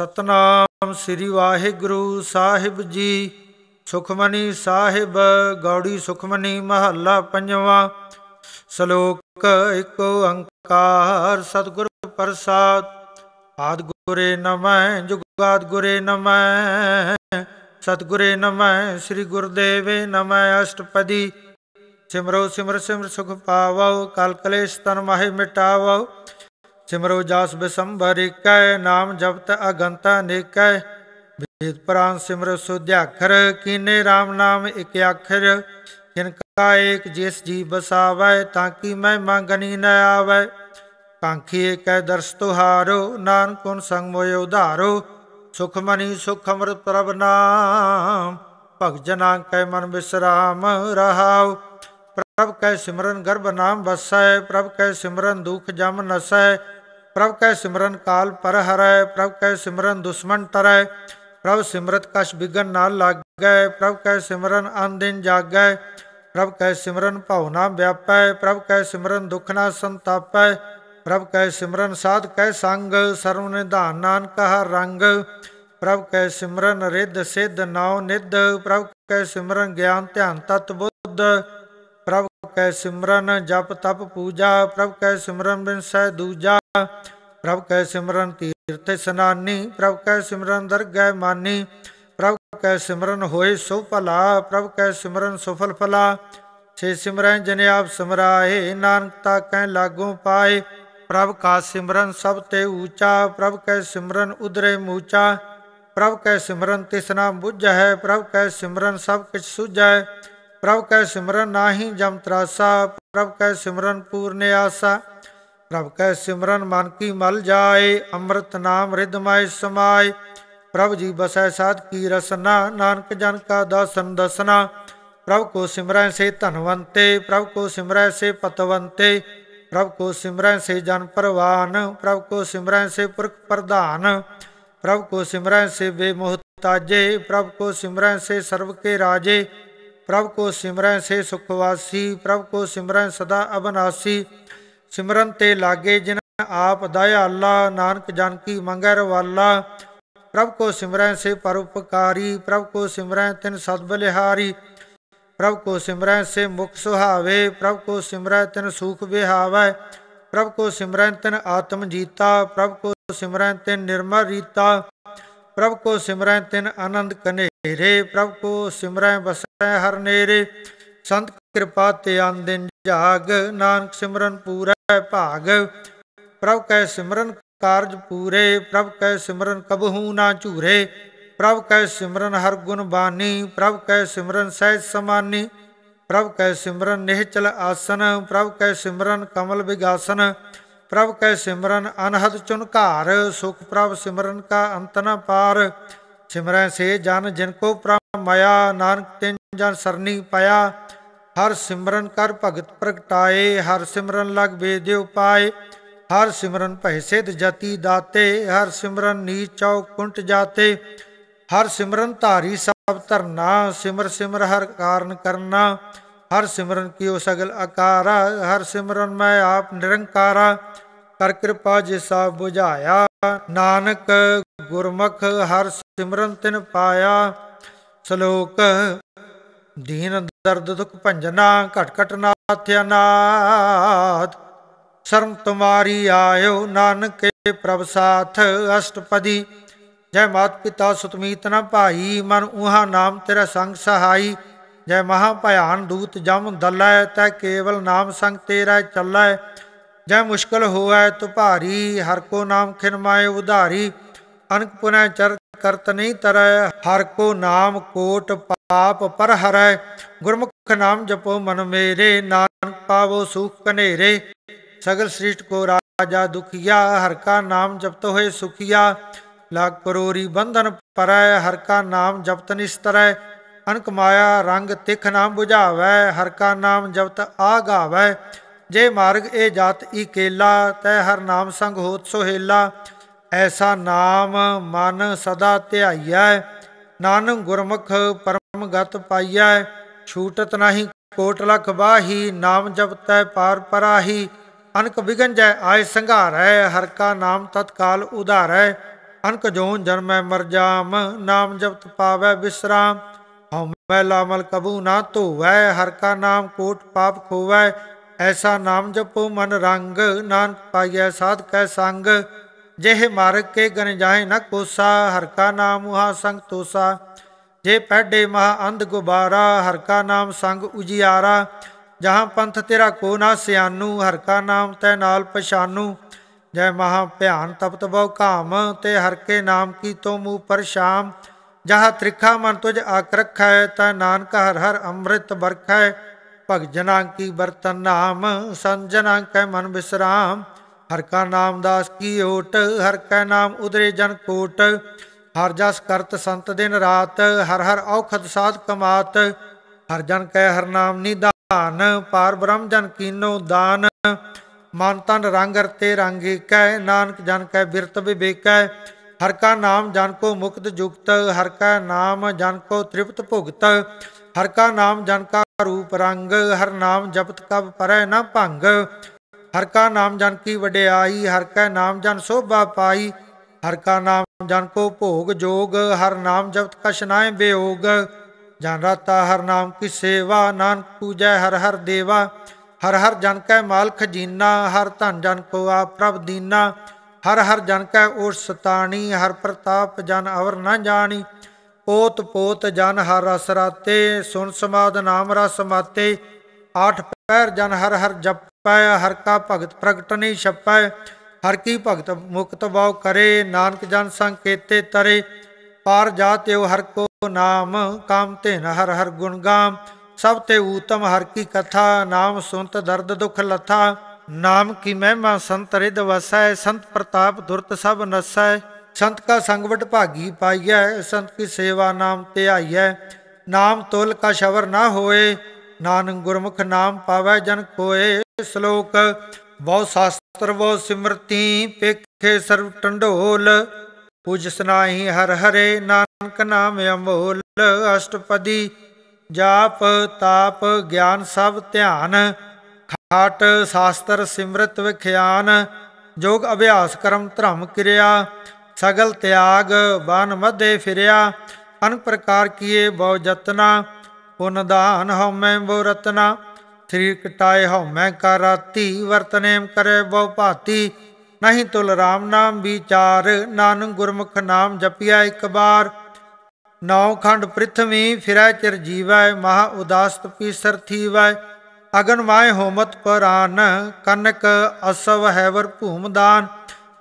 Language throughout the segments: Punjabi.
ਸਤਨਾਮ ਸ੍ਰੀ ਵਾਹਿਗੁਰੂ ਸਾਹਿਬ ਜੀ ਸੁਖਮਨੀ ਸਾਹਿਬ ਗੌੜੀ ਸੁਖਮਨੀ ਮਹੱਲਾ ਪੰਜਵਾਂ ਸ਼ਲੋਕ ਇੱਕ ਓੰਕਾਰ ਸਤਿਗੁਰ ਪ੍ਰਸਾਦ ਆਦ ਗੁਰੇ ਨਮੈ ਜੁਗਾਦ ਗੁਰੇ ਨਮੈ ਸਤਿਗੁਰੇ ਨਮੈ ਸ੍ਰੀ ਗੁਰਦੇਵੇ ਨਮੈ ਅਸ਼ਟਪਦੀ ਸਿਮਰੋ ਸਿਮਰ ਸਿਮਰ ਸੁਖ ਪਾਵੋ ਕਲ ਕਲੇਸ਼ ਤਨ ਮਾਹਿ ਮਿਟਾਵੋ सिमरु जास विशंभरी कै नाम जपत अगंत निकय वेद प्राण सिमर सुध्याखर कीने राम नाम एक अक्षर किनका एक जिस जी बसावै ताकि मैं मांगनी न आवै कांखी एक दर्श तुहारो नानकुन संग मोय उधारो सुखमणि सुखमृत प्रभ नाम भगजना कै मन विश्राम रहाओ प्रभ कै सिमरन गर्भ नाम बसै प्रभ कै सिमरन दुख जम नसै प्रभु कह सिमरन काल पर हरय प्रभु कह सिमरन दुश्मन तरय प्रभु सिमरत कश बिघन ना लाग गय प्रभु कह सिमरन अन दिन जाग गय प्रभु कह सिमरन भावना व्याप प्रभु कह सिमरन दुख ना संतापै प्रभु कह सिमरन साध कह संग सर्व निधान नानक हर रंग प्रभु कह सिमरन ਰਿੱਧ सिद्ध नाव निध प्रभु कह सिमरन ज्ञान ध्यान तत् बुद्ध प्रभु कह सिमरन जप तप पूजा प्रभु कह सिमरन बिन सह दूजा प्रभु कै सिमरन तीर्थ स्नानी प्रभु कै सिमरन दरगह मानी प्रभु कै सिमरन होए सुफला प्रभु कै सिमरन सुफल फला से सिमरह जने आप सिमराए नानकता कै लागू पाए प्रभु का सिमरन सब ते ऊंचा प्रभु कै सिमरन उदरे मूचा प्रभु कै सिमरन तिसना बुझ है प्रभु कै सिमरन सब कुछ सुझ है प्रभु कै सिमरन नाही जम त्रासा प्रभु कै सिमरन पूर्ण आसा ਪ੍ਰਭ ਕੈ ਸਿਮਰਨ ਮਨ ਕੀ ਮਲ ਜਾਏ ਅੰਮ੍ਰਿਤ ਨਾਮ ਰਿਧ ਸਮਾਏ ਪ੍ਰਭ ਜੀ ਬਸੈ ਸਾਧ ਕੀ ਰਸਨਾ ਨਾਨਕ ਜਨ ਕਾ ਦਾਸਨ ਦਸਨਾ ਪ੍ਰਭ ਕੋ ਸਿਮਰੈ ਸੇ ਧਨਵੰਤੇ ਪ੍ਰਭ ਕੋ ਸਿਮਰੈ ਸੇ ਪਤਵੰਤੇ ਪ੍ਰਭ ਕੋ ਸਿਮਰੈ ਸੇ ਜਨ ਪਰਵਾਨ ਪ੍ਰਭ ਕੋ ਸਿਮਰੈ ਸੇ ਪੁਰਖ ਪ੍ਰਧਾਨ ਪ੍ਰਭ ਕੋ ਸਿਮਰੈ ਸੇ ਤਾਜੇ ਪ੍ਰਭ ਕੋ ਸਿਮਰੈ ਸੇ ਸਰਬ ਕੇ ਰਾਜੇ ਪ੍ਰਭ ਕੋ ਸਿਮਰੈ ਸੇ ਸੁਖਵਾਸੀ ਪ੍ਰਭ ਕੋ ਸਿਮਰੈ ਸਦਾ ਅਬਨਾਸੀ ਸਿਮਰਨ ਤੇ ਲਾਗੇ ਜਿਨ ਆਪ ਦਇਆ ਅੱਲਾ ਨਾਨਕ ਜਨ ਕੀ ਮੰਗੈ ਰਵਾਲਾ ਪ੍ਰਭ ਕੋ ਸਿਮਰੈ ਸੇ ਪਰਉਪਕਾਰੀ ਪ੍ਰਭ ਕੋ ਸਿਮਰੈ ਤਿਨ ਸਦ ਬਲਿਹਾਰੀ ਪ੍ਰਭ ਕੋ ਸਿਮਰੈ ਸੇ ਮੁਖ ਸੁਹਾਵੇ ਪ੍ਰਭ ਕੋ ਸਿਮਰੈ ਤਿਨ ਸੁਖ ਵਿਹਾਵੇ ਪ੍ਰਭ ਕੋ ਸਿਮਰੈ ਤਿਨ ਆਤਮ ਜੀਤਾ ਪ੍ਰਭ ਕੋ ਸਿਮਰੈ ਤਿਨ ਨਿਰਮਲ ਰੀਤਾ ਪ੍ਰਭ ਕੋ ਸਿਮਰੈ ਤਿਨ ਆਨੰਦ ਕਨੇਰੇ ਪ੍ਰਭ ਕੋ ਸਿਮਰੈ ਬਸੈ ਹਰ ਨੇਰੇ ਸੰਤ ਕਿਰਪਾ ਤੇ ਆਨੰਦ ਜਾਗ ਨਾਨਕ ਸਿਮਰਨ ਪੂਰੇ ਭਾਗ ਪ੍ਰਭ ਕੈ ਸਿਮਰਨ ਕਾਰਜ ਪੂਰੇ ਪ੍ਰਭ ਕੈ ਸਿਮਰਨ ਕਬਹੂ ਨਾ ਝੂਰੇ ਪ੍ਰਭ ਕੈ ਸਿਮਰਨ ਹਰ ਗੁਣ ਬਾਣੀ ਪ੍ਰਭ ਕੈ ਸਿਮਰਨ ਸਹਿਜ ਸਮਾਨੀ ਪ੍ਰਭ ਕੈ ਸਿਮਰਨ ਨਿਹਚਲ ਆਸਨ ਪ੍ਰਭ ਕੈ ਸਿਮਰਨ ਕਮਲ ਵਿਗਾਸਨ ਪ੍ਰਭ ਕੈ ਸਿਮਰਨ ਅਨਹਦ ਘਾਰ ਸੁਖ ਪ੍ਰਭ ਸਿਮਰਨ ਕਾ ਅੰਤ ਨ ਪਾਰ ਸਿਮਰੈ ਸੇ ਜਨ ਜਿਨ ਕੋ ਪ੍ਰਮਾਇਆ ਨਾਨਕ ਤਿੰਨ ਜਨ ਸਰਨੀ ਪਾਇਆ ਹਰ ਸਿਮਰਨ ਕਰ ਭਗਤ ਪ੍ਰਗਟਾਏ ਹਰ ਸਿਮਰਨ ਲਗ ਬੇਦੇ ਉਪਾਏ ਹਰ ਸਿਮਰਨ ਭੈ ਸਿਧ ਜਤੀ ਦਾਤੇ ਹਰ ਸਿਮਰਨ ਨੀਚ ਚੌਕ ਕੁੰਟ ਜਾਤੇ ਹਰ ਸਿਮਰਨ ਧਾਰੀ ਸਭ ਧਰਨਾ ਸਿਮਰ ਸਿਮਰ ਹਰ ਕਾਰਨ ਕਰਨਾ ਹਰ ਸਿਮਰਨ ਕੀਓ ਸਗਲ ਆਕਾਰਾ ਹਰ ਸਿਮਰਨ ਮੈਂ ਆਪ ਨਿਰੰਕਾਰਾ ਕਰ ਕਿਰਪਾ ਜੇ ਸਾਬ 부ਝਾਇਆ ਨਾਨਕ ਗੁਰਮਖ ਹਰ ਸਿਮਰਨ ਤਿਨ ਪਾਇਆ ਸ਼ਲੋਕ ਦੀਨ ਦਰਦ ਦੁਖ ਭੰਜਨਾ ਘਟ ਘਟ ਨਾਥਿਆ ਨਾਥ ਸਰਮ ਤੁਮਾਰੀ ਆਇਓ ਨਾਨਕੇ ਪ੍ਰਭ ਸਾਥ ਅਸ਼ਟਪਦੀ ਜੈ ਮਾਤ ਪਿਤਾ ਸੁਤਮੀਤ ਨਾ ਭਾਈ ਮਨ ਉਹਾ ਨਾਮ ਤੇਰਾ ਸੰਗ ਸਹਾਈ ਜੈ ਮਹਾ ਭਿਆਨ ਦੂਤ ਜਮ ਦਲੈ ਤੈ ਕੇਵਲ ਨਾਮ ਸੰਗ ਤੇਰਾ ਚੱਲੈ ਜੈ ਮੁਸ਼ਕਲ ਹੋਐ ਤੁ ਭਾਰੀ ਹਰ ਕੋ ਨਾਮ ਖਿਨਮਾਏ ਉਧਾਰੀ ਅਨਕ ਪੁਨੈ ਚਰ ਕਰਤ ਨਹੀਂ ਤਰੈ ਹਰ ਕੋ ਨਾਮ ਕੋਟ ਪਾਪ ਪਰ ਹਰੈ ਗੁਰਮੁਖ ਨਾਮ ਜਪੋ ਮਨ ਮੇਰੇ ਨਾਨਕ ਪਾਵੋ ਸੁਖ ਕਨੇਰੇ ਸਗਲ ਸ੍ਰਿਸ਼ਟ ਕੋ ਰਾਜਾ ਦੁਖੀਆ ਹਰ ਕਾ ਨਾਮ ਜਪਤ ਹੋਏ ਸੁਖੀਆ ਲਾਗ ਕਰੋਰੀ ਬੰਧਨ ਪਰੈ ਹਰ ਕਾ ਨਾਮ ਜਪਤ ਨਿਸਤਰੈ ਅਨਕ ਮਾਇਆ ਰੰਗ ਤਿਖ ਨਾਮ 부ਝਾਵੈ ਹਰ ਕਾ ਨਾਮ ਜਪਤ ਆਗਾਵੈ ਜੇ ਮਾਰਗ ਇਹ ਜਾਤ ਇਕੇਲਾ ਤੈ ਹਰ ਨਾਮ ਸੰਗ ਹੋਤ ਸੋਹੇਲਾ ਐਸਾ ਨਾਮ ਮਨ ਸਦਾ ਧਿਆਈਐ ਨਾਨਕ ਗੁਰਮੁਖ ਪਰਮ ਗਤ ਪਾਈਐ ਛੂਟਤ ਨਹੀਂ ਕੋਟ ਲਖ ਬਾਹੀ ਨਾਮ ਜਪਤੈ ਪਾਰ ਪਰਾਹੀ ਅਨਕ ਜੈ ਆਏ ਸੰਘਾਰੈ ਹਰ ਕਾ ਨਾਮ ਤਤਕਾਲ ਉਧਾਰੈ ਅਨਕ ਜੋਨ ਜਨਮੈ ਮਰਜਾਮ ਨਾਮ ਜਪਤ ਪਾਵੈ ਵਿਸਰਾਮ ਮੈ ਲਾਮਲ ਕਬੂ ਨਾ ਧੋਵੈ ਹਰ ਕਾ ਨਾਮ ਕੋਟ ਪਾਪ ਖੋਵੈ ਐਸਾ ਨਾਮ ਜਪੋ ਮਨ ਰੰਗ ਨਾਨਕ ਪਾਈਐ ਸਾਧ ਕੈ ਸੰਗ जेह मार्ग ਕੇ गन जाए न कोसा हर का नाम मुहा संग तोसा जे पैडे महा अंध गुबारा हर का नाम संग उजियारा ਜਹਾਂ ਪੰਥ ਤੇਰਾ ਕੋ ਨਾ ਸਿਆਨੂ ਹਰ ਕਾ ਨਾਮ ਤੈ ਨਾਲ ਪਛਾਨੂ ਜੈ ਮਹਾ ਭਿਆਨ ਤਪਤ ਬਉ ਕਾਮ ਤੇ ਹਰ ਕੇ ਨਾਮ ਕੀ ਤੋ ਮੂ ਪਰ ਸ਼ਾਮ ਜਹਾਂ ਤ੍ਰਿਖਾ ਮਨ ਤੁਜ ਆਕ ਰਖੈ ਤੈ ਨਾਨਕ ਹਰ ਹਰ ਅੰਮ੍ਰਿਤ ਬਰਖੈ ਭਗਜਨਾਂ ਕੀ ਬਰਤਨ ਨਾਮ ਸੰਜਨਾਂ ਕੈ ਮਨ ਬਿਸਰਾਮ ਹਰ ਕਾ ਨਾਮ ਦਾਸ ਕੀ ਓਟ ਹਰ ਕਾ ਨਾਮ ਉਦਰੇ ਜਨ ਕੋਟ ਹਰ ਜਸ ਕਰਤ ਸੰਤ ਦਿਨ ਰਾਤ ਹਰ ਹਰ ਔਖਦ ਸਾਧ ਕਮਾਤ ਹਰ ਜਨ ਕੈ ਹਰ ਨਾਮ ਨਿਧਾਨ ਪਾਰ ਬ੍ਰਹਮ ਜਨ ਕੀਨੋ ਦਾਨ ਮਨ ਤਨ ਰੰਗ ਰਤੇ ਰੰਗੀ ਕੈ ਨਾਨਕ ਜਨ ਕੈ ਬਿਰਤ ਵਿਵੇਕੈ ਹਰ ਕਾ ਨਾਮ ਜਨ ਕੋ ਮੁਕਤ ਜੁਗਤ ਹਰ ਕਾ ਨਾਮ ਜਨ ਕੋ ਤ੍ਰਿਪਤ ਭੁਗਤ ਹਰ ਕਾ ਨਾਮ ਜਨ ਕਾ ਰੂਪ ਰੰਗ ਹਰ ਨਾਮ ਜਪਤ ਕਬ ਪਰੈ ਨਾ ਭੰਗ ਹਰ ਕਾ ਨਾਮ ਜਨ ਕੀ ਵਡਿਆਈ ਹਰ ਕਾ ਨਾਮ ਜਨ ਸੋਭਾ ਪਾਈ ਹਰ ਕਾ ਨਾਮ ਜਨ ਕੋ ਭੋਗ ਜੋਗ ਹਰ ਨਾਮ ਜਪਤ ਕਸ਼ਨਾਇ ਬਿਯੋਗ ਜਨ ਰਤਾ ਹਰ ਨਾਮ ਕੀ ਸੇਵਾ ਨਾਨਕ ਪੂਜੈ ਹਰ ਹਰ ਦੇਵਾ ਹਰ ਹਰ ਜਨ ਕੈ ਮਾਲ ਖਜੀਨਾ ਹਰ ਧਨ ਜਨ ਕੋ ਆ ਪ੍ਰਭ ਦੀਨਾ ਹਰ ਹਰ ਜਨ ਕੈ ਉਸ ਸਤਾਣੀ ਹਰ ਪ੍ਰਤਾਪ ਜਨ ਅਵਰ ਨਾ ਜਾਣੀ ਪੋਤ ਪੋਤ ਜਨ ਹਰ ਰਸ ਰਾਤੇ ਸੁਣ ਸਮਾਦ ਨਾਮ ਰਸ ਮਾਤੇ ਆਠ ਪੈਰ ਜਨ ਹਰ ਹਰ ਜਪ ਛਪੈ ਹਰ ਕਾ ਭਗਤ ਪ੍ਰਗਟ ਨਹੀਂ ਛਪੈ ਹਰ ਕੀ ਭਗਤ ਮੁਕਤ ਬਾਉ ਕਰੇ ਨਾਨਕ ਜਨ ਸੰਕੇਤੇ ਤਰੇ ਪਾਰ ਜਾਤਿਓ ਹਰ ਕੋ ਨਾਮ ਕਾਮ ਤੇ ਹਰ ਹਰ ਗੁਣ ਗਾਮ ਸਭ ਤੇ ਊਤਮ ਹਰ ਕੀ ਕਥਾ ਨਾਮ ਸੁਨਤ ਦਰਦ ਦੁਖ ਲਥਾ ਨਾਮ ਕੀ ਮਹਿਮਾ ਸੰਤ ਰਿਦ ਵਸੈ ਸੰਤ ਪ੍ਰਤਾਪ ਦੁਰਤ ਸਭ ਨਸੈ ਸੰਤ ਕਾ ਸੰਗਵਟ ਭਾਗੀ ਪਾਈਐ ਸੰਤ ਕੀ ਸੇਵਾ ਨਾਮ ਤੇ ਆਈਐ ਨਾਮ ਤੋਲ ਕਾ ਸ਼ਵਰ ਨਾ ਹੋਏ ਨਾਨਕ ਗੁਰਮੁਖ ਨਾਮ ਪਾਵੈ ਜਨ ਕੋਏ ਸ਼ਲੋਕ ਬਹੁ ਸ਼ਾਸਤਰ ਬਹੁ ਸਿਮਰਤੀ ਪੇਖੇ ਸਰਬ ਟੰਡੋਲ ਪੂਜਸ ਨਾਹੀ ਹਰ ਹਰੇ ਨਾਨਕ ਨਾਮ ਅਮੋਲ ਅਸ਼ਟਪਦੀ ਜਾਪ ਤਾਪ ਗਿਆਨ ਸਭ ਧਿਆਨ ਖਾਟ ਸ਼ਾਸਤਰ ਸਿਮਰਤ ਵਿਖਿਆਨ ਜੋਗ ਅਭਿਆਸ ਕਰਮ ਧਰਮ ਕਿਰਿਆ ਸਗਲ ਤਿਆਗ ਬਨ ਮਦੇ ਫਿਰਿਆ ਅਨ ਪ੍ਰਕਾਰ ਕੀਏ ਬਹੁ ਜਤਨਾ ਪੁਨ ਦਾਨ ਮੈਂ ਬੋ ਰਤਨਾ ਥਰੀ ਕਟਾਏ ਹਉ ਮੈਂ ਕਰ ਰਾਤੀ ਵਰਤਨੇਮ ਕਰੇ ਬਹੁ ਭਾਤੀ ਨਹੀਂ ਤੁਲ ਰਾਮ ਨਾਮ ਵਿਚਾਰ ਨਾਨਕ ਗੁਰਮੁਖ ਨਾਮ ਜਪਿਆ ਇੱਕ ਬਾਰ ਨੌ ਖੰਡ ਪ੍ਰਿਥਵੀ ਫਿਰੈ ਚਿਰ ਜੀਵੈ ਮਹਾ ਉਦਾਸਤ ਸਰਥੀ ਵੈ ਅਗਨ ਮਾਇ ਹੋਮਤ ਪਰਾਨ ਕਨਕ ਅਸਵ ਹੈ ਵਰ ਭੂਮਦਾਨ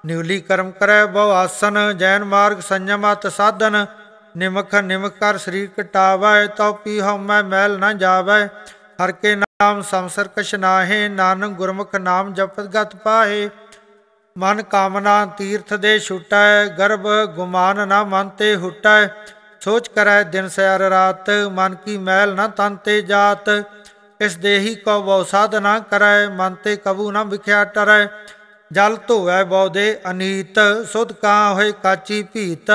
ਨਿਉਲੀ ਕਰਮ ਕਰੈ ਬਹੁ ਆਸਨ ਜੈਨ ਮਾਰਗ ਸੰਜਮਤ ਸਾਧਨ ਨਿਮਖ ਨਿਮਕਰ ਕਰ ਸਰੀਰ ਕਟਾਵੈ ਤਉ ਪੀ ਹਉ ਹਉਮੈ ਮੈਲ ਨਾ ਜਾਵੈ ਹਰ ਕੇ ਨਾਮ ਸੰਸਰ ਕਛ ਨਾਹੇ ਨਾਨਕ ਗੁਰਮੁਖ ਨਾਮ ਜਪਤ ਗਤ ਪਾਹੇ ਮਨ ਕਾਮਨਾ ਤੀਰਥ ਦੇ ਛੁਟੈ ਗਰਭ ਗੁਮਾਨ ਨਾ ਮਨ ਤੇ ਹੁਟੈ ਸੋਚ ਕਰੈ ਦਿਨ ਸਿਆਰ ਰਾਤ ਮਨ ਕੀ ਮੈਲ ਨਾ ਤਨ ਤੇ ਜਾਤ ਇਸ ਦੇਹੀ ਕੋ ਬਹੁ ਸਾਧਨਾ ਕਰੈ ਮਨ ਤੇ ਕਬੂ ਨਾ ਵਿਖਿਆ ਟਰੈ ਜਲ ਧੋਵੈ ਦੇ ਅਨੀਤ ਸੁਧ ਕਾ ਹੋਏ ਕਾਚੀ ਭੀਤ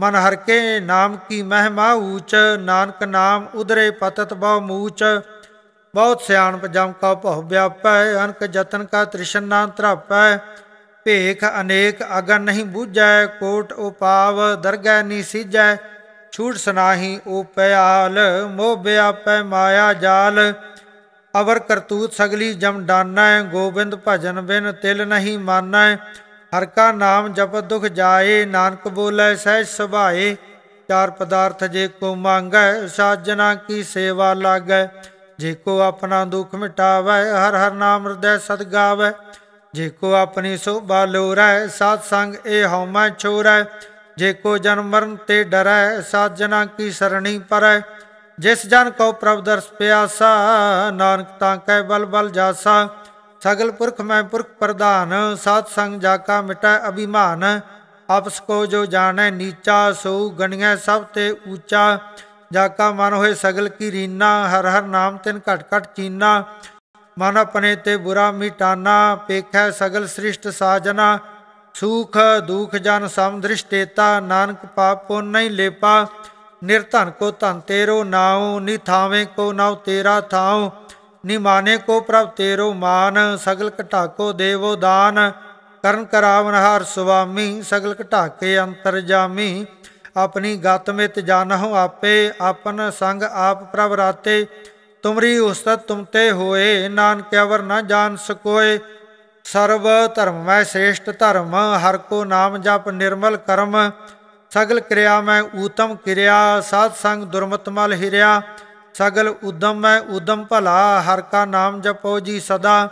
ਮਨ ਹਰ ਕੇ ਨਾਮ ਕੀ ਮਹਿਮਾ ਊਚ ਨਾਨਕ ਨਾਮ ਉਦਰੇ ਪਤਤ ਬਹੁ ਮੂਚ ਬਹੁਤ ਸਿਆਣਪ ਜਮ ਕਾ ਭਉ ਵਿਆਪੈ ਅਨਕ ਜਤਨ ਕਾ ਤ੍ਰਿਸ਼ਨ ਨਾਂ ਤਰਾਪੈ ਭੇਖ ਅਨੇਕ ਅਗਨ ਨਹੀਂ ਬੂਝੈ ਕੋਟ ਉਪਾਵ ਦਰਗੈ ਨੀ ਸੀਜੈ ਛੂਟ ਸਨਾਹੀ ਓ ਪਿਆਲ ਮੋਹ ਵਿਆਪੈ ਮਾਇਆ ਜਾਲ ਅਵਰ ਕਰਤੂਤ ਸਗਲੀ ਜਮ ਡਾਨੈ ਗੋਬਿੰਦ ਭਜਨ ਬਿਨ ਤਿਲ ਨਹੀਂ ਮਾਨੈ ਹਰ ਕਾ ਨਾਮ ਜਪਤ ਦੁਖ ਜਾਏ ਨਾਨਕ ਬੋਲੇ ਸਹਿਜ ਸੁਭਾਏ ਚਾਰ ਪਦਾਰਥ ਜੇ ਕੋ ਮੰਗੈ ਸਾਜਨਾ ਕੀ ਸੇਵਾ ਲਾਗੈ ਜੇ ਕੋ ਆਪਣਾ ਦੁੱਖ ਮਿਟਾਵੇ ਹਰ ਹਰ ਨਾਮ ਹਿਰਦੈ ਸਦ ਗਾਵੇ ਜੇ ਕੋ ਆਪਣੀ ਸੋਭਾ ਲੋਰੈ ਸਾਧ ਸੰਗ ਇਹ ਹਉਮੈ ਛੋਰੈ ਜੇ ਕੋ ਜਨਮ ਮਰਨ ਤੇ ਡਰੈ ਸਾਧ ਜਨਾਂ ਕੀ ਸਰਣੀ ਪਰੈ ਜਿਸ ਜਨ ਕੋ ਪ੍ਰਭ ਦਰਸ ਪਿਆਸਾ ਨਾਨਕ ਤਾਂ ਕੈ ਬਲ ਬਲ ਜਾਸਾ ਸਗਲ ਪੁਰਖ ਮੈਂ ਪੁਰਖ ਪ੍ਰਧਾਨ ਸਾਧ ਸੰਗ ਜਾ ਕਾ ਮਿਟੈ ਅਭਿਮਾਨ ਆਪਸ ਕੋ ਜੋ ਜਾਣੈ ਨੀਚਾ ਸੋ ਗਣਿਆ ਸਭ ਤੇ ਊਚਾ ਜਾਕਾ ਮਨ ਹੋਏ ਸਗਲ ਕੀ ਰੀਨਾ ਹਰ ਹਰ ਨਾਮ ਤਿਨ ਘਟ ਘਟ ਚੀਨਾ ਮਨ ਆਪਣੇ ਤੇ ਬੁਰਾ ਮਿਟਾਨਾ ਪੇਖੈ ਸਗਲ ਸ੍ਰਿਸ਼ਟ ਸਾਜਨਾ ਸੂਖ ਦੁਖ ਜਨ ਸਮ ਦ੍ਰਿਸ਼ਟੇਤਾ ਨਾਨਕ ਪਾਪ ਕੋ ਨਹੀਂ ਲੇਪਾ ਨਿਰਧਨ ਕੋ ਧਨ ਤੇਰੋ ਨਾਉ ਨਿਥਾਵੇਂ ਕੋ ਨਾਉ ਤੇਰਾ ਥਾਉ ਨਿਮਾਨੇ ਕੋ ਪ੍ਰਭ ਤੇਰੋ ਮਾਨ ਸਗਲ ਘਟਾ ਕੋ ਦੇਵੋ ਦਾਨ ਕਰਨ ਕਰਾਵਨ ਹਰ ਸੁਆਮੀ ਸਗਲ ਘਟਾ ਕੇ ਅੰਤਰ ਜਾਮੀ ਆਪਣੀ ਗਤ ਮਿਤ ਜਾਣਹੁ ਆਪੇ ਆਪਨ ਸੰਗ ਆਪ ਪ੍ਰਭ ਰਾਤੇ ਤੁਮਰੀ ਉਸਤ ਤੁਮਤੇ ਹੋਏ ਨਾਨਕ ਅਵਰ ਨਾ ਜਾਣ ਸਕੋਏ ਸਰਬ ਧਰਮ ਮੈਂ ਸ੍ਰੇਸ਼ਟ ਧਰਮ ਹਰ ਕੋ ਨਾਮ ਜਪ ਨਿਰਮਲ ਕਰਮ ਸਗਲ ਕਿਰਿਆ ਮੈਂ ਊਤਮ ਕਿਰਿਆ ਸਾਧ ਸੰਗ ਦੁਰਮਤ ਮਲ ਹਿਰਿਆ ਸਗਲ ਉਦਮ ਮੈਂ ਉਦਮ ਭਲਾ ਹਰ ਕਾ ਨਾਮ ਜਪੋ ਜੀ ਸਦਾ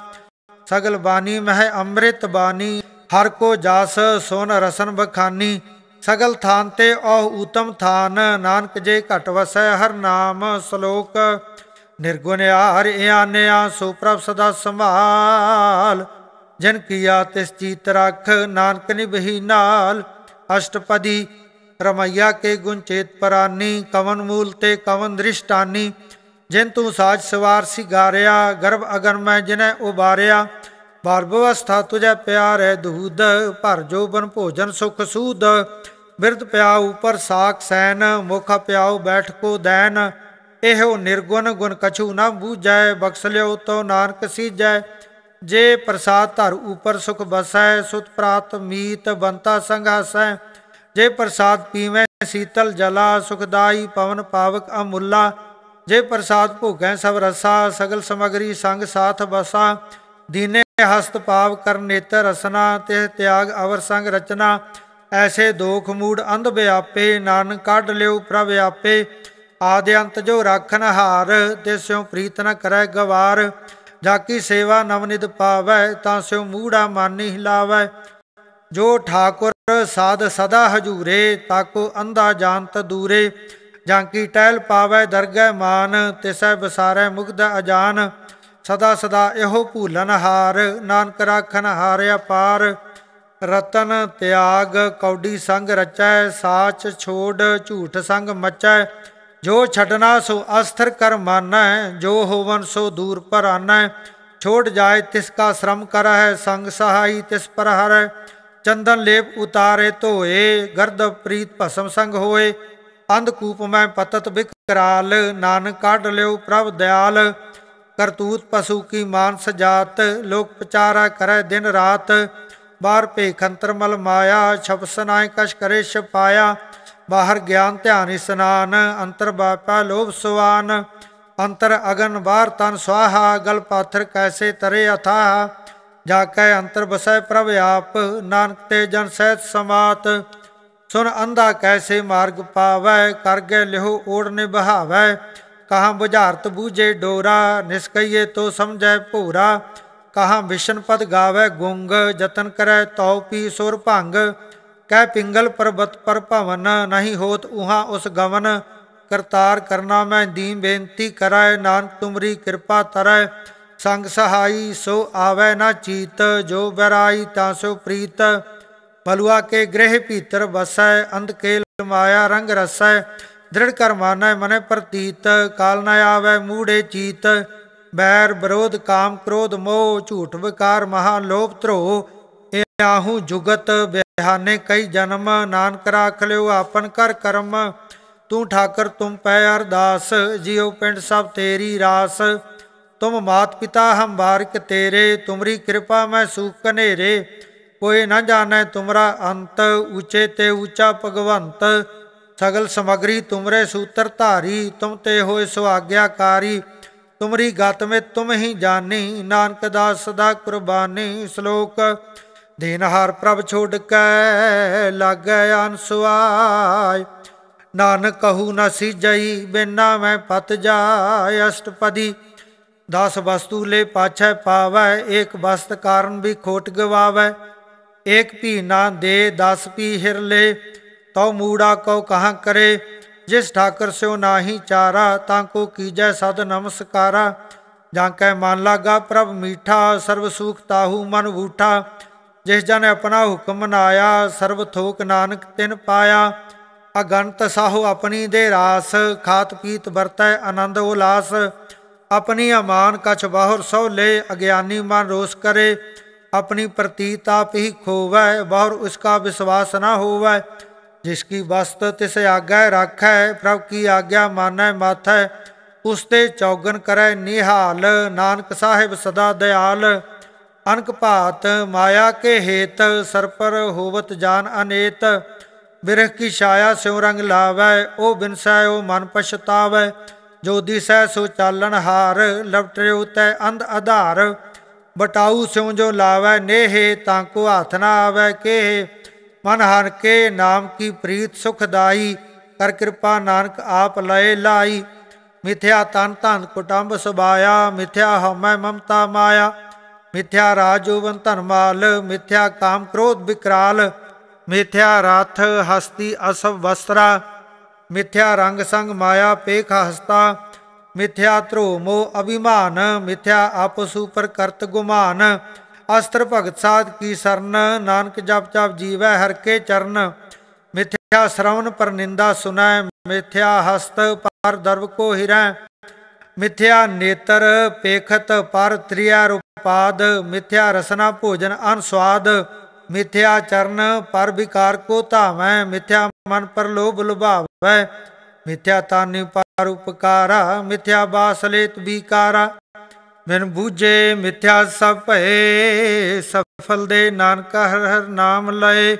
ਸਗਲ ਬਾਣੀ ਮਹਿ ਅੰਮ੍ਰਿਤ ਬਾਣੀ ਹਰ ਕੋ ਜਾਸ ਸੋਨ ਰਸਨ ਬਖਾਨੀ ਸਗਲ ਥਾਨ ਤੇ ਉਹ ਊਤਮ ਥਾਨ ਨਾਨਕ ਜੇ ਘਟ ਵਸੈ ਹਰ ਨਾਮ ਸ਼ਲੋਕ ਨਿਰਗੁਣ ਹਰ ਇਆਨਿਆ ਸੋ ਪ੍ਰਭ ਸਦਾ ਸੰਭਾਲ ਜਨ ਕੀਆ ਤਿਸ ਚੀਤ ਰਖ ਨਾਨਕ ਨਿਭਹੀ ਨਾਲ ਅਸ਼ਟਪਦੀ ਰਮਈਆ ਕੇ ਗੁਣ ਚੇਤ ਪਰਾਨੀ ਕਵਨ ਮੂਲ ਤੇ ਕਵਨ ਦ੍ਰਿਸ਼ਟਾਨੀ ਜਿਨ ਤੂੰ ਸਾਜ ਸਵਾਰ ਸੀ ਗਾਰਿਆ ਗਰਭ ਅਗਨ ਮੈਂ ਜਿਨੈ ਉਬਾਰਿਆ ਬਾਰਬ ਅਵਸਥਾ ਤੁਝੈ ਪਿਆਰ ਹੈ ਦੂਦ ਭਰ ਜੋ ਬਨ ਭੋਜਨ ਸੁਖ ਸੂਦ ਬਿਰਧ ਪਿਆਉ ਉਪਰ ਸਾਖ ਸੈਨ ਮੁਖ ਪਿਆਉ ਬੈਠ ਕੋ ਦੈਨ ਇਹੋ ਨਿਰਗੁਣ ਗੁਣ ਕਛੂ ਨਾ ਬੂਝੈ ਬਖਸ ਲਿਓ ਤੋ ਨਾਨਕ ਸੀਜੈ ਜੇ ਪ੍ਰਸਾਦ ਧਰ ਉਪਰ ਸੁਖ ਬਸੈ ਸੁਤ ਪ੍ਰਾਤ ਮੀਤ ਬੰਤਾ ਸੰਗ ਹਸੈ ਜੇ ਪ੍ਰਸਾਦ ਪੀਵੇਂ ਸੀਤਲ ਜਲਾ ਸੁਖਦਾਈ ਪਵਨ ਪਾਵਕ ਅਮੁੱਲਾ ਜੇ ਪ੍ਰਸਾਦ ਭੋਗੈ ਸਭ ਰਸਾ ਸਗਲ ਸਮਗਰੀ ਸੰਗ ਸਾਥ ਬਸਾ ਦੀਨੇ ਹਸਤ ਪਾਵ ਕਰ ਨੇਤਰ ਰਸਨਾ ਤੇ ਤਿਆਗ ਅਵਰ ਸੰਗ ਰਚਨਾ ਐਸੇ ਦੋਖ ਮੂੜ ਅੰਧ ਵਿਆਪੇ ਨਾਨਕ ਕੱਢ ਲਿਓ ਪ੍ਰਭ ਆਪੇ ਆਦਿ ਅੰਤ ਜੋ ਰਾਖਨ ਹਾਰ ਤਿਸਿਉ ਪ੍ਰੀਤ ਨ ਕਰੈ ਗਵਾਰ ਜਾਕੀ ਸੇਵਾ ਨਵਨਿਦ ਪਾਵੈ ਤਾਂ ਸਿਉ ਮੂੜਾ ਮਾਨੀ ਹਿਲਾਵੈ ਜੋ ਠਾਕੁਰ ਸਾਧ ਸਦਾ ਹਜੂਰੇ ਤਾਕੋ ਅੰਧਾ ਜਾਣਤ ਦੂਰੇ ਜਾਂ ਟਹਿਲ ਪਾਵੈ ਦਰਗਹਿ ਮਾਨ ਤਿਸੈ ਬਸਾਰੈ ਮੁਗਧ ਅਜਾਨ ਸਦਾ ਸਦਾ ਇਹੋ ਭੂਲਨ ਹਾਰ ਨਾਨਕ ਰਾਖਨ ਹਾਰਿਆ ਪਾਰ ਰਤਨ ਤਿਆਗ ਕੌਡੀ ਸੰਗ ਰਚੈ ਸਾਚ ਛੋੜ ਝੂਠ ਸੰਗ ਮਚੈ ਜੋ ਛਡਨਾ ਸੋ ਅਸਥਰ ਕਰ ਮਾਨੈ ਜੋ ਹੋਵਨ ਸੋ ਦੂਰ ਪਰ ਆਨੈ ਛੋੜ ਜਾਏ ਤਿਸ ਕਾ ਸ਼ਰਮ ਕਰਹਿ ਸੰਗ ਸਹਾਈ ਤਿਸ ਪਰ ਹਰੈ ਚੰਦਨ ਲੇਪ ਉਤਾਰੇ ਧੋਏ ਗਰਦ ਪ੍ਰੀਤ ਭਸਮ ਸੰਗ ਹੋਏ ਅੰਧ ਕੂਪ ਮੈਂ ਪਤਤ ਬਿਕਰਾਲ ਨਾਨਕ ਕਾਢ ਲਿਓ ਪ੍ਰਭ ਦਿਆਲ ਕਰਤੂਤ ਪਸ਼ੂ ਕੀ ਮਾਨਸ ਜਾਤ ਲੋਕ ਪਚਾਰਾ ਕਰੈ ਦਿਨ ਰਾਤ ਬਾਹਰ ਭੇਖੰਤਰ ਮਲ ਮਾਇਆ ਛਪਸਨਾਇ ਕਛ ਕਰੇ ਛਪਾਇਆ ਬਾਹਰ ਗਿਆਨ ਧਿਆਨ ਇਸਨਾਨ ਅੰਤਰ ਬਾਪਾ ਲੋਭ ਸੁਵਾਨ ਅੰਤਰ ਅਗਨ ਬਾਹਰ ਤਨ ਸਵਾਹਾ ਗਲ ਪਾਥਰ ਕੈਸੇ ਤਰੇ ਅਥਾ ਜਾ ਕੈ ਅੰਤਰ ਬਸੈ ਪ੍ਰਭ ਆਪ ਨਾਨਕ ਤੇ ਜਨ ਸਹਿਤ ਸਮਾਤ ਸੁਨ ਅੰਧਾ ਕੈਸੇ ਮਾਰਗ ਪਾਵੈ ਕਰ ਗੈ ਲਿਹੁ ਓੜ ਨੇ ਬਹਾਵੈ ਕਹਾਂ ਬੁਝਾਰਤ ਬੂਝੇ ਡੋਰਾ ਨਿਸਕਈਏ ਤੋ ਸਮਝੈ ਭੂਰਾ ਕਹਾ ਵਿਸ਼ਨਪਦ ਗਾਵੇ ਗੁੰਗ ਜਤਨ ਕਰੈ ਤਉ ਪੀ ਸੁਰ ਭੰਗ ਕਹਿ ਪਿੰਗਲ ਪਰਬਤ ਪਰ ਭਵਨ ਨਹੀਂ ਹੋਤ ਉਹਾਂ ਉਸ ਗਵਨ ਕਰਤਾਰ ਕਰਨਾ ਮੈਂ ਦੀਨ ਬੇਨਤੀ ਕਰੈ ਨਾਨਕ ਤੁਮਰੀ ਕਿਰਪਾ ਤਰੈ ਸੰਗ ਸਹਾਈ ਸੋ ਆਵੈ ਨਾ ਚੀਤ ਜੋ ਬਰਾਈ ਤਾਂ ਸੋ ਪ੍ਰੀਤ ਬਲੁਆ ਕੇ ਗ੍ਰਹਿ ਭੀਤਰ ਵਸੈ ਅੰਧ ਕੇ ਮਾਇਆ ਰੰਗ ਰਸੈ ਦ੍ਰਿੜ ਕਰਮਾਨੈ ਮਨੇ ਪ੍ਰਤੀਤ ਕਾਲ ਨ ਆਵੈ ਮੂੜੇ ਚੀਤ ਬੈਰ ਵਿਰੋਧ ਕਾਮ ਕ੍ਰੋਧ ਮੋਹ ਝੂਠ ਵਿਕਾਰ ਮਹਾ ਲੋਭ ਧਰੋ ਇਹ ਆਹੂ ਜੁਗਤ ਵਿਹਾਨੇ ਕਈ ਜਨਮ ਨਾਨਕ ਰਾਖ ਲਿਓ ਆਪਨ ਕਰ ਕਰਮ ਤੂੰ ਠਾਕਰ ਤੁਮ ਪੈ ਅਰਦਾਸ ਜਿਉ ਪਿੰਡ ਸਭ ਤੇਰੀ ਰਾਸ ਤੁਮ ਮਾਤ ਪਿਤਾ ਹਮ ਬਾਰਕ ਤੇਰੇ ਤੁਮਰੀ ਕਿਰਪਾ ਮੈਂ ਸੂਖ ਕਨੇਰੇ ਕੋਈ ਨਾ ਜਾਣੈ ਤੁਮਰਾ ਅੰਤ ਉਚੇ ਤੇ ਉਚਾ ਭਗਵੰਤ ਸਗਲ ਸਮਗਰੀ ਤੁਮਰੇ ਸੂਤਰ ਧਾਰੀ ਤੁਮ ਤੇ ਹੋਏ ਸੁਆਗਿਆਕਾਰੀ ਤੁਮਰੀ ਗਤ ਮੇ ਤੁਮ ਹੀ ਜਾਣੀ ਨਾਨਕ ਦਾ ਸਦਾ ਕੁਰਬਾਨੀ ਸ਼ਲੋਕ ਦੇਨ ਹਰ ਪ੍ਰਭ ਛੋੜ ਕੈ ਲਾਗੈ ਅਨਸੁਆਇ ਨਾਨਕ ਕਹੂ ਸੀ ਜਈ ਬਿਨਾ ਮੈਂ ਪਤ ਜਾਇ ਅਸ਼ਟਪਦੀ 10 ਵਸਤੂ ਲੈ ਪਾਛੈ ਪਾਵੈ ਏਕ ਵਸਤ ਕਾਰਨ ਵੀ ਖੋਟ ਗਵਾਵੈ ਏਕ ਭੀ ਨਾ ਦੇ 10 ਭੀ ਹਿਰ ਲੈ ਤਉ ਮੂੜਾ ਕਉ ਕਹਾ ਕਰੇ ਜਿਸ ਠਾਕਰ ਸਿਉ ਨਾਹੀ ਚਾਰਾ ਤਾਂ ਕੋ ਕੀਜੈ ਸਦ ਨਮਸਕਾਰਾ ਜਾਂ ਕੈ ਮਨ ਲਾਗਾ ਪ੍ਰਭ ਮੀਠਾ ਸਰਬ ਸੂਖ ਤਾਹੂ ਮਨ ਬੂਠਾ ਜਿਸ ਜਨ ਆਪਣਾ ਹੁਕਮ ਨਾਇਆ ਸਰਬ ਥੋਕ ਨਾਨਕ ਤਿਨ ਪਾਇਆ ਅਗੰਤ ਸਾਹੋ ਆਪਣੀ ਦੇ ਰਾਸ ਖਾਤ ਪੀਤ ਵਰਤੈ ਆਨੰਦ ਉਲਾਸ ਆਪਣੀ ਅਮਾਨ ਕਛ ਬਾਹਰ ਸੋ ਲੈ ਅਗਿਆਨੀ ਮਨ ਰੋਸ ਕਰੇ ਆਪਣੀ ਪ੍ਰਤੀਤ ਆਪ ਹੀ ਖੋਵੈ ਬਾਹਰ ਉਸਕਾ ਵਿਸ਼ਵਾਸ ਨਾ ਹੋਵੈ ਜਿਸ ਕੀ ਵਸਤ ਤਿਸ ਆਗਾ राखै ਪ੍ਰਭ ਕੀ ਆਗਿਆ ਮਾਨੈ ਮਾਥੈ ਉਸ ਤੇ ਚੌਗਨ ਕਰੈ ਨਿਹਾਲ ਨਾਨਕ ਸਾਹਿਬ ਸਦਾ ਦਿਆਲ ਅਨਕ ਭਾਤ ਮਾਇਆ ਕੇ ਹੇਤ ਸਰਪਰ ਹੋਵਤ ਜਾਨ ਅਨੇਤ ਬਿਰਖ ਕੀ ਛਾਇਆ ਸਿਉ ਰੰਗ ਲਾਵੈ ਉਹ ਬਿਨਸੈ ਉਹ ਮਨ ਪਛਤਾਵੈ ਜੋ ਦਿਸੈ ਸੋ ਚਾਲਣ ਹਾਰ ਲਵਟਿਓ ਤੈ ਅੰਧ ਆਧਾਰ ਬਟਾਉ ਸਿਉ ਜੋ ਲਾਵੈ ਨੇਹੇ ਤਾਂ ਕੋ ਹੱਥ ਨਾ ਆਵੈ ਕੇ मन हर के नाम की प्रीत सुखदाई कर कृपा नानक आप लय लाई मिथ्या तन धन कुटुंब सुभाया मिथ्या हम ममता माया मिथ्या राजोवन माल मिथ्या काम क्रोध बिकराल मिथ्या रथ हस्ती असव वस्त्रा मिथ्या रंग संग माया पेख हस्ता मिथ्या ध्रो मोह अभिमान मिथ्या आपसु पर कर्त गुमान ਅਸਤਰ ਭਗਤ ਸਾਧ ਕੀ ਸਰਨ ਨਾਨਕ ਜਪ ਜਪ ਜੀਵੈ ਹਰ ਕੇ ਚਰਨ ਮਿਥਿਆ ਸ਼ਰਵਨ ਪਰ ਨਿੰਦਾ ਸੁਨੈ ਮਿਥਿਆ ਹਸਤ ਪਰ ਦਰਵ ਕੋ ਹਿਰੈ ਮਿਥਿਆ ਨੇਤਰ ਪੇਖਤ ਪਰ ਤ੍ਰਿਆ ਰੂਪਾਦ ਮਿਥਿਆ ਰਸਨਾ ਭੋਜਨ ਅਨ ਸਵਾਦ ਮਿਥਿਆ ਚਰਨ ਪਰ ਵਿਕਾਰ ਕੋ ਧਾਵੈ ਮਿਥਿਆ ਮਨ ਪਰ ਲੋਭ ਲੁਭਾਵੈ ਮਿਥਿਆ ਤਾਨਿ ਪਰ ਉਪਕਾਰਾ ਮਿਥਿਆ ਬਾਸਲੇਤ ਵਿਕਾਰਾ ਬਿਨ ਬੂਝੇ ਮਿੱਥਿਆ ਸਭ ਭਏ ਸਫਲ ਦੇ ਨਾਨਕ ਹਰ ਹਰ ਨਾਮ ਲਏ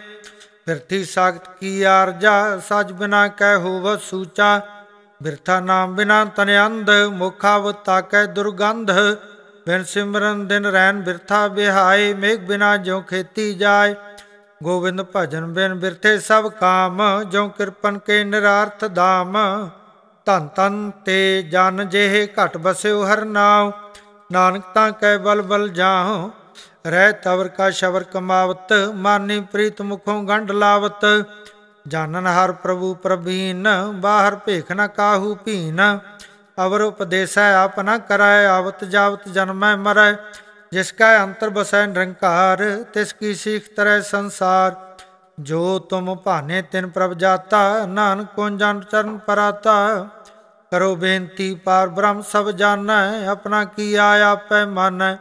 ਬਿਰਥੀ ਸਾਖਤ ਕੀ ਆਰਜਾ ਸਜ ਬਿਨਾ ਕਹਿ ਹੋਵ ਸੂਚਾ ਬਿਰਥਾ ਨਾਮ ਬਿਨਾ ਤਨ ਅੰਧ ਵਤਾ ਕੈ ਦੁਰਗੰਧ ਬਿਨ ਸਿਮਰਨ ਦਿਨ ਰਹਿਨ ਬਿਰਥਾ ਬਿਹਾਏ ਮੇਗ ਬਿਨਾ ਜਿਉ ਖੇਤੀ ਜਾਏ ਗੋਬਿੰਦ ਭਜਨ ਬਿਨ ਬਿਰਥੇ ਸਭ ਕਾਮ ਜਿਉ ਕਿਰਪਨ ਕੇ ਨਿਰਾਰਥ ਦਾਮ ਤਨ ਤਨ ਤੇ ਜਨ ਜਿਹੇ ਘਟ ਬਸਿਓ ਹਰ ਨਾਮ ਨਾਨਕ ਤਾਂ ਕੈ ਬਲ ਬਲ ਜਾਉ ਰਹਿ ਤਵਰ ਕਾ ਸ਼ਵਰ ਕਮਾਵਤ ਮਾਨੀ ਪ੍ਰੀਤ ਮੁਖੋਂ ਗੰਢ ਲਾਵਤ ਜਾਨਨ ਹਰ ਪ੍ਰਭੂ ਪ੍ਰਭੀਨ ਬਾਹਰ ਭੇਖ ਨ ਕਾਹੂ ਭੀਨ ਅਵਰ ਉਪਦੇਸੈ ਆਪ ਕਰਾਇ ਕਰੈ ਆਵਤ ਜਾਵਤ ਜਨਮੈ ਮਰੈ ਜਿਸ ਕਾ ਅੰਤਰ ਬਸੈ ਨਿਰੰਕਾਰ ਤਿਸ ਕੀ ਸੀਖ ਤਰੈ ਸੰਸਾਰ ਜੋ ਤੁਮ ਭਾਨੇ ਤਿਨ ਪ੍ਰਭ ਜਾਤਾ ਨਾਨਕ ਕੋ ਜਨ ਚਰਨ ਪਰਾਤਾ ਕਰੋ ਬੇਨਤੀ ਪਰ ਬ੍ਰਹਮ ਸਭ ਜਾਣੈ ਆਪਣਾ ਕੀ ਆਇਆ ਆਪੈ ਮਾਨੈ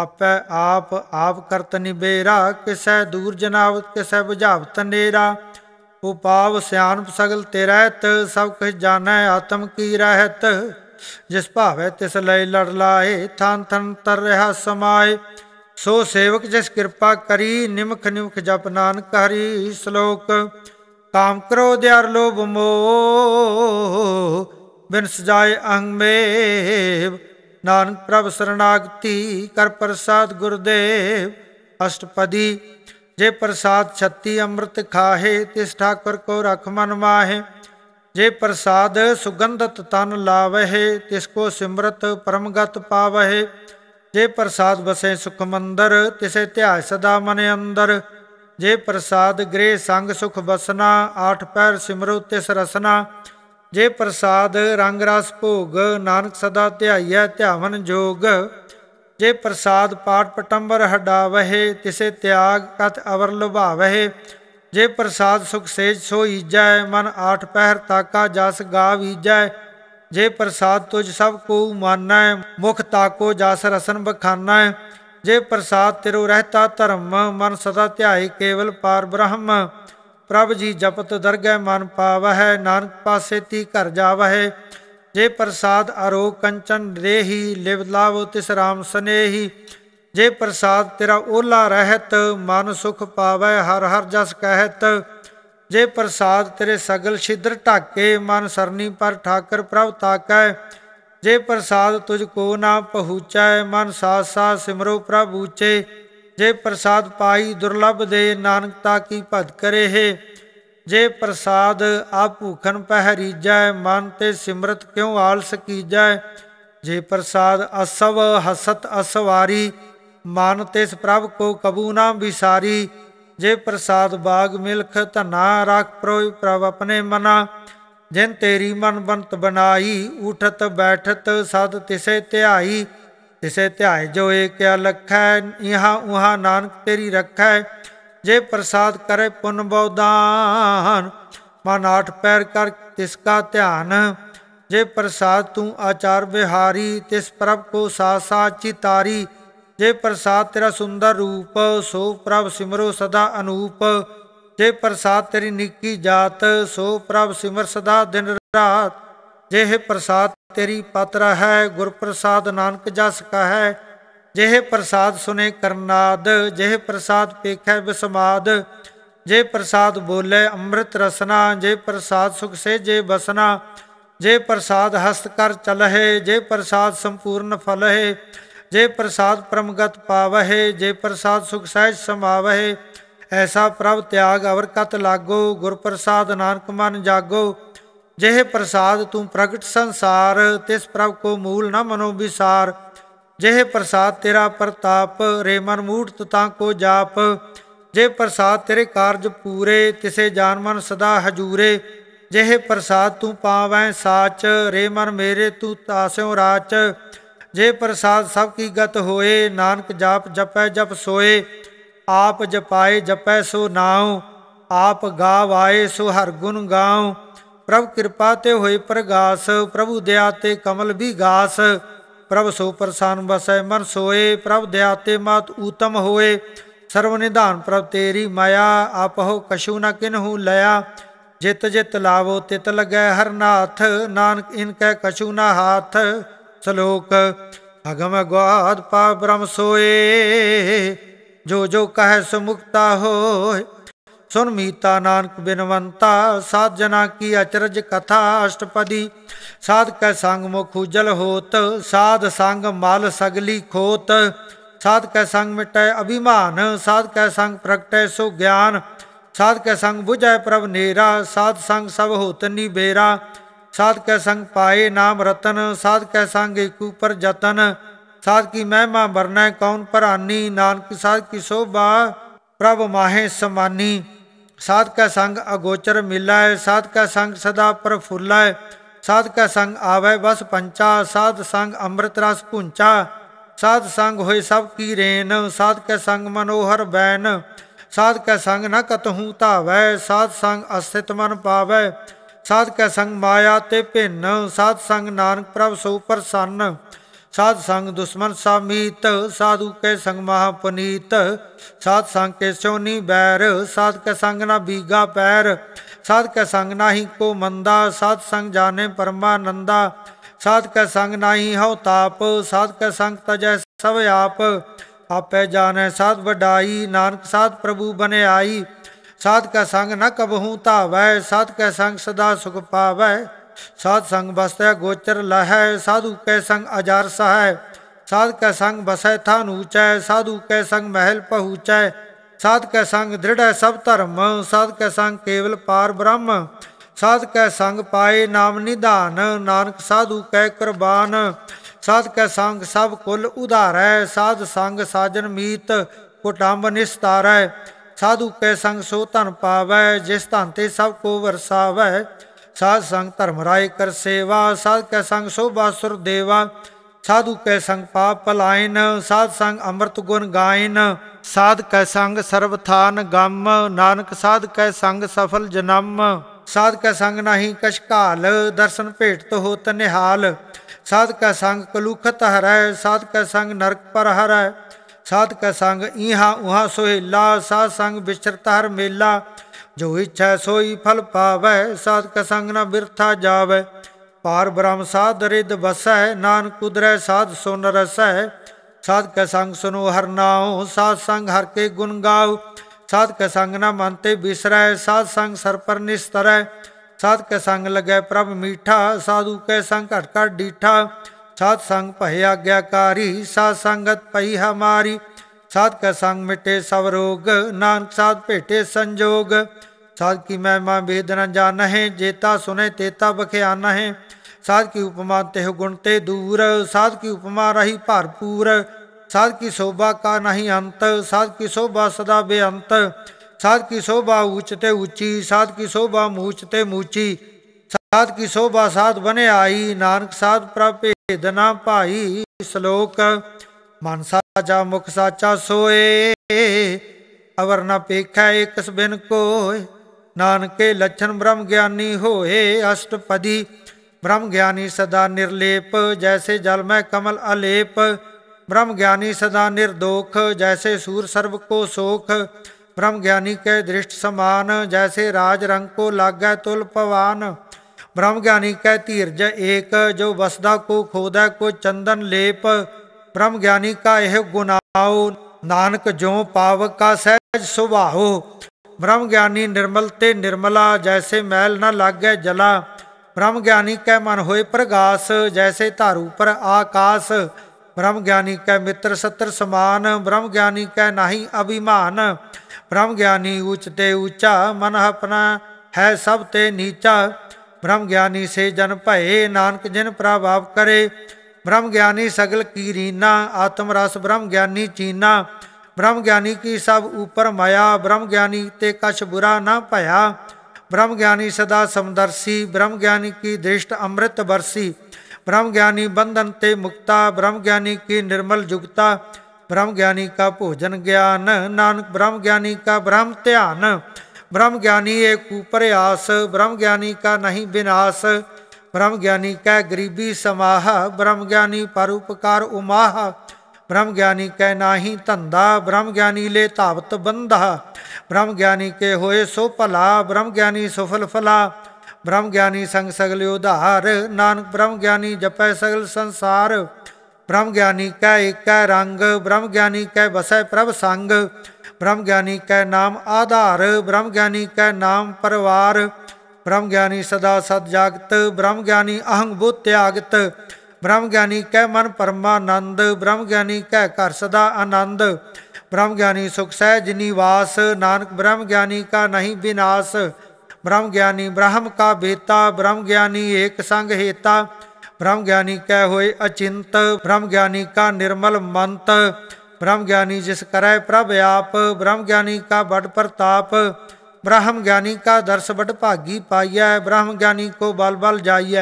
ਆਪੈ ਆਪ ਆਪ ਕਰਤ ਨਿਬੇਰਾ ਕਿਸੈ ਦੂਰ ਜਨਾਵਤ ਕਿਸੈ ਬੁਝਾਵਤ ਨੇਰਾ ਉਪਾਵ ਸਿਆਣਪ ਸਗਲ ਤੇ ਰਹਿਤ ਸਭ ਕੁਛ ਜਾਣੈ ਆਤਮ ਕੀ ਰਹਿਤ ਜਿਸ ਭਾਵੈ ਤਿਸ ਲਈ ਲੜ ਲਾਏ ਥਾਨ ਥਨ ਤਰ ਰਹਾ ਸਮਾਏ ਸੋ ਸੇਵਕ ਜਿਸ ਕਿਰਪਾ ਕਰੀ ਨਿਮਖ ਨਿਮਖ ਜਪ ਨਾਨਕ ਹਰੀ ਸ਼ਲੋਕ ਕਾਮ ਕਰੋ ਦਿਆਰ ਲੋਭ ਮੋ ਬਿਨ ਸਜਾਏ ਅਹੰਮੇਵ ਨਾਨਕ ਪ੍ਰਭ ਸਰਣਾਗਤੀ ਕਰ ਪ੍ਰਸਾਦ ਗੁਰਦੇਵ ਅਸ਼ਟਪਦੀ ਜੇ ਪ੍ਰਸਾਦ 36 ਅੰਮ੍ਰਿਤ ਖਾਹੇ ਤਿਸ ਠਾਕੁਰ ਕੋ ਰਖ ਮਨ ਮਾਹੇ ਜੇ ਪ੍ਰਸਾਦ ਸੁਗੰਧਤ ਤਨ ਲਾਵਹਿ ਤਿਸ ਕੋ ਸਿਮਰਤ ਪਰਮਗਤ ਪਾਵਹਿ ਜੇ ਪ੍ਰਸਾਦ ਬਸੇ ਸੁਖ ਮੰਦਰ ਤਿਸੇ ਧਿਆਇ ਸਦਾ ਮਨ ਅੰਦਰ ਜੇ ਪ੍ਰਸਾਦ ਗ੍ਰੇ ਸੰਗ ਸੁਖ ਬਸਨਾ ਆਠ ਪੈਰ ਸਿਮਰੋ ਤਿਸ ਰਸਨਾ ਜੇ ਪ੍ਰਸਾਦ ਰੰਗ ਰਸ ਭੋਗ ਨਾਨਕ ਸਦਾ ਧਿਆਈਐ ਧਿਆਵਨ ਜੋਗ ਜੇ ਪ੍ਰਸਾਦ ਪਾਠ ਪਟੰਬਰ ਹਡਾ ਵਹੇ ਤਿਸੇ ਤਿਆਗ ਕਤ ਅਵਰ ਲੁਭਾਵਹਿ ਜੇ ਪ੍ਰਸਾਦ ਸੁਖ ਸੇਜ ਸੋਈਜੈ ਮਨ ਆਠ ਪਹਿਰ ਤਾਕਾ ਜਸ ਗਾਵੀਜੈ ਜੇ ਪ੍ਰਸਾਦ ਤੁਝ ਸਭ ਕੋ ਮਾਨੈ ਮੁਖ ਤਾਕੋ ਜਸ ਰਸਨ ਬਖਾਨੈ ਜੇ ਪ੍ਰਸਾਦ ਤੇਰੋ ਰਹਤਾ ਧਰਮ ਮਨ ਸਦਾ ਧਿਆਈ ਕੇਵਲ ਪਾਰ ਬ੍ਰਹਮ ਪ੍ਰਭ ਜੀ ਜਪਤ ਦਰਗਹਿ ਮਨ ਪਾਵਹਿ ਨਾਨਕ ਪਾਸੇ ਤੀ ਘਰ ਜਾਵਹਿ ਜੇ ਪ੍ਰਸਾਦ ਅਰੋ ਕੰਚਨ ਰੇਹੀ ਲਿਵ ਲਾਵ ਤਿਸ ਰਾਮ ਸਨੇਹੀ ਜੇ ਪ੍ਰਸਾਦ ਤੇਰਾ ਓਲਾ ਰਹਿਤ ਮਨ ਸੁਖ ਪਾਵੈ ਹਰ ਹਰ ਜਸ ਕਹਿਤ ਜੇ ਪ੍ਰਸਾਦ ਤੇਰੇ ਸਗਲ ਛਿਦਰ ਢਾਕੇ ਮਨ ਸਰਨੀ ਪਰ ਠਾਕਰ ਪ੍ਰਭ ਤਾਕੈ ਜੇ ਪ੍ਰਸਾਦ ਤੁਝ ਕੋ ਨਾ ਪਹੁੰਚੈ ਮਨ ਸਾਸਾ ਸਿਮਰੋ ਪ੍ਰਭ ਉਚੇ ਜੇ ਪ੍ਰਸਾਦ ਪਾਈ ਦੁਰਲਭ ਦੇ ਨਾਨਕ ਤਾ ਕੀ ਭਜ ਕਰੇ ਹੈ ਜੇ ਪ੍ਰਸਾਦ ਆ ਭੂਖਨ ਪਹਿ ਰੀਜੈ ਮਨ ਤੇ ਸਿਮਰਤ ਕਿਉ ਆਲਸ ਕੀਜੈ ਜੇ ਪ੍ਰਸਾਦ ਅਸਵ ਹਸਤ ਅਸਵਾਰੀ ਮਨ ਤੇ ਪ੍ਰਭ ਕੋ ਕਬੂ ਨਾ ਵਿਸਾਰੀ ਜੇ ਪ੍ਰਸਾਦ ਬਾਗ ਮਿਲਖ ਧਨਾ ਰਾਖ ਪ੍ਰੋਇ ਪ੍ਰਭ ਆਪਣੇ ਮਨਾ ਜਿਨ ਤੇਰੀ ਮਨ ਬੰਤ ਬਣਾਈ ਉਠਤ ਬੈਠਤ ਸਦ ਤਿਸੇ ਧਿਆਈ ਤਿਸੇ ਧਿਆਇ ਜੋ ਏਕਿਆ ਲਖੈ ਇਹਾ ਉਹਾ ਨਾਨਕ ਤੇਰੀ ਰਖੈ ਜੇ ਪ੍ਰਸਾਦ ਕਰੇ ਪੁੰਨ ਬਉਦਾਨ ਮਨ ਆਠ ਪੈਰ ਕਰ ਤਿਸ ਕਾ ਧਿਆਨ ਜੇ ਪ੍ਰਸਾਦ ਤੂੰ ਆਚਾਰ ਵਿਹਾਰੀ ਤਿਸ ਪ੍ਰਭ ਕੋ ਸਾ ਸਾਚੀ ਚਿਤਾਰੀ ਜੇ ਪ੍ਰਸਾਦ ਤੇਰਾ ਸੁੰਦਰ ਰੂਪ ਸੋ ਪ੍ਰਭ ਸਿਮਰੋ ਸਦਾ ਅਨੂਪ ਜੇ ਪ੍ਰਸਾਦ ਤੇਰੀ ਨਿੱਕੀ ਜਾਤ ਸੋ ਪ੍ਰਭ ਸਿਮਰ ਸਦਾ ਦਿਨ ਰਾਤ ਜੇ ਹੈ ਪ੍ਰਸਾਦ ਤੇਰੀ ਪਾਤਰਾ ਹੈ ਗੁਰ ਪ੍ਰਸਾਦ ਨਾਨਕ ਜਸ ਕਾ ਹੈ ਜਿਹੇ ਪ੍ਰਸਾਦ ਸੁਨੇ ਕਰਨਾਦ ਜਿਹੇ ਪ੍ਰਸਾਦ ਪੇਖੈ ਬਿਸਮਾਦ ਜੇ ਪ੍ਰਸਾਦ ਬੋਲੇ ਅੰਮ੍ਰਿਤ ਰਸਨਾ ਜੇ ਪ੍ਰਸਾਦ ਸੁਖ ਸੇ ਜੇ ਬਸਨਾ ਜੇ ਪ੍ਰਸਾਦ ਹਸਤ ਕਰ ਚਲਹੇ ਜੇ ਪ੍ਰਸਾਦ ਸੰਪੂਰਨ ਫਲਹੇ ਜੇ ਪ੍ਰਸਾਦ ਪ੍ਰਮਗਤ ਪਾਵਹਿ ਜੇ ਪ੍ਰਸਾਦ ਸੁਖ ਸਹਿਜ ਸਮਾਵਹਿ ਐਸਾ ਪ੍ਰਭ ਤਿਆਗ ਅਵਰ ਕਤ ਲਾਗੋ ਗੁਰ ਪ੍ਰਸਾਦ ਨਾਨਕ ਮਨ ਜਾਗੋ ਜਿਹੇ ਪ੍ਰਸਾਦ ਤੂੰ ਪ੍ਰਗਟ ਸੰਸਾਰ ਤਿਸ ਪ੍ਰਭ ਕੋ ਮੂਲ ਨ ਮਨੋ ਵਿਸਾਰ ਜਿਹੇ ਪ੍ਰਸਾਦ ਤੇਰਾ ਪ੍ਰਤਾਪ ਰੇ ਮਨ ਮੂਠ ਤਾ ਕੋ ਜਾਪ ਜੇ ਪ੍ਰਸਾਦ ਤੇਰੇ ਕਾਰਜ ਪੂਰੇ ਤਿਸੇ ਜਾਨ ਮਨ ਸਦਾ ਹਜੂਰੇ ਜਿਹੇ ਪ੍ਰਸਾਦ ਤੂੰ ਪਾਵੈ ਸਾਚ ਰੇ ਮਨ ਮੇਰੇ ਤੂੰ ਤਾਸਿਓ ਰਾਚ ਜੇ ਪ੍ਰਸਾਦ ਸਭ ਕੀ ਗਤ ਹੋਏ ਨਾਨਕ ਜਾਪ ਜਪੈ ਜਪ ਸੋਏ ਆਪ ਜਪਾਏ ਜਪੈ ਸੋ ਨਾਉ ਆਪ ਗਾਵਾਏ ਸੋ ਹਰ ਗੁਣ ਗਾਉ ਪ੍ਰਭ ਕਿਰਪਾ ਤੇ ਹੋਈ ਪ੍ਰਗਾਸ ਪ੍ਰਭੂ ਦਇਆ ਤੇ ਕਮਲ ਵੀ ਗਾਸ ਪ੍ਰਭ ਸੋ ਪ੍ਰਸਾਨ ਵਸੈ ਮਨ ਸੋਏ ਪ੍ਰਭ ਦਇਆ ਤੇ ਮਤ ਊਤਮ ਹੋਏ ਸਰਵ ਨਿਧਾਨ ਪ੍ਰਭ ਤੇਰੀ ਮਾਇਆ ਆਪਹੁ ਕਛੂ ਨ ਕਿਨਹੂ ਲਿਆ ਜਿਤ ਜਿਤ ਲਾਵੋ ਤਿਤ ਲਗੈ ਹਰਨਾਥ ਨਾਨਕ ਇਨ ਕੈ ਕਛੂ ਨ ਹਾਥ ਸ਼ਲੋਕ ਅਗਮ ਗਵਾਦ ਪਾ ਬ੍ਰਹਮ ਸੋਏ ਜੋ ਜੋ ਕਹੈ ਸੁਮੁਕਤਾ ਹੋਏ ਸੁਨ ਮੀਤਾ ਨਾਨਕ ਬਿਨਵੰਤਾ ਸਾਜਨਾ ਕੀ ਅਚਰਜ ਕਥਾ ਅਸ਼ਟਪਦੀ ਸਾਧ ਕੈ ਸੰਗ ਮੁਖ ਉਜਲ ਹੋਤ ਸਾਧ ਸੰਗ ਮਲ ਸਗਲੀ ਖੋਤ ਸਾਧ ਕੈ ਸੰਗ ਮਿਟੈ ਅਭਿਮਾਨ ਸਾਧ ਕੈ ਸੰਗ ਪ੍ਰਗਟੈ ਸੋ ਗਿਆਨ ਸਾਧ ਕੈ ਸੰਗ 부ਝੈ ਪ੍ਰਭ ਨੇਰਾ ਸਾਧ ਸੰਗ ਸਭ ਹੋਤ ਨਿਬੇਰਾ ਸਾਧ ਕੈ ਸੰਗ ਪਾਏ ਨਾਮ ਰਤਨ ਸਾਧ ਕੈ ਸੰਗ ਏਕੂ ਪਰ ਜਤਨ ਸਾਧ ਕੀ ਮਹਿਮਾ ਵਰਨੈ ਕੌਣ ਪਰਾਨੀ ਨਾਨਕ ਸਾਧ ਕੀ ਸੋਭਾ ਪ੍ਰਭ ਮਾਹੇ ਸਮਾਨੀ ਸਾਧ ਕਾ ਸੰਗ ਅਗੋਚਰ ਮਿਲਾ ਹੈ ਸਾਧ ਕਾ ਸੰਗ ਸਦਾ ਪ੍ਰਫੁੱਲਾ ਹੈ ਸਾਧ ਕਾ ਸੰਗ ਆਵੇ ਬਸ ਪੰਚਾ ਸਾਧ ਸੰਗ ਅੰਮ੍ਰਿਤ ਰਸ ਪੁੰਚਾ ਸਾਧ ਸੰਗ ਹੋਏ ਸਭ ਕੀ ਰੇਨ ਸਾਧ ਕਾ ਸੰਗ ਮਨੋਹਰ ਬੈਨ ਸਾਧ ਕਾ ਸੰਗ ਨ ਕਤਹੂ ਧਾਵੈ ਸਾਧ ਸੰਗ ਅਸਥਿਤ ਮਨ ਪਾਵੈ ਸਾਧ ਕਾ ਸੰਗ ਮਾਇਆ ਤੇ ਭਿੰਨ ਸਾਧ ਸੰਗ ਨਾਨਕ ਪ੍ਰਭ ਸੋ ਪ੍ਰਸੰਨ ਸਾਧ ਸੰਗ ਦੁਸ਼ਮਨ ਸਾਮੀਤ ਮੀਤ ਸਾਧੂ ਕੇ ਸੰਗ ਮਹਾ ਪਨੀਤ ਸਾਧ ਸੰਗ ਕੇ ਸੋਨੀ ਬੈਰ ਸਾਧ ਕੇ ਸੰਗ ਨਾ ਬੀਗਾ ਪੈਰ ਸਾਧ ਕੇ ਸੰਗ ਨਾਹੀ ਕੋ ਮੰਦਾ ਸਾਧ ਸੰਗ ਜਾਣੇ ਪਰਮਾਨੰਦਾ ਸਾਧ ਕੇ ਸੰਗ ਨਾਹੀ ਹਉ ਤਾਪ ਸਾਧ ਕੇ ਸੰਗ ਤਜੈ ਸਭ ਆਪ ਆਪੇ ਜਾਣੈ ਸਾਧ ਵਡਾਈ ਨਾਨਕ ਸਾਧ ਪ੍ਰਭੂ ਬਨੇ ਆਈ ਸਾਧ ਕਾ ਸੰਗ ਨ ਕਬਹੂ ਤਾਵੈ ਸਾਧ ਕਾ ਸੰਗ ਸਦਾ ਸੁਖ ਪਾਵੈ ਸਾਧ ਸੰਗ ਵਸੈ ਗੋਚਰ ਲਹੈ ਸਾਧੂ ਕੈ ਸੰਗ ਅਜਰ ਸਹੈ ਸਾਧ ਕੈ ਸੰਗ ਵਸੈ ਥਾਨ ਊਚੈ ਸਾਧੂ ਕੈ ਸੰਗ ਮਹਿਲ ਪਹੁਚੈ ਸਾਧ ਕੈ ਸੰਗ ਦ੍ਰਿੜੈ ਸਭ ਧਰਮ ਸਾਧ ਕੈ ਸੰਗ ਕੇਵਲ ਪਾਰ ਬ੍ਰਹਮ ਸਾਧ ਕੈ ਸੰਗ ਪਾਏ ਨਾਮ ਨਿਧਾਨ ਨਾਨਕ ਸਾਧੂ ਕੈ ਕੁਰਬਾਨ ਸਾਧ ਕੈ ਸੰਗ ਸਭ ਕੁਲ ਉਧਾਰੈ ਸਾਧ ਸੰਗ ਸਾਜਨ ਮੀਤ ਕੋਟੰਬ ਨਿਸਤਾਰੈ ਸਾਧੂ ਕੈ ਸੰਗ ਸੋ ਧਨ ਪਾਵੈ ਜਿਸ ਧਨ ਤੇ ਸਭ ਕੋ ਵਰਸਾਵੈ ਸਾਧ ਸੰਗ ਧਰਮ ਰਾਏ ਕਰ ਸੇਵਾ ਸਾਧ ਕੈ ਸੰਗ ਸੋਭਾ ਸੁਰ ਦੇਵਾ ਸਾਧੂ ਕੈ ਸੰਗ ਪਾਪ ਭਲਾਇਨ ਸਾਧ ਸੰਗ ਅੰਮ੍ਰਿਤ ਗੁਣ ਗਾਇਨ ਸਾਧ ਕੈ ਸੰਗ ਸਰਬ ਥਾਨ ਗਮ ਨਾਨਕ ਸਾਧ ਕੈ ਸੰਗ ਸਫਲ ਜਨਮ ਸਾਧ ਕੈ ਸੰਗ ਨਾਹੀ ਕਛ ਘਾਲ ਦਰਸ਼ਨ ਭੇਟ ਤੋ ਹੋਤ ਨਿਹਾਲ ਸਾਧ ਕੈ ਸੰਗ ਕਲੂਖਤ ਹਰੈ ਸਾਧ ਕੈ ਸੰਗ ਨਰਕ ਪਰ ਹਰੈ ਸਾਧ ਕੈ ਸੰਗ ਇਹਾ ਉਹਾ ਸੋਹਿਲਾ ਸਾਧ ਸੰਗ ਵਿਚਰਤਾਰ ਮੇਲਾ ਜੋ ਇੱਛਾ ਸੋਈ ਫਲ ਪਾਵੈ ਸਾਧਕ ਸੰਗ ਨਾ ਬਿਰਥਾ ਜਾਵੈ ਪਾਰ ਬ੍ਰਹਮ ਸਾਧ ਰਿਦ ਵਸੈ ਨਾਨਕ ਕੁਦਰੈ ਸਾਧ ਸੁਨ ਰਸੈ ਸਾਧਕ ਸੰਗ ਸੁਨੋ ਹਰ ਨਾਉ ਸਾਧ ਸੰਗ ਹਰ ਕੇ ਗੁਣ ਗਾਉ ਸਾਧਕ ਸੰਗ ਨਾ ਮਨ ਤੇ ਬਿਸਰੈ ਸਾਧ ਸੰਗ ਸਰ ਪਰ ਨਿਸਤਰੈ ਸਾਧਕ ਸੰਗ ਲਗੈ ਪ੍ਰਭ ਮੀਠਾ ਸਾਧੂ ਕੈ ਸੰਗ ਘਟ ਘਟ ਡੀਠਾ ਸਾਧ ਸੰਗ ਭਇ ਆਗਿਆਕਾਰੀ ਸਾਧ ਸੰਗਤ ਪਈ ਹਮਾਰੀ साध का संग मिटे सब रोग नानक साध भेटे संजोग साध की महिमा भेद न जान है जेता सुने तेता बख्यान है साध की उपमा तेह गुण ते दूर साध की उपमा रही भरपूर साध की शोभा का नहीं अंत साध की शोभा सदा बेअंत साध की शोभा ऊंचते ऊंची साध की शोभा मूचते मूची साध की शोभा साध बने आई नानक साध प्रभेद पाई श्लोक मन साजा मुख साचा सोए अवर न ਪੇਖੈ एक बिन कोय नानके लक्षण ब्रह्म ज्ञानी होए अष्टपदी ब्रह्म ज्ञानी सदा निर्लेप जैसे जल में कमल अलेप ब्रह्म ज्ञानी सदा निर्दोख जैसे सूर सर्व को सोख ब्रह्म ज्ञानी के दृष्ट समान जैसे राज रंग को लागे तुल पवान ब्रह्म ज्ञानी के धीरज एक जो वसदा को खोदा को चंदन लेप ਬ੍ਰਹਮ ਗਿਆਨੀ ਕਾ ਇਹ ਗੁਨਾਓ ਨਾਨਕ ਜੋ ਪਾਵਕ ਕਾ ਸਹਿਜ ਸੁਭਾਓ ਬ੍ਰਹਮ ਗਿਆਨੀ ਨਿਰਮਲ ਤੇ ਨਿਰਮਲਾ ਜੈਸੇ ਮੈਲ ਨਾ ਲਾਗੇ ਜਲਾ ਬ੍ਰਹਮ ਗਿਆਨੀ ਕੈ ਮਨ ਹੋਏ ਪ੍ਰਗਾਸ ਜੈਸੇ ਧਾਰੂ ਪਰ ਆਕਾਸ ਬ੍ਰਹਮ ਗਿਆਨੀ ਕੈ ਮਿੱਤਰ ਸਤਰ ਸਮਾਨ ਬ੍ਰਹਮ ਗਿਆਨੀ ਕੈ ਨਾਹੀ ਅਭਿਮਾਨ ਬ੍ਰਹਮ ਗਿਆਨੀ ਉੱਚ ਤੇ ਉੱਚਾ ਮਨ ਆਪਣਾ ਹੈ ਸਭ ਤੇ ਨੀਚਾ ਬ੍ਰਹਮ ਗਿਆਨੀ ਸੇ ਜਨ ਭਏ ਨਾਨਕ ਜਿਨ ਪ੍ਰਭਾਵ ਕਰੇ ब्रह्म ज्ञानी सगल की रीना आत्म रस ब्रह्म ज्ञानी चीना ब्रह्म ज्ञानी की सब ऊपर माया ब्रह्म ज्ञानी ते कछ बुरा ना भया ब्रह्म ज्ञानी सदा समदर्शी ब्रह्म ज्ञानी की दृष्ट अमृत बरसी ब्रह्म ज्ञानी बंधन ते मुक्ता ब्रह्म ज्ञानी की निर्मल जुगता ब्रह्म ज्ञानी का भोजन ज्ञान नानक ब्रह्म ज्ञानी का ब्रह्म ध्यान ब्रह्म ज्ञानी एक ऊपर आस ब्रह्म ज्ञानी का नहीं विनाश ਬ੍ਰਹਮ ਗਿਆਨੀ ਕਹਿ ਗਰੀਬੀ ਸਮਾਹ ਬ੍ਰਹਮ ਗਿਆਨੀ ਪਰ ਉਪਕਾਰ ਉਮਾਹ ਬ੍ਰਹਮ ਗਿਆਨੀ ਕਹਿ ਨਾਹੀ ਧੰਦਾ ਬ੍ਰਹਮ ਗਿਆਨੀ ਲੈ ਧਾਵਤ ਬੰਧਾ ਬ੍ਰਹਮ ਗਿਆਨੀ ਕੇ ਹੋਏ ਸੋ ਭਲਾ ਬ੍ਰਹਮ ਗਿਆਨੀ ਸਫਲ ਫਲਾ ਬ੍ਰਹਮ ਗਿਆਨੀ ਸੰਗ ਸਗਲ ਉਧਾਰ ਨਾਨਕ ਬ੍ਰਹਮ ਗਿਆਨੀ ਜਪੈ ਸਗਲ ਸੰਸਾਰ ਬ੍ਰਹਮ ਗਿਆਨੀ ਕੈ ਏਕੈ ਰੰਗ ਬ੍ਰਹਮ ਗਿਆਨੀ ਕਹਿ ਵਸੈ ਪ੍ਰਭ ਸੰਗ ਬ੍ਰਹਮ ਗਿਆਨੀ ਕਹਿ ਨਾਮ ਆਧਾਰ ਬ੍ਰਹਮ ਗਿਆਨੀ ਕਹਿ ਨਾਮ ਪਰਵਾਰ ਬ੍ਰਹਮ ਗਿਆਨੀ ਸਦਾ ਸਤ ਜਾਗਤ ਬ੍ਰਹਮ ਗਿਆਨੀ ਅਹੰਗ ਬੁੱਧ ਤਿਆਗਤ ਬ੍ਰਹਮ ਗਿਆਨੀ ਕਹਿ ਮਨ ਪਰਮਾਨੰਦ ਬ੍ਰਹਮ ਗਿਆਨੀ ਕਹਿ ਘਰ ਸਦਾ ਆਨੰਦ ਬ੍ਰਹਮ ਗਿਆਨੀ ਸੁਖ ਸਹਿਜ ਨਿਵਾਸ ਨਾਨਕ ਬ੍ਰਹਮ ਗਿਆਨੀ ਕਾ ਨਹੀਂ ਵਿਨਾਸ਼ ਬ੍ਰਹਮ ਗਿਆਨੀ ਬ੍ਰਹਮ ਕਾ ਬੇਤਾ ਬ੍ਰਹਮ ਗਿਆਨੀ ਏਕ ਸੰਗ ਹੇਤਾ ਬ੍ਰਹਮ ਗਿਆਨੀ ਕਹਿ ਹੋਏ ਅਚਿੰਤ ਬ੍ਰਹਮ ਗਿਆਨੀ ਕਾ ਨਿਰਮਲ ਮੰਤ ਬ੍ਰਹਮ ਗਿਆਨੀ ਜਿਸ ਕਰੈ ਪ੍ਰਭ ਆਪ ਬ੍ਰਹਮ ਗਿਆਨੀ ਕਾ ਬੜ ਪ੍ਰਤਾਪ ब्रह्म ज्ञानी का दर्श बट भागी पाइय ब्रह्म ज्ञानी को बल बल जाइय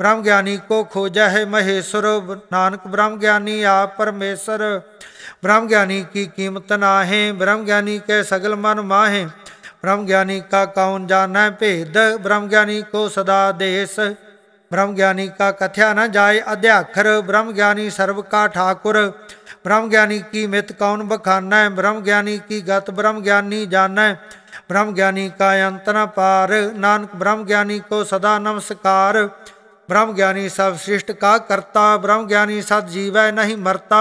ब्रह्म ज्ञानी को खोज है महेश्वर नानक ब्रह्म ज्ञानी आ परमेश्वर ब्रह्म ज्ञानी की कीमत नाहे ब्रह्म ज्ञानी के सगल मन माहे ब्रह्म ज्ञानी का कौन जाना भेद ब्रह्म ज्ञानी को सदा देश ब्रह्म ज्ञानी का कथ्या न जाए अध्याखर ब्रह्म ज्ञानी सर्व का ठाकुर ब्रह्म ज्ञानी की मित कौन बखाना है ब्रह्म ज्ञानी की गत ब्रह्म ज्ञानी जाना है ਬ੍ਰਹਮ ਗਿਆਨੀ ਕਾ ਅੰਤ ਨ ਪਾਰ ਨਾਨਕ ਬ੍ਰਹਮ ਗਿਆਨੀ ਕੋ ਸਦਾ ਨਮਸਕਾਰ ਬ੍ਰਹਮ ਗਿਆਨੀ ਸਭ ਸ੍ਰਿਸ਼ਟ ਕਾ ਕਰਤਾ ਬ੍ਰਹਮ ਗਿਆਨੀ ਸਤ ਜੀਵੈ ਨਹੀਂ ਮਰਤਾ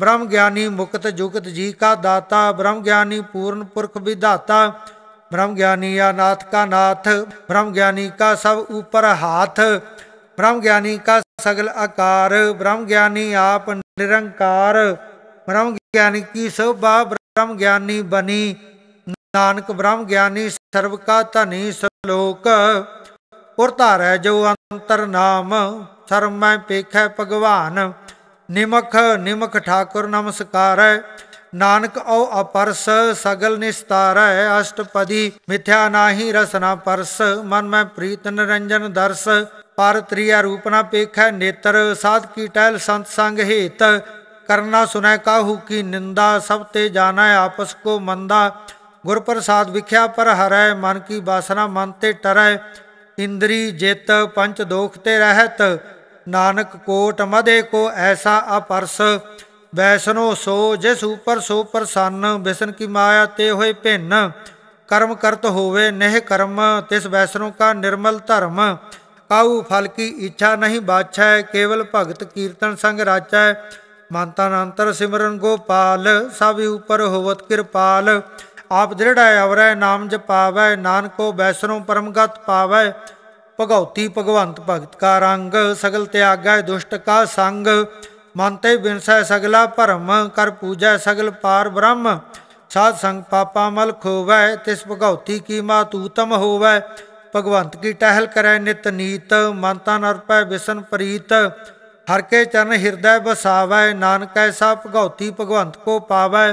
ਬ੍ਰਹਮ ਗਿਆਨੀ ਮੁਕਤ ਜੁਗਤ ਜੀ ਕਾ ਦਾਤਾ ਬ੍ਰਹਮ ਗਿਆਨੀ ਪੂਰਨ ਪੁਰਖ ਵਿਧਾਤਾ ਬ੍ਰਹਮ ਗਿਆਨੀ ਆਨਾਥ ਕਾ ਨਾਥ ਬ੍ਰਹਮ ਗਿਆਨੀ ਕਾ ਸਭ ਉਪਰ ਹਾਥ ਬ੍ਰਹਮ ਗਿਆਨੀ ਕਾ ਸਗਲ ਆਕਾਰ ਬ੍ਰਹਮ ਗਿਆਨੀ ਆਪ ਨਿਰੰਕਾਰ ਬ੍ਰਹਮ ਗਿਆਨੀ ਕੀ ਸੋਭਾ ਬ੍ਰਹਮ ਗਿਆਨੀ ਬਣੀ ਨਾਨਕ ਬ੍ਰਹਮ ਗਿਆਨੀ ਸਰਬ ਕਾ ਧਨੀ ਸਲੋਕ ਪੁਰ ਧਾਰੈ ਜੋ ਅੰਤਰ ਨਾਮ ਸਰਬ ਮੈਂ ਪੇਖੈ ਭਗਵਾਨ ਨਿਮਖ ਨਿਮਖ ਠਾਕੁਰ ਨਮਸਕਾਰੈ ਨਾਨਕ ਔ ਅਪਰਸ ਸਗਲ ਨਿਸਤਾਰੈ ਅਸ਼ਟਪਦੀ ਮਿਥਿਆ ਨਾਹੀ ਰਸਨਾ ਪਰਸ ਮਨ ਮੈਂ ਪ੍ਰੀਤ ਨਰੰਜਨ ਦਰਸ ਪਰ ਤ੍ਰਿਆ ਰੂਪ ਨਾ ਪੇਖੈ ਨੇਤਰ ਸਾਧ ਕੀ ਟਹਿਲ ਸੰਤ ਸੰਗ ਹੇਤ ਕਰਨਾ ਸੁਨੈ ਕਾਹੂ ਕੀ ਨਿੰਦਾ ਸਭ ਤੇ ਜਾਣਾ ਆਪਸ ਕੋ ਮੰਦਾ ਗੁਰਪ੍ਰਸਾਦ ਵਿਖਿਆ ਪਰ ਹਰੈ ਮਨ ਕੀ ਬਾਸਨਾ ਮਨ ਤੇ ਟਰੈ ਇੰਦਰੀ ਜਿਤ ਪੰਚ ਦੋਖ ਤੇ ਰਹਿਤ ਨਾਨਕ ਕੋਟ ਮਦੇ ਕੋ ਐਸਾ ਅਪਰਸ ਵੈਸਨੋ ਸੋ ਜਿਸ ਉਪਰ ਸੋ ਪ੍ਰਸੰਨ ਵਿਸਨ ਕੀ ਮਾਇਆ ਤੇ ਹੋਏ ਭਿੰਨ ਕਰਮ ਕਰਤ ਹੋਵੇ ਨਹਿ ਕਰਮ ਤਿਸ ਵੈਸਨੋ ਕਾ ਨਿਰਮਲ ਧਰਮ ਕਾਉ ਫਲ ਕੀ ਇੱਛਾ ਨਹੀਂ ਬਾਛੈ ਕੇਵਲ ਭਗਤ ਕੀਰਤਨ ਸੰਗ ਰਾਚੈ ਮਨ ਤਨ ਅੰਤਰ ਸਿਮਰਨ ਗੋਪਾਲ ਸਭ ਉਪਰ ਹੋਵਤ ਕਿਰਪਾਲ ਆਪ ਹੈ ਅਵਰੈ ਨਾਮ ਜਪਾਵੈ ਨਾਨਕੋ ਬੈਸਰੋਂ ਪਰਮਗਤ ਪਾਵੈ ਭਗਉਤੀ ਭਗਵੰਤ ਭਗਤ ਕਾ ਰੰਗ ਸਗਲ ਤਿਆਗੈ ਦੁਸ਼ਟ ਕਾ ਸੰਗ ਮਨ ਤੇ ਬਿਨਸੈ ਸਗਲਾ ਭਰਮ ਕਰ ਪੂਜੈ ਸਗਲ ਪਾਰ ਬ੍ਰਹਮ ਸਾਧ ਸੰਗ ਪਾਪਾ ਮਲ ਖੋਵੈ ਤਿਸ ਭਗਉਤੀ ਕੀ ਮਾਤ ਉਤਮ ਹੋਵੈ ਭਗਵੰਤ ਕੀ ਟਹਿਲ ਕਰੈ ਨਿਤ ਨੀਤ ਮਨ ਤਨ ਅਰਪੈ ਵਿਸਨ ਪ੍ਰੀਤ ਹਰ ਕੇ ਚਰਨ ਹਿਰਦੈ ਬਸਾਵੈ ਨਾਨਕੈ ਸਾ ਭਗਉਤੀ ਭਗਵੰਤ ਕੋ ਪਾਵੈ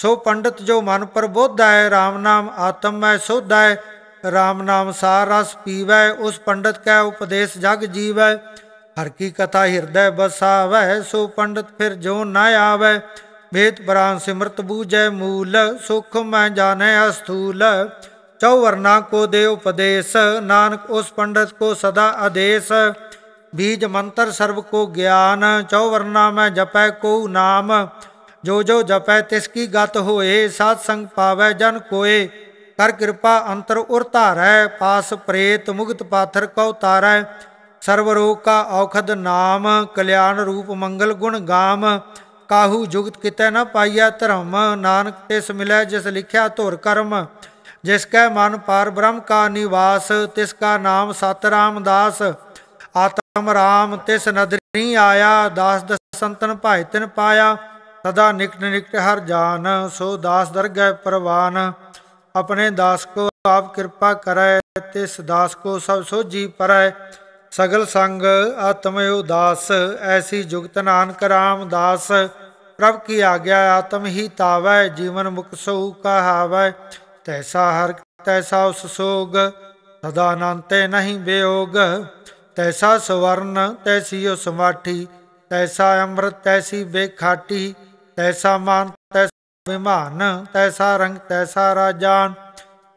ਸੋ ਪੰਡਤ ਜੋ ਮਨ ਪਰਬੋਧਾ ਹੈ RAM ਨਾਮ ਆਤਮੈ ਸੋਧਾ ਹੈ RAM ਨਾਮ ਸਾਰ ਰਸ ਪੀਵੈ ਉਸ ਪੰਡਤ ਕੈ ਉਪਦੇਸ਼ ਜਗ ਜੀਵੈ ਹਰ ਕੀ ਕਥਾ ਹਿਰਦੈ ਬਸਾਵੈ ਸੋ ਪੰਡਤ ਫਿਰ ਜੋ ਨਾ ਆਵੈ ਵੇਦ ਬਰਾਂ ਸਿਮਰਤ ਬੂਝੈ ਮੂਲ ਸੁਖ ਮੈਂ ਜਾਣੈ ਅਸਥੂਲ ਵਰਨਾ ਕੋ ਦੇ ਉਪਦੇਸ਼ ਨਾਨਕ ਉਸ ਪੰਡਤ ਕੋ ਸਦਾ ਆਦੇਸ਼ ਬੀਜ ਮੰਤਰ ਸਰਬ ਕੋ ਗਿਆਨ ਵਰਨਾ ਮੈਂ ਜਪੈ ਕੋ ਨਾਮ ਜੋ ਜੋ ਜਪੈ ਤਿਸ ਕੀ ਗਤ ਹੋਏ ਸਾਧ ਸੰਗ ਪਾਵੈ ਜਨ ਕੋਏ ਕਰ ਕਿਰਪਾ ਅੰਤਰ ਉਰ ਧਾਰੈ ਪਾਸ ਪ੍ਰੇਤ ਮੁਗਤ ਪਾਥਰ ਕਉ ਤਾਰੈ ਸਰਵ ਰੋਗ ਕਾ ਔਖਦ ਨਾਮ ਕਲਿਆਣ ਰੂਪ ਮੰਗਲ ਗੁਣ ਗਾਮ ਕਾਹੂ ਜੁਗਤ ਕਿਤੈ ਨਾ ਪਾਈਆ ਧਰਮ ਨਾਨਕ ਤਿਸ ਮਿਲੈ ਜਿਸ ਲਿਖਿਆ ਧੁਰ ਕਰਮ ਜਿਸ ਕੈ ਮਨ ਪਾਰ ਬ੍ਰਹਮ ਕਾ ਨਿਵਾਸ ਤਿਸ ਕਾ ਨਾਮ ਸਤ ਰਾਮਦਾਸ ਆਤਮ ਰਾਮ ਤਿਸ ਨਦਰੀ ਆਇਆ ਦਾਸ ਦਸੰਤਨ ਭਾਇ ਤਿਨ ਪਾਇਆ ਸਦਾ ਨਿਕਟ ਨਿਕਟ ਹਰ ਜਾਨ ਸੋ ਦਾਸ ਦਰਗਹਿ ਪਰਵਾਨ ਆਪਣੇ ਦਾਸ ਕੋ ਆਪ ਕਿਰਪਾ ਕਰੈ ਤੇ ਸਦਾਸ ਕੋ ਸਭ ਸੋਜੀ ਪਰੈ ਸਗਲ ਸੰਗ ਆਤਮਿ ਉਦਾਸ ਐਸੀ ਜੁਗਤ ਨਾਨਕ ਰਾਮ ਦਾਸ ਪ੍ਰਭ ਕੀ ਆਗਿਆ ਆਤਮ ਹੀ ਤਾਵੈ ਜੀਵਨ ਮੁਕ ਸੋ ਕਹਾਵੈ ਤੈਸਾ ਹਰ ਤੈਸਾ ਉਸ ਸੋਗ ਸਦਾ ਅਨੰਤੇ ਨਹੀਂ ਬੇਯੋਗ ਤੈਸਾ ਸਵਰਨ ਤੈਸੀ ਉਸ ਮਾਠੀ ਤੈਸਾ ਅੰਮ੍ਰਿਤ ਤੈਸੀ ਬੇਖਾਟੀ ਤੈਸਾ ਮਾਨ ਤੈਸਾ ਵਿਮਾਨ ਤੈਸਾ ਰੰਗ ਤੈਸਾ ਰਾਜਾਨ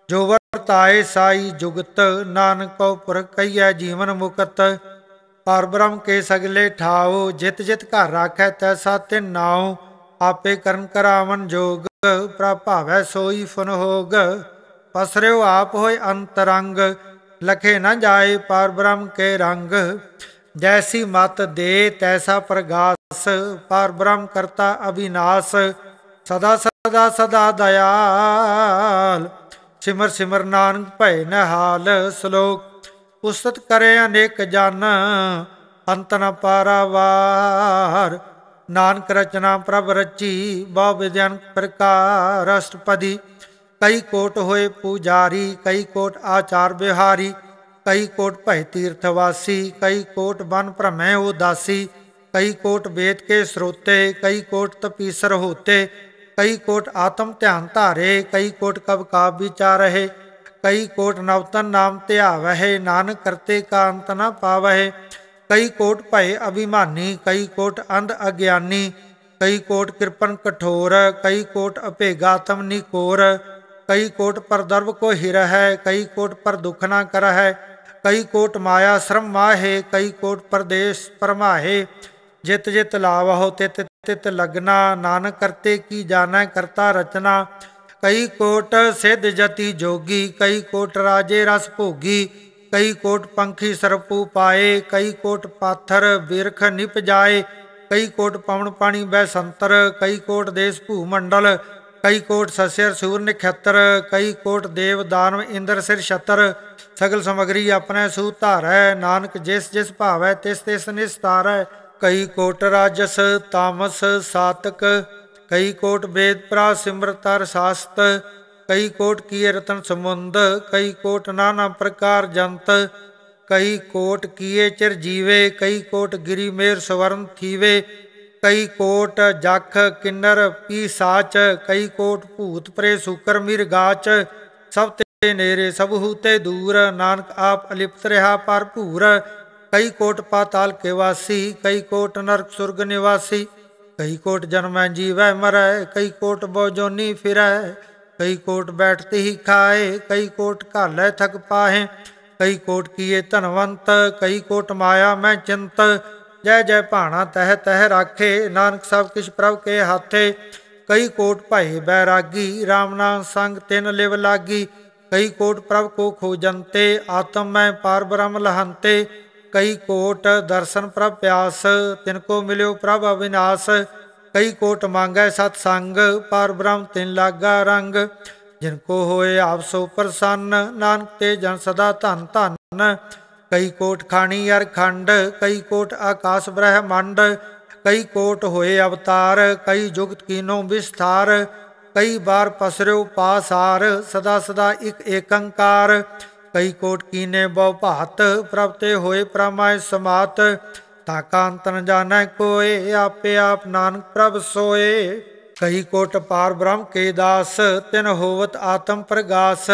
ਜੋ ਵਰਤਾਏ ਸਾਈ ਜੁਗਤ ਨਾਨਕ ਕਉ ਪੁਰ ਕਈਐ ਜੀਵਨ ਮੁਕਤ ਪਰ ਕੇ ਸਗਲੇ ਠਾਉ ਜਿਤ ਜਿਤ ਘਰ ਰਾਖੈ ਤੈਸਾ ਤਿਨ ਨਾਉ ਆਪੇ ਕਰਨ ਕਰਾਵਨ ਜੋਗ ਪ੍ਰਭਾਵੈ ਸੋਈ ਫਨ ਹੋਗ ਪਸਰਿਓ ਆਪ ਹੋਏ ਅੰਤਰੰਗ ਲਖੇ ਨਾ ਜਾਏ ਪਰ ਕੇ ਰੰਗ ਜੈਸੀ ਮਤ ਦੇ ਤੈਸਾ ਪ੍ਰਗਾਸ ਸ ਪਰ ਬ੍ਰਹਮ ਕਰਤਾ ਅਬినాਸ ਸਦਾ ਸਦਾ ਸਦਾ ਦਇਆਲ ਸਿਮਰ ਸਿਮਰ ਨਾਨਕ ਭੈ ਨਿਹਾਲ ਸ਼ਲੋਕ ਉਸਤ ਕਰੇ ਅਨੇਕ ਜਨ ਅੰਤ ਨ ਪਾਰਵਾਰ ਨਾਨਕ ਰਚਨਾ ਪ੍ਰਭ ਰਚੀ ਬਹੁ ਵਿਦਿਆਨ ਪ੍ਰਕਾਰ ਅਸ਼ਟਪਦੀ ਕਈ ਕੋਟ ਹੋਏ ਪੂਜਾਰੀ ਕਈ ਕੋਟ ਆਚਾਰ ਬਿਹਾਰੀ ਕਈ ਕੋਟ ਭੈ ਤੀਰਥਵਾਸੀ ਕਈ ਕੋਟ ਬਨ ਭ੍ਰਮੈ ਉਦਾਸੀ कई कोट वेद के स्रोते कई कोट तपीसर होते कई कोट आत्म ध्यान धारे कई कोट कब का रहे कई कोट नवतन नाम ते आवहे नानक करते का अंत न पावहे कई कोट भय अभिमानी कई कोट अंध अज्ञानी कई कोट कृपन कठोर कई कोट अभेगा निकोर कई कोट पर दर्व को हिर है कई कोट पर दुख ना कर है कई कोट माया श्रम माहे कई कोट परदेश परमाहे ਜਿਤ ਜਿਤ ਲਾਭ ਹੋ ਤਿਤ ਤਿਤ ਲਗਨਾ ਨਾਨਕ ਕਰਤੇ ਕੀ ਜਾਣੈ ਕਰਤਾ ਰਚਨਾ ਕਈ ਕੋਟ ਸਿੱਧ ਜਤੀ ਜੋਗੀ ਕਈ ਕੋਟ ਰਾਜੇ ਰਸ ਭੋਗੀ ਕਈ ਕੋਟ ਪੰਖੀ ਸਰਪੂ ਪਾਏ ਕਈ ਕੋਟ ਪਾਥਰ ਬਿਰਖ ਨਿਪ ਜਾਏ ਕਈ ਕੋਟ ਪਵਨ ਪਾਣੀ ਬੈ ਸੰਤਰ ਕਈ ਕੋਟ ਦੇਸ ਭੂ ਮੰਡਲ ਕਈ ਕੋਟ ਸਸਿਰ ਸੂਰ ਨਖਤਰ ਕਈ ਕੋਟ ਦੇਵ ਦਾਨਵ ਇੰਦਰ ਸਿਰ ਛਤਰ ਸਗਲ ਸਮਗਰੀ ਆਪਣੇ ਸੂ ਧਾਰੈ ਨਾਨਕ ਜਿਸ ਜਿਸ ਭਾਵੈ ਤਿਸ ਤਿਸ ਨਿਸਤਾਰੈ कई कोट राजस तामस सातक कई कोट वेद प्रा सिमृतार शास्त कई कोट किए रतन समुद कई कोट नाना प्रकार जंत कई कोट किए चिर जीवे कई कोट गिरी मेर स्वर्ण थीवे कई कोट जाख किन्नर पी साच कई कोट भूत परे सुकर मिर गाच सब ते नेरे सब हूते दूर नानक आप अलिप्त रहा पर भूर ਕਈ ਕੋਟ ਪਾਤਾਲ ਕੇ ਵਾਸੀ ਕਈ ਕੋਟ ਨਰਕ ਸੁਰਗ ਨਿਵਾਸੀ ਕਈ ਕੋਟ जन्म ਜੀਵੈ ਮਰੈ ਕਈ ਕੋਟ बोजोनी ਫਿਰੈ ਕਈ ਕੋਟ ਬੈਠਤੇ ਹੀ ਖਾਏ ਕਈ ਕੋਟ घालै ਥਕ ਪਾਹੇ ਕਈ ਕੋਟ ਕੀਏ ਧਨਵੰਤ ਕਈ ਕੋਟ ਮਾਇਆ ਮੈਂ ਚਿੰਤ ਜੈ ਜੈ ਭਾਣਾ ਤਹਿ ਤਹਿ ਰਾਖੇ ਨਾਨਕ ਸਭ ਕਿਛ ਪ੍ਰਭ ਕੇ ਹਾਥੇ ਕਈ ਕੋਟ ਭਾਏ ਬੈਰਾਗੀ RAM ਨਾਮ ਸੰਗ ਤਿੰਨ ਲਿਵ ਲਾਗੀ ਕਈ ਕੋਟ ਪ੍ਰਭ ਕੋ ਖੋਜੰਤੇ ਆਤਮ ਮੈਂ ਪਾਰ ਲਹੰਤੇ ਕਈ ਕੋਟ ਦਰਸ਼ਨ ਪ੍ਰਭ ਪਿਆਸ ਤਿਨ ਕੋ ਮਿਲਿਓ ਪ੍ਰਭ ਅਵਿਨਾਸ਼ ਕਈ ਕੋਟ ਮੰਗੈ ਸਤ ਸੰਗ ਪਰ ਬ੍ਰਹਮ ਤਿਨ ਲਾਗਾ ਰੰਗ ਜਿਨ ਕੋ ਹੋਏ ਆਪ ਸੋ ਪ੍ਰਸੰਨ ਨਾਨਕ ਤੇ ਜਨ ਸਦਾ ਧਨ ਧਨ ਕਈ ਕੋਟ ਖਾਣੀ ਅਰ ਖੰਡ ਕਈ ਕੋਟ ਆਕਾਸ਼ ਬ੍ਰਹਮੰਡ ਕਈ ਕੋਟ ਹੋਏ ਅਵਤਾਰ ਕਈ ਜੁਗਤ ਕੀਨੋ ਵਿਸਥਾਰ ਕਈ ਬਾਰ ਪਸਰਿਓ ਪਾਸਾਰ ਸਦਾ ਸਦਾ ਇਕ ਏਕੰਕਾਰ ਕਈ ਕੋਟ ਕੀਨੇ ਬਹੁ ਭਾਤ ਪ੍ਰਪਤੇ ਹੋਏ ਪ੍ਰਮਾਇ ਸਮਾਤ ਤਾ ਕਾਂਤ ਨ ਜਾਣੈ ਕੋਏ ਆਪੇ ਆਪ ਨਾਨਕ ਪ੍ਰਭ ਸੋਏ ਕਈ ਕੋਟ ਪਾਰ ਬ੍ਰਹਮ ਕੇ ਦਾਸ ਤਿਨ ਹੋਵਤ ਆਤਮ ਪ੍ਰਗਾਸ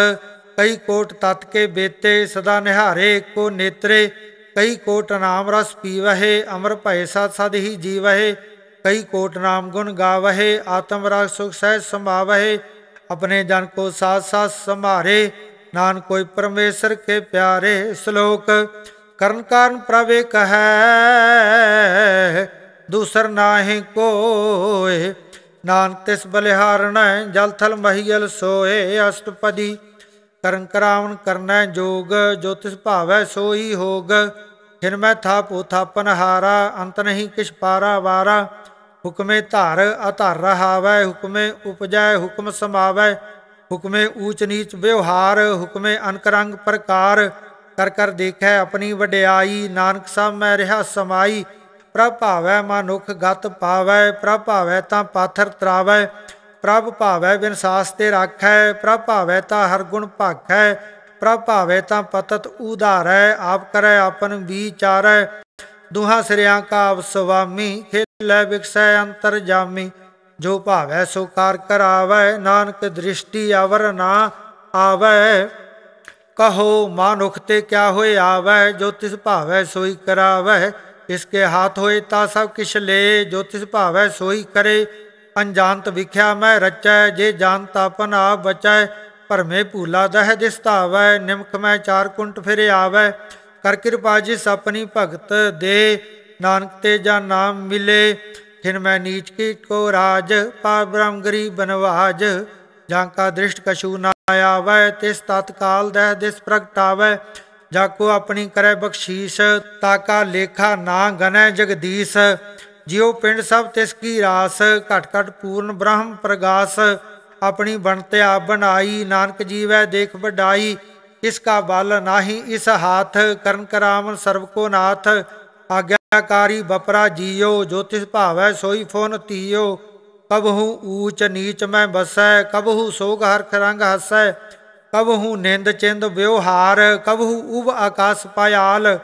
ਕਈ ਕੋਟ ਤਤ ਕੇ ਬੇਤੇ ਸਦਾ ਨਿਹਾਰੇ ਕੋ ਨੇਤਰੇ ਕਈ ਕੋਟ ਨਾਮ ਰਸ ਪੀਵਹਿ ਅਮਰ ਭਏ ਸਤ ਸਦ ਹੀ ਜੀਵਹਿ ਕਈ ਕੋਟ ਨਾਮ ਗੁਣ ਗਾਵਹਿ ਆਤਮ ਰਾਗ ਸੁਖ ਸਹਿ ਸਮਾਵਹਿ ਆਪਣੇ ਜਨ ਕੋ ਸਾਥ ਸਾਥ ਸੰਭਾਰੇ ਨਾਨਕ ਕੋਈ ਪਰਮੇਸ਼ਰ ਕੇ ਪਿਆਰੇ ਸ਼ਲੋਕ ਕਰਨ ਕਾਰਨ ਪ੍ਰਵੇ ਕਹੈ ਦੂਸਰ ਨਾਹੀ ਕੋਏ ਨਾਨਕ ਤਿਸ ਬਲਿਹਾਰਣੈ ਜਲ ਥਲ ਮਹੀਲ ਸੋਏ ਅਸ਼ਟਪਦੀ ਕਰਨ ਕਰਾਵਣ ਕਰਨੈ ਜੋਗ ਜੋ ਤਿਸ ਭਾਵੈ ਸੋਈ ਹੋਗ ਫਿਰ ਮੈਂ ਥਾਪੋ ਥਾਪਨ ਹਾਰਾ ਅੰਤ ਨਹੀਂ ਕਿਛ ਪਾਰਾ ਵਾਰਾ ਹੁਕਮੇ ਧਾਰ ਅਧਾਰ ਰਹਾਵੈ ਹੁਕਮੇ ਉਪਜੈ ਹੁਕਮ ਸਮਾਵੈ ਹੁਕਮੇ ਊਚ ਨੀਚ ਵਿਵਹਾਰ ਹੁਕਮੇ ਅਨਕਰੰਗ ਪ੍ਰਕਾਰ ਕਰ ਕਰ ਦੇਖੈ ਆਪਣੀ ਵਡਿਆਈ ਨਾਨਕ ਸਾਹਿਬ ਮੈਂ ਰਹਾ ਸਮਾਈ ਪ੍ਰਭ ਭਾਵੈ ਮਨੁਖ ਗਤ ਪਾਵੈ ਪ੍ਰਭ ਭਾਵੈ ਤਾਂ ਪਾਥਰ ਤਰਾਵੈ ਪ੍ਰਭ ਭਾਵੈ ਬਿਨ ਸਾਸ ਤੇ ਰਾਖੈ ਪ੍ਰਭ ਭਾਵੈ ਤਾਂ ਹਰ ਗੁਣ ਭਾਖੈ ਪ੍ਰਭ ਭਾਵੈ ਤਾਂ ਪਤਤ ਉਧਾਰੈ ਆਪ ਕਰੈ ਆਪਨ ਵਿਚਾਰੈ ਦੁਹਾ ਸਿਰਿਆਂ ਕਾ ਆਪ ਸੁਆਮੀ ਖੇਲੈ ਵਿਖਸੈ ਅੰਤਰ ਜਾਮੀ ਜੋ ਭਾਵੈ ਸੋ ਕਾਰ ਕਰਾਵੈ ਨਾਨਕ ਦ੍ਰਿਸ਼ਟੀ ਅਵਰ ਨਾ ਆਵੈ ਕਹੋ ਮਾਨੁਖ ਤੇ ਕਿਆ ਹੋਇ ਆਵੈ ਜੋ ਤਿਸ ਭਾਵੈ ਸੋਈ ਕਰਾਵੈ ਇਸਕੇ ਹਾਥ ਹੋਏ ਤਾ ਸਭ ਕਿਛ ਲੇ ਜੋ ਤਿਸ ਭਾਵੈ ਸੋਈ ਕਰੇ ਅਨਜਾਨਤ ਵਿਖਿਆ ਮੈਂ ਰਚੈ ਜੇ ਜਾਣਤ ਆਪਨ ਆਪ ਬਚੈ ਭਰਮੇ ਭੂਲਾ ਦਹਿ ਦਿਸਤਾਵੈ ਨਿਮਖ ਮੈਂ ਚਾਰ ਕੁੰਟ ਫਿਰ ਆਵੈ ਕਰ ਕਿਰਪਾ ਜਿਸ ਆਪਣੀ ਭਗਤ ਦੇ ਨਾਨਕ ਤੇ ਜਾਂ ਨਾਮ ਮਿਲੇ थिन ਮੈਂ ਨੀਚ ਕੀ ਕੋ ਰਾਜ ਪਾ ਬ੍ਰਹਮ ਗਰੀਬ ਬਨਵਾਜ ਜਾਂ ਕਾ ਦ੍ਰਿਸ਼ਟ ਕਸ਼ੂ ਨਾ ਆਵੈ ਤਿਸ ਤਤਕਾਲ ਦਹਿ ਦਿਸ ਪ੍ਰਗਟਾਵੈ ਜਾ ਕੋ ਆਪਣੀ ਕਰੈ ਬਖਸ਼ੀਸ਼ ਤਾ ਕਾ ਲੇਖਾ ਨਾ ਗਨੈ ਜਗਦੀਸ਼ ਜਿਉ ਪਿੰਡ ਸਭ ਤਿਸ ਕੀ ਰਾਸ ਘਟ ਘਟ ਪੂਰਨ ਬ੍ਰਹਮ ਪ੍ਰਗਾਸ ਆਪਣੀ ਬਣਤੇ ਆਪ ਬਣਾਈ ਨਾਨਕ ਜੀਵੈ ਦੇਖ ਵਡਾਈ ਇਸ ਕਾ ਬਲ ਨਾਹੀ ਇਸ ਹਾਥ ਕਰਨ ਕਰਾਮਨ ਸਰਬ ਕੋ ਨਾਥ ਆਗਿਆ ਆਕਾਰੀ ਬਪਰਾ ਜੀਓ ਜੋਤਿਸ ਭਾਵੈ ਸੋਈ ਫੋਨ ਤੀਓ ਕਬਹੂ ਊਚ ਨੀਚ ਮੈਂ ਬਸੈ ਕਬਹੂ ਸੋਗ ਹਰਖ ਰੰਗ ਹਸੈ ਕਬਹੂ ਨਿੰਦ ਚਿੰਦ ਵਿਵਹਾਰ ਕਬਹੂ ਉਬ ਆਕਾਸ ਪਾਇਆਲ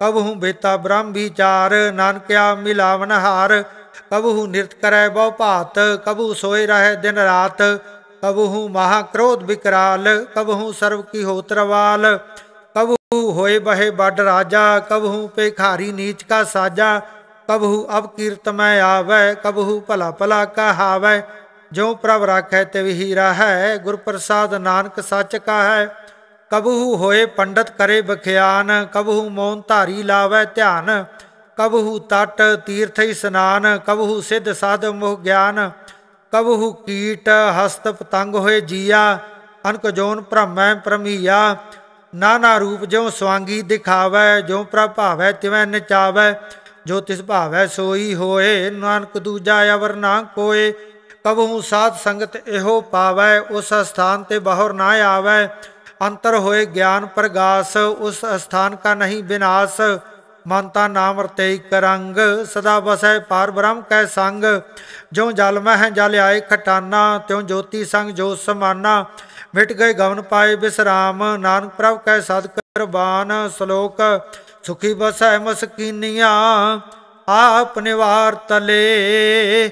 ਕਬਹੂ ਬੇਤਾ ਬ੍ਰਹਮ ਵਿਚਾਰ ਨਾਨਕਿਆ ਮਿਲਾਵਨ ਹਾਰ ਕਬਹੂ ਨਿਰਤ ਕਰੈ ਬਹੁ ਭਾਤ ਕਬਹੂ ਸੋਏ ਰਹੈ ਦਿਨ ਰਾਤ ਕਬਹੂ ਮਹਾ ਕ੍ਰੋਧ ਵਿਕਰਾਲ ਕਬਹੂ ਸਰਵ ਕੀ ਹੋਤਰਵਾਲ ਹੋए बहे बड राजा कबहू पे खारी नीच का साजा कबहू अब कीर्त में आवे कबहू भला भला कहावे जो प्रभ राखै तिव हीरा है गुर प्रसाद नानक सच का है कबहू होए पंडित करे बख्यान कबहू मौन धारी लावे ध्यान कबहू तट तीर्थ स्नान कबहू सिद्ध साध मुह ज्ञान ਕਬਹੁ ਕੀਟ ਹਸਤ ਪਤੰਗ ਹੋਏ ਜੀਆ ਅਨਕ ਜੋਨ ਭ੍ਰਮੈ ਪ੍ਰਮੀਆ ਨਾਨਾ ਰੂਪ ਜਿਉ ਸਵਾਂਗੀ ਦਿਖਾਵੇ ਜਿਉ ਪ੍ਰਭਾਵੇ ਤਿਵੇਂ ਨਚਾਵੇ ਜੋ ਤਿਸ ਭਾਵੇ ਸੋਈ ਹੋਏ ਨਾਨਕ ਦੂਜਾ ਅਵਰ ਨਾ ਕੋਏ ਕਬਹੂ ਸਾਧ ਸੰਗਤ ਇਹੋ ਪਾਵੈ ਉਸ ਸਥਾਨ ਤੇ ਬਹੁਰ ਨਾ ਆਵੈ ਅੰਤਰ ਹੋਏ ਗਿਆਨ ਪ੍ਰਗਾਸ ਉਸ ਸਥਾਨ ਕਾ ਨਹੀਂ ਮਨ ਮਨਤਾ ਨਾਮ ਰਤੇ ਕਰੰਗ ਸਦਾ ਵਸੈ ਪਾਰ ਬ੍ਰਹਮ ਕੈ ਸੰਗ ਜਿਉ ਜਲ ਮਹਿ ਜਲ ਆਏ ਖਟਾਨਾ ਤਿਉ ਜੋਤੀ ਸੰਗ ਜੋ ਸਮਾਨਾ ਮਿਟ ਗਏ ਗਵਨ ਪਾਏ ਬਿਸਰਾਮ ਨਾਨਕ ਪ੍ਰਭ ਕੈ ਸਦ ਕਰਬਾਨ ਸ਼ਲੋਕ ਸੁਖੀ ਬਸੈ ਮਸਕੀਨੀਆਂ ਆਪ ਨਿਵਾਰ ਤਲੇ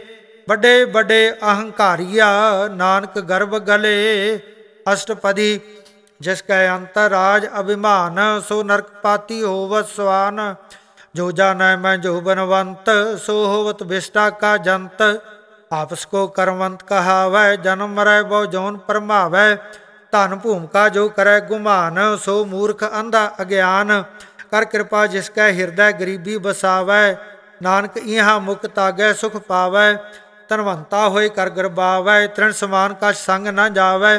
ਵੱਡੇ ਵੱਡੇ ਅਹੰਕਾਰੀਆ ਨਾਨਕ ਗਰਬ ਗਲੇ ਅਸ਼ਟਪਦੀ ਜਿਸ ਕੈ ਅੰਤਰਾਜ ਅਭਿਮਾਨ ਸੋ ਨਰਕ ਪਾਤੀ ਹੋਵਤ ਸਵਾਨ ਜੋ ਜਾਣੈ ਮੈਂ ਜੋ ਬਨਵੰਤ ਸੋ ਹੋਵਤ ਵਿਸ਼ਟਾ ਕਾ ਜੰਤ ਆਪਸ ਕੋ ਕਰਮੰਤ ਕਹਾਵੇ ਜਨਮ ਮਰੈ ਬਹੁ ਜੋਨ ਪਰਮਾਵੇ ਧਨ ਭੂਮਿਕਾ ਜੋ ਕਰੈ ਗੁਮਾਨ ਸੋ ਮੂਰਖ ਅੰਧਾ ਅਗਿਆਨ ਕਰ ਕਿਰਪਾ ਜਿਸ ਕੈ ਹਿਰਦੈ ਗਰੀਬੀ ਬਸਾਵੇ ਨਾਨਕ ਇਹਾ ਮੁਕ ਤਾਗੈ ਸੁਖ ਪਾਵੇ ਤਨਵੰਤਾ ਹੋਏ ਕਰ ਗਰਬਾਵੇ ਤ੍ਰਿਣ ਸਮਾਨ ਕਛ ਸੰਗ ਨਾ ਜਾਵੇ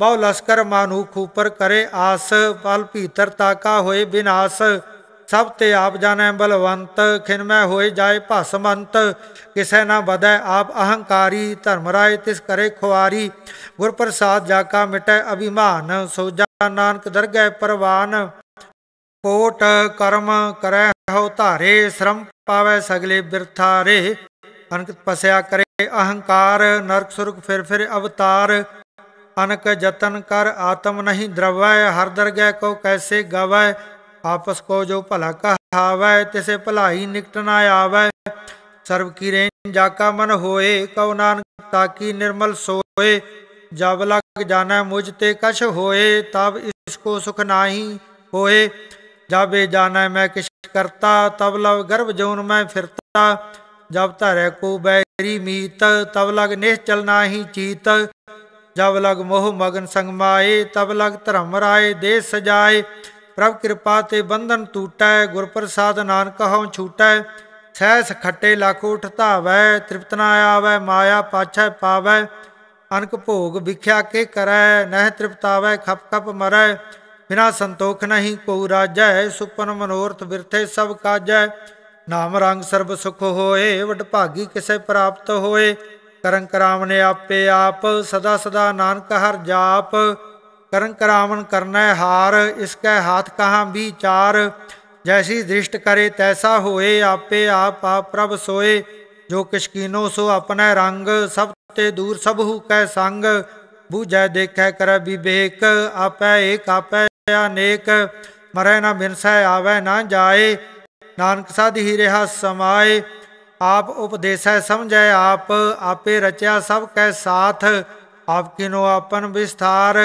ਬਹੁ ਲਸਕਰ ਮਾਨੂਖ ਉਪਰ ਕਰੇ ਆਸ ਪਲ ਭੀਤਰ ਤਾਕਾ ਹੋਏ ਬਿਨਾਸ਼ ਸਭ ਤੇ ਆਪ ਜਾਣੈ ਬਲਵੰਤ ਖਿਨ ਮੈਂ ਹੋਏ ਜਾਏ ਭਸਮੰਤ ਕਿਸੈ ਨਾ ਵਧੈ ਆਪ ਅਹੰਕਾਰੀ ਧਰਮ ਰਾਏ ਤਿਸ ਕਰੇ ਖੁਆਰੀ ਗੁਰ ਪ੍ਰਸਾਦ ਜਾ ਕਾ ਮਿਟੈ ਅਭਿਮਾਨ ਸੋ ਜਾ ਨਾਨਕ ਦਰਗਹਿ ਪਰਵਾਨ ਕੋਟ ਕਰਮ ਕਰੈ ਹੋ ਧਾਰੇ ਸ਼ਰਮ ਪਾਵੈ ਸਗਲੇ ਬਿਰਥਾਰੇ ਅਨਕਤ ਪਸਿਆ ਕਰੇ ਅਹੰਕਾਰ ਨਰਕ ਸੁਰਗ ਫਿਰ ਫਿਰ ਅਵਤਾਰ ਅਨਕ ਜਤਨ ਕਰ ਆਤਮ ਨਹੀਂ ਦਰਵੈ ਹਰ ਦਰਗਹਿ ਕੋ ਕੈਸੇ ਗਵੈ ਆਪਸ ਕੋ ਜੋ ਭਲਾ ਕਹਾਵੇ ਤਿਸੇ ਭਲਾਈ ਨਿਕਟ ਨਾ ਆਵੇ ਸਰਬ ਕੀ ਰੇਂ ਜਾ ਕਾ ਮਨ ਹੋਏ ਕਉ ਨਾਨਕ ਤਾ ਕੀ ਨਿਰਮਲ ਸੋਏ ਜਬ ਲਗ ਜਾਣਾ ਮੁਝ ਤੇ ਕਛ ਹੋਏ ਤਬ ਇਸ ਕੋ ਸੁਖ ਨਾਹੀ ਹੋਏ ਜਾਬੇ ਜਾਣਾ ਮੈਂ ਕਿਛ ਕਰਤਾ ਤਬ ਲਵ ਗਰਭ ਜਉਨ ਮੈਂ ਫਿਰਤਾ ਜਬ ਧਾਰੈ ਕੋ ਬੈਰੀ ਮੀਤ ਤਬ ਲਗ ਨਿਹ ਚਲ ਨਾਹੀ ਚੀਤ ਜਬ ਲਗ ਮੋਹ ਮਗਨ ਸੰਗ ਮਾਏ ਤਬ ਲਗ ਧਰਮ ਰਾਏ ਦੇ ਸਜਾਏ ਪ੍ਰਭ ਕਿਰਪਾ ਤੇ ਬੰਧਨ ਟੂਟੈ ਗੁਰ ਪ੍ਰਸਾਦ ਨਾਨਕ ਹਉ ਛੂਟੈ ਸਹਿਸ ਖੱਟੇ ਲਾਖੋ ਉਠਤਾਵੈ ਤ੍ਰਿਪਤ ਨਾ ਆਵੈ ਮਾਇਆ ਪਾਛੈ ਪਾਵੈ ਅਨਕ ਭੋਗ ਵਿਖਿਆ ਕੇ ਕਰੈ ਨਹਿ ਤ੍ਰਿਪਤਾਵੈ ਖਪ ਖਪ ਮਰੈ ਬਿਨਾ ਸੰਤੋਖ ਨਹੀਂ ਕੋ ਰਾਜੈ ਸੁਪਨ ਮਨੋਰਥ ਬਿਰਥੇ ਸਭ ਕਾਜੈ ਨਾਮ ਰੰਗ ਸਰਬ ਸੁਖ ਹੋਏ ਵਡ ਭਾਗੀ ਕਿਸੇ ਪ੍ਰਾਪਤ ਹੋਏ ਕਰੰਕਰਾਮ ਕਰਾਮ ਨੇ ਆਪੇ ਆਪ ਸਦਾ ਸਦਾ ਨਾਨਕ ਹਰ ਜਾਪ ਕਰਨ ਕਰਾਵਨ ਕਰਨਾ ਹਾਰ ਇਸ ਕੈ ਹਾਥ हाथ ਵਿਚਾਰ ਜੈਸੀ ਦ੍ਰਿਸ਼ਟ ਕਰੇ ਤੈਸਾ ਹੋਏ ਆਪੇ ਆਪ आप ਪ੍ਰਭ ਸੋਏ ਜੋ ਕਿਛ ਕੀਨੋ ਸੋ ਆਪਣਾ ਰੰਗ ਸਭ ਤੇ ਦੂਰ ਸਭ ਹੂ ਕੈ ਸੰਗ ਬੂਝੈ ਦੇਖੈ ਕਰ ਵਿਵੇਕ ਆਪੈ ਏਕ ਆਪੈ ਅਨੇਕ ਮਰੈ ਨਾ ਬਿਨਸੈ ਆਵੈ ਨਾ ਜਾਏ ਨਾਨਕ ਸਾਧ ਹੀ ਰਹਾ ਸਮਾਏ ਆਪ ਉਪਦੇਸੈ ਸਮਝੈ ਆਪ ਆਪੇ ਰਚਿਆ ਸਭ ਕੈ ਸਾਥ ਆਪ ਕਿਨੋ ਆਪਨ ਵਿਸਥਾਰ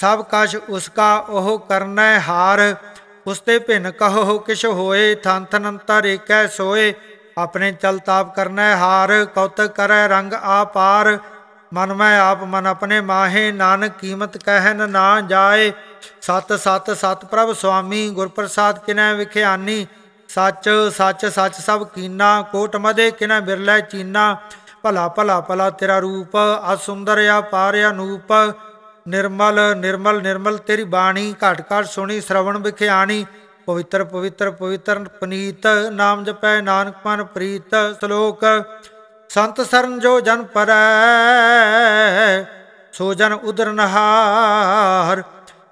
ਸਭ ਕਛ ਕਾ ਉਹ ਕਰਨੈ ਹਾਰ ਉਸਤੇ ਭਿੰਨ ਕਹੋ ਕਿਛ ਹੋਏ ਥੰਥਨ ਅੰਤਰ ਏਕੈ ਸੋਏ ਆਪਣੇ ਚਲ ਤਾਪ ਕਰਨੈ ਹਾਰ ਕੌਤਕ ਕਰੈ ਰੰਗ ਆਪਾਰ ਮਨ ਮੈਂ ਆਪ ਮਨ ਆਪਣੇ ਮਾਹੇ ਨਾਨਕ ਕੀਮਤ ਕਹਿਨ ਨਾ ਜਾਏ ਸਤ ਸਤ ਸਤ ਪ੍ਰਭ ਸੁਆਮੀ ਗੁਰ ਪ੍ਰਸਾਦ ਕਿਨੈ ਵਿਖਿਆਨੀ ਸੱਚ ਸੱਚ ਸੱਚ ਸਭ ਕੀਨਾ ਕੋਟ ਮਦੇ ਕਿਨੈ ਬਿਰਲੇ ਚੀਨਾ ਭਲਾ ਭਲਾ ਭਲਾ ਤੇਰਾ ਰੂਪ ਅਸੁੰਦਰ ਆ ਅਨੂਪ ਨਿਰਮਲ ਨਿਰਮਲ ਨਿਰਮਲ ਤੇਰੀ ਬਾਣੀ ਘਟ ਘਟ ਸੁਣੀ ਸ਼ਰਵਣ ਵਿਖਿਆਣੀ ਪਵਿੱਤਰ ਪਵਿੱਤਰ ਪਵਿੱਤਰ ਪਨੀਤ ਨਾਮ ਜਪੈ ਨਾਨਕ ਮਨ ਪ੍ਰੀਤ ਸ਼ਲੋਕ ਸੰਤ ਸਰਨ ਜੋ ਜਨ ਪਰੈ ਸੋ ਜਨ ਉਦਰ ਨਹਾਰ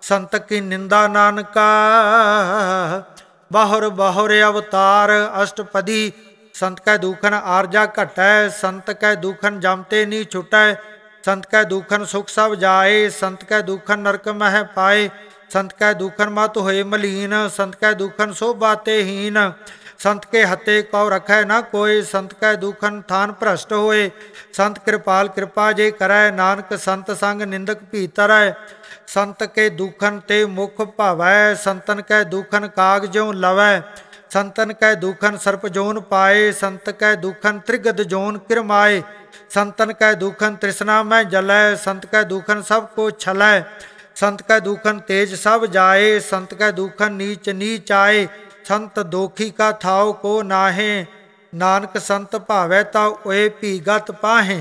ਸੰਤ ਕੀ ਨਿੰਦਾ ਨਾਨਕਾ ਬਾਹਰ ਬਾਹਰ ਅਵਤਾਰ ਅਸ਼ਟਪਦੀ ਸੰਤ ਕੈ ਦੁਖਨ ਆਰਜਾ ਘਟੈ ਸੰਤ ਕੈ ਦੁਖਨ ਜਮਤੇ ਨਹੀਂ ਛੁਟੈ ਸੰਤ ਕੈ ਦੁਖਨ ਸੁਖ ਸਭ ਜਾਏ ਸੰਤ ਕੈ ਦੁਖਨ ਨਰਕ ਮਹਿ ਪਾਏ ਸੰਤ ਕੈ ਦੁਖਨ ਮਤ ਹੋਏ ਮਲੀਨ ਸੰਤ ਕੈ ਦੁਖਨ ਸੋਭਾ ਤੇ ਹੀਨ ਸੰਤ ਕੇ ਹੱਤੇ ਕਉ ਰਖੈ ਨਾ ਕੋਈ ਸੰਤ ਕੈ ਦੁਖਨ ਥਾਨ ਭ੍ਰਸ਼ਟ ਹੋਏ ਸੰਤ ਕਿਰਪਾਲ ਕਿਰਪਾ ਜੇ ਕਰੈ ਨਾਨਕ ਸੰਤ ਸੰਗ ਨਿੰਦਕ ਭੀਤਰੈ ਸੰਤ ਕੇ ਦੁਖਨ ਤੇ ਮੁਖ ਭਾਵੈ ਸੰਤਨ ਕੈ ਦੁਖਨ ਕਾਗ ਜਿਉ ਲਵੈ ਸੰਤਨ ਕੈ ਦੁਖਨ ਸਰਪ ਜੋਨ ਪਾਏ ਸੰਤ ਕੈ ਦੁਖਨ ਤ੍ਰਿਗਤ ਜੋਨ ਕਿਰਮਾਏ संतन कह दुखन तृष्णा में जलय संत कह दुखन सब को छलय संत कह दुखन तेज सब जाए संत कह दुखन नीच नीच आए संत दोखी का थाओ को नाहे नानक संत भावे ता ओए गत पाहे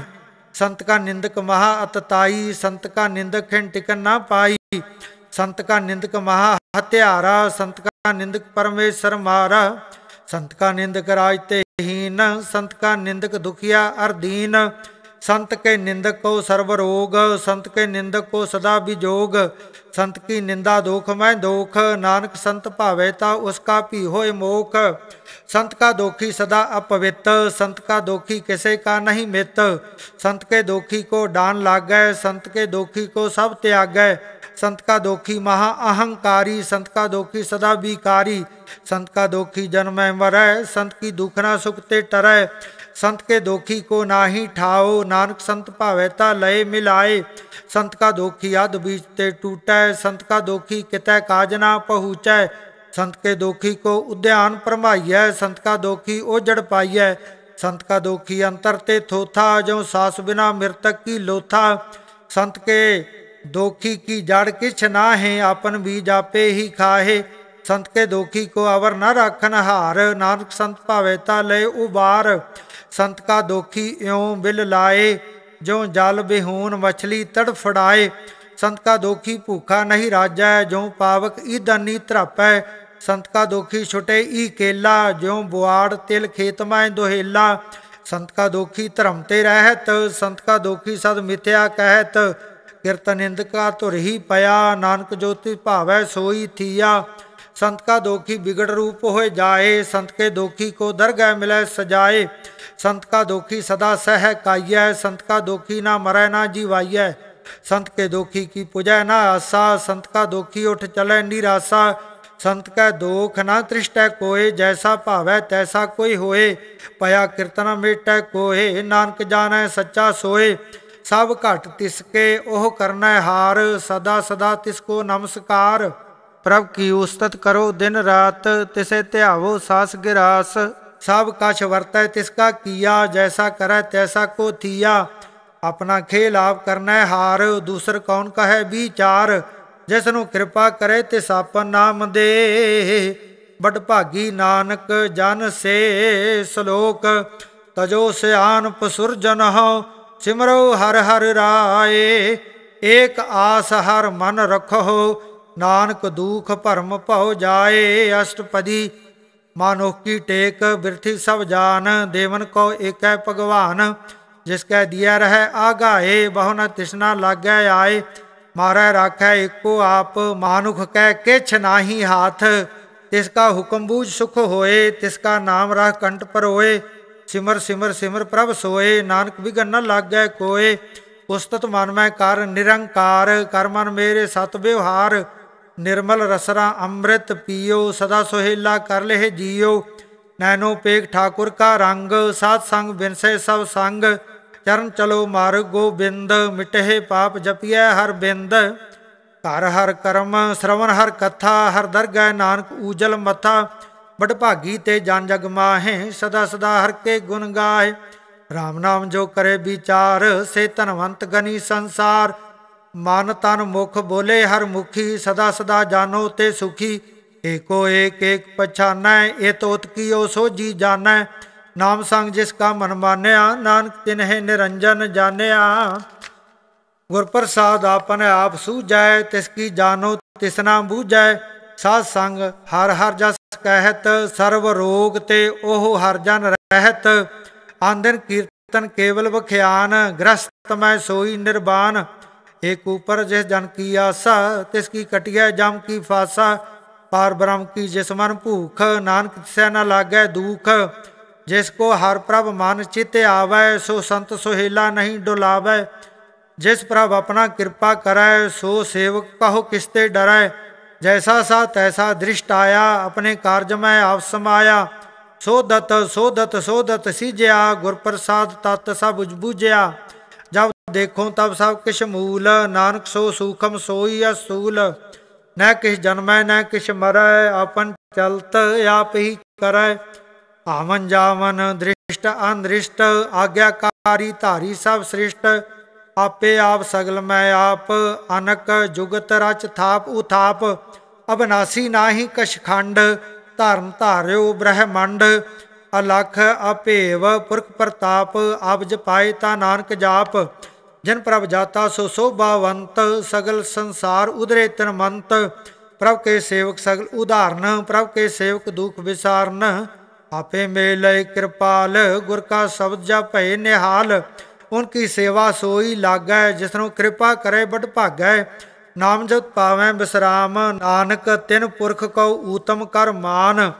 संत का निंदक महा अतताई संत का निंदक खिन टिकन ना पाई संत का निंदक महा हत्यारा संत का निंदक परमेश्वर मारा संत का निंदक राजते ही संत का निंदक दुखिया दीन संत के निंदक को सर्व रोग संत के निंदक को सदा विजोग संत की निंदा दुख में दुख नानक संत भावे ता उसका भी होए मोख संत का दोखी सदा अपवित संत का दोखी किसे का नहीं मित संत के दोखी को दान लाग गए संत के दोखी को सब त्याग संत का दोखी महा अहंकारी संत का दोखी सदा विकारी संत का दोखी जन्म मरय संत की दुख सुख सुखते टरय संत के दोखी को ना ही ठाओ नानक संत भावैता लय मिलाए संत का दोखी अध बीजते टूटय संत का दोखी कितय काजना पहुँचय संत के दोखी को उद्यान परमाइय संत का दोखी ओजड़ पाइय संत का दोखी अंतर ते थोथा जो सास बिना मृतक की लोथा संत के दोखी की जड़ किछ ना है अपन बीज आपे ही खाहे ਸੰਤ ਕੇ ਦੋਖੀ ਕੋ ਅਵਰ ਨਾ ਰੱਖਨ ਹਾਰ ਨਾਨਕ ਸੰਤ ਭਾਵੇ ਤਾ ਲੈ ਉਬਾਰ ਸੰਤ ਕਾ ਦੋਖੀ ਇਉ ਬਿਲ ਲਾਏ ਜੋ ਜਲ ਬਿਹੂਨ ਮਛਲੀ ਤੜਫੜਾਏ ਸੰਤ ਕਾ ਦੋਖੀ ਭੂਖਾ ਨਹੀਂ ਰਾਜੈ ਜੋ ਪਾਵਕ ਈ ਦਾਨੀ ਧਰਾਪੈ ਸੰਤ ਕਾ ਦੋਖੀ ਛੁਟੇ ਈ ਕੇਲਾ ਜਿਉ ਬੁਆੜ ਤਿਲ ਖੇਤ ਮੈਂ ਦੋਹੇਲਾ ਸੰਤ ਕਾ ਦੋਖੀ ਧਰਮ ਤੇ ਰਹਿਤ ਸੰਤ ਕਾ ਦੋਖੀ ਸਦ ਮਿਥਿਆ ਕਹਿਤ ਕੀਰਤਨਿੰਦ ਕਾ ਧੁਰ ਪਿਆ ਨਾਨਕ ਜੋਤੀ ਭਾਵੈ ਸੋਈ ਥੀਆ संत का दोखी बिगड़ रूप होए जाए संत के दोखी को दरगह मिले सजाए संत का दोखी सदा सह काइय संत का दोखी ना मरे ना जीवाइय संत के दोखी की पूजा ना आशा संत का दोखी उठ चले निराशा संत का दोख ना तृष्टा कोए जैसा भावे तैसा कोई होए पाया कीर्तन ਮੇਟੈ कोए नानक ਜਾਣੈ ਸੱਚਾ सोए सब घट तिसके ओ करना हार सदा सदा तिसको नमस्कार ਪ੍ਰਭ ਕੀ ਉਸਤਤ ਕਰੋ ਦਿਨ ਰਾਤ ਤਿਸੇ ਧਿਆਵੋ ਸਾਸ ਗਿਰਾਸ ਸਭ ਕਛ ਵਰਤੈ ਤਿਸ ਕਾ ਕੀਆ ਜੈਸਾ ਕਰੈ ਤੈਸਾ ਕੋ ਥੀਆ ਆਪਣਾ ਖੇਲ ਆਪ ਕਰਨਾ ਹਾਰ ਦੂਸਰ ਕੌਣ ਕਹੈ ਵਿਚਾਰ ਜਿਸ ਨੂੰ ਕਿਰਪਾ ਕਰੇ ਤਿਸ ਆਪਨ ਨਾਮ ਦੇ ਬੜ ਭਾਗੀ ਨਾਨਕ ਜਨ ਸੇ ਸ਼ਲੋਕ ਤਜੋ ਸਿਆਨ ਪਸੁਰਜਨ ਹਉ ਸਿਮਰੋ ਹਰ ਹਰ ਰਾਏ ਏਕ ਆਸ ਹਰ ਮਨ ਰਖੋ ਨਾਨਕ ਦੁਖ ਭਰਮ ਭਉ ਜਾਏ ਅਸ਼ਟਪਦੀ ਮਾਨੋਕੀ ਟੇਕ ਬਿਰਥੀ ਸਭ ਜਾਨ ਦੇਵਨ ਕੋ ਏਕੈ ਭਗਵਾਨ ਜਿਸ ਕੈ ਦਿਆ ਰਹਿ ਆਗਾਏ ਬਹੁ ਨ ਤਿਸਨਾ ਲਾਗੈ ਆਏ ਮਾਰੈ ਰਾਖੈ ਏਕੋ ਆਪ ਮਾਨੁਖ ਕੈ ਕਿਛ ਨਾਹੀ ਹਾਥ ਤਿਸ ਕਾ ਹੁਕਮ ਬੂਝ ਸੁਖ ਹੋਏ ਤਿਸ ਕਾ ਨਾਮ ਰਾਹ ਕੰਟ ਪਰ ਹੋਏ ਸਿਮਰ ਸਿਮਰ ਸਿਮਰ ਪ੍ਰਭ ਸੋਏ ਨਾਨਕ ਵਿਗਨ ਨ ਲਾਗੈ ਕੋਏ ਉਸਤਤ ਮਨ ਮੈਂ ਕਰ ਨਿਰੰਕਾਰ ਕਰਮਨ ਮੇਰੇ ਸਤ ਵਿਵਹਾਰ ਨਿਰਮਲ ਰਸਰਾ ਅੰਮ੍ਰਿਤ ਪੀਓ ਸਦਾ ਸੁਹੇਲਾ ਕਰ ਲਹਿ ਜੀਓ ਨੈਨੋ ਪੇਗ ਠਾਕੁਰ ਕਾ ਰੰਗ ਸਾਧ ਸੰਗ ਬਿਨਸੇ ਸਭ ਸੰਗ ਚਰਨ ਚਲੋ ਮਾਰਗ ਗੋਬਿੰਦ ਮਿਟਹਿ ਪਾਪ ਜਪਿਐ ਹਰ ਬਿੰਦ ਘਰ ਹਰ ਕਰਮ ਸ਼ਰਵਨ ਹਰ ਕਥਾ ਹਰ ਦਰਗਹਿ ਨਾਨਕ ਊਜਲ ਮਥਾ ਬੜ ਭਾਗੀ ਤੇ ਜਨ ਜਗ ਮਾਹੇ ਸਦਾ ਸਦਾ ਹਰ ਕੇ ਗੁਣ ਗਾਏ RAM ਨਾਮ ਜੋ ਕਰੇ ਵਿਚਾਰ ਸੇ ਧਨਵੰਤ ਗਨੀ ਸੰਸਾਰ ਮਨ ਤਨ ਮੁਖ ਬੋਲੇ ਹਰ ਮੁਖੀ ਸਦਾ ਸਦਾ ਜਾਨੋ ਤੇ ਸੁਖੀ ਏਕੋ ਏਕ ਏਕ ਪਛਾਨੈ ਏ ਤੋਤ ਕੀਓ ਸੋਜੀ ਜਾਨੈ ਨਾਮ ਸੰਗ ਜਿਸ ਕਾ ਮਨ ਮਾਨਿਆ ਨਾਨਕ ਤਿਨਹਿ ਨਿਰੰਜਨ ਜਾਨਿਆ ਗੁਰ ਪ੍ਰਸਾਦ ਆਪਨ ਆਪ ਸੂਝੈ ਤਿਸ ਕੀ ਜਾਨੋ ਤਿਸ ਨਾਮ ਬੂਝੈ ਸਾਧ ਸੰਗ ਹਰ ਹਰ ਜਸ ਕਹਿਤ ਸਰਵ ਰੋਗ ਤੇ ਉਹ ਹਰ ਜਨ ਰਹਿਤ ਆਂਦਨ ਕੀਰਤਨ ਕੇਵਲ ਬਖਿਆਨ ਗ੍ਰਸਤ ਮੈਂ ਸੋਈ ਨਿਰਬਾਨ एक ऊपर जिस जन की आसा तिसकी कटिया जम की फासा पार ब्रह्म की जिस मन भूख नानक तिसै न लागै दुख जिसको हर प्रभ मन चित आवै सो संत सोहेला नहीं डुलावै जिस प्रभ अपना कृपा करै सो सेवक कहो किसते डरै जैसा सा तैसा दृष्ट आया अपने कार्य में आप समाया सोदत सो सोदत सीजया गुरप्रसाद तत् सब बुझया ਦੇਖੋ ਤਬ ਸਭ ਕਿਛ ਮੂਲ ਨਾਨਕ ਸੋ ਸੂਖਮ ਸੋਈ ਅਸੂਲ ਨਾ ਕਿਛ ਜਨਮੈ ਨਾ ਕਿਛ ਮਰੈ ਆਪਨ ਚਲਤ ਆਪ ਹੀ ਕਰੈ ਆਵਨ ਜਾਵਨ ਦ੍ਰਿਸ਼ਟ ਅੰਦ੍ਰਿਸ਼ਟ ਆਗਿਆਕਾਰੀ ਧਾਰੀ ਸਭ ਸ੍ਰਿਸ਼ਟ ਆਪੇ ਆਪ ਸਗਲ ਮੈਂ ਆਪ ਅਨਕ ਜੁਗਤ ਰਚ ਥਾਪ ਉਥਾਪ ਅਬਨਾਸੀ ਨਾਹੀ ਕਛ ਖੰਡ ਧਰਮ ਧਾਰਿਓ ਬ੍ਰਹਮੰਡ ਅਲਖ ਅਪੇਵ ਪੁਰਖ ਪ੍ਰਤਾਪ ਆਪ ਜਪਾਇ ਤਾ ਨਾਨਕ ਜਾਪ ਜਨ ਪ੍ਰਭ ਜਾਤਾ ਸੋ ਸੋਭਾਵੰਤ ਸਗਲ ਸੰਸਾਰ ਉਧਰੇ ਤਨ ਮੰਤ ਪ੍ਰਭ ਕੇ ਸੇਵਕ ਸਗਲ ਉਧਾਰਨ ਪ੍ਰਭ ਕੇ ਸੇਵਕ ਦੁਖ ਵਿਸਾਰਨ ਆਪੇ ਮੇਲੇ ਕਿਰਪਾਲ ਗੁਰ ਕਾ ਸ਼ਬਦ ਜਪੈ ਨਿਹਾਲ ਉਨਕੀ ਸੇਵਾ ਸੋਈ ਲਾਗੈ ਜਿਸਨੂੰ ਕਿਰਪਾ ਕਰੇ ਬਟ ਭਾਗੈ ਨਾਮ ਜਪ ਪਾਵੈ ਬਿਸਰਾਮ ਨਾਨਕ ਤਿਨ ਪੁਰਖ ਕਉ ਊਤਮ ਕਰ ਮਾਨ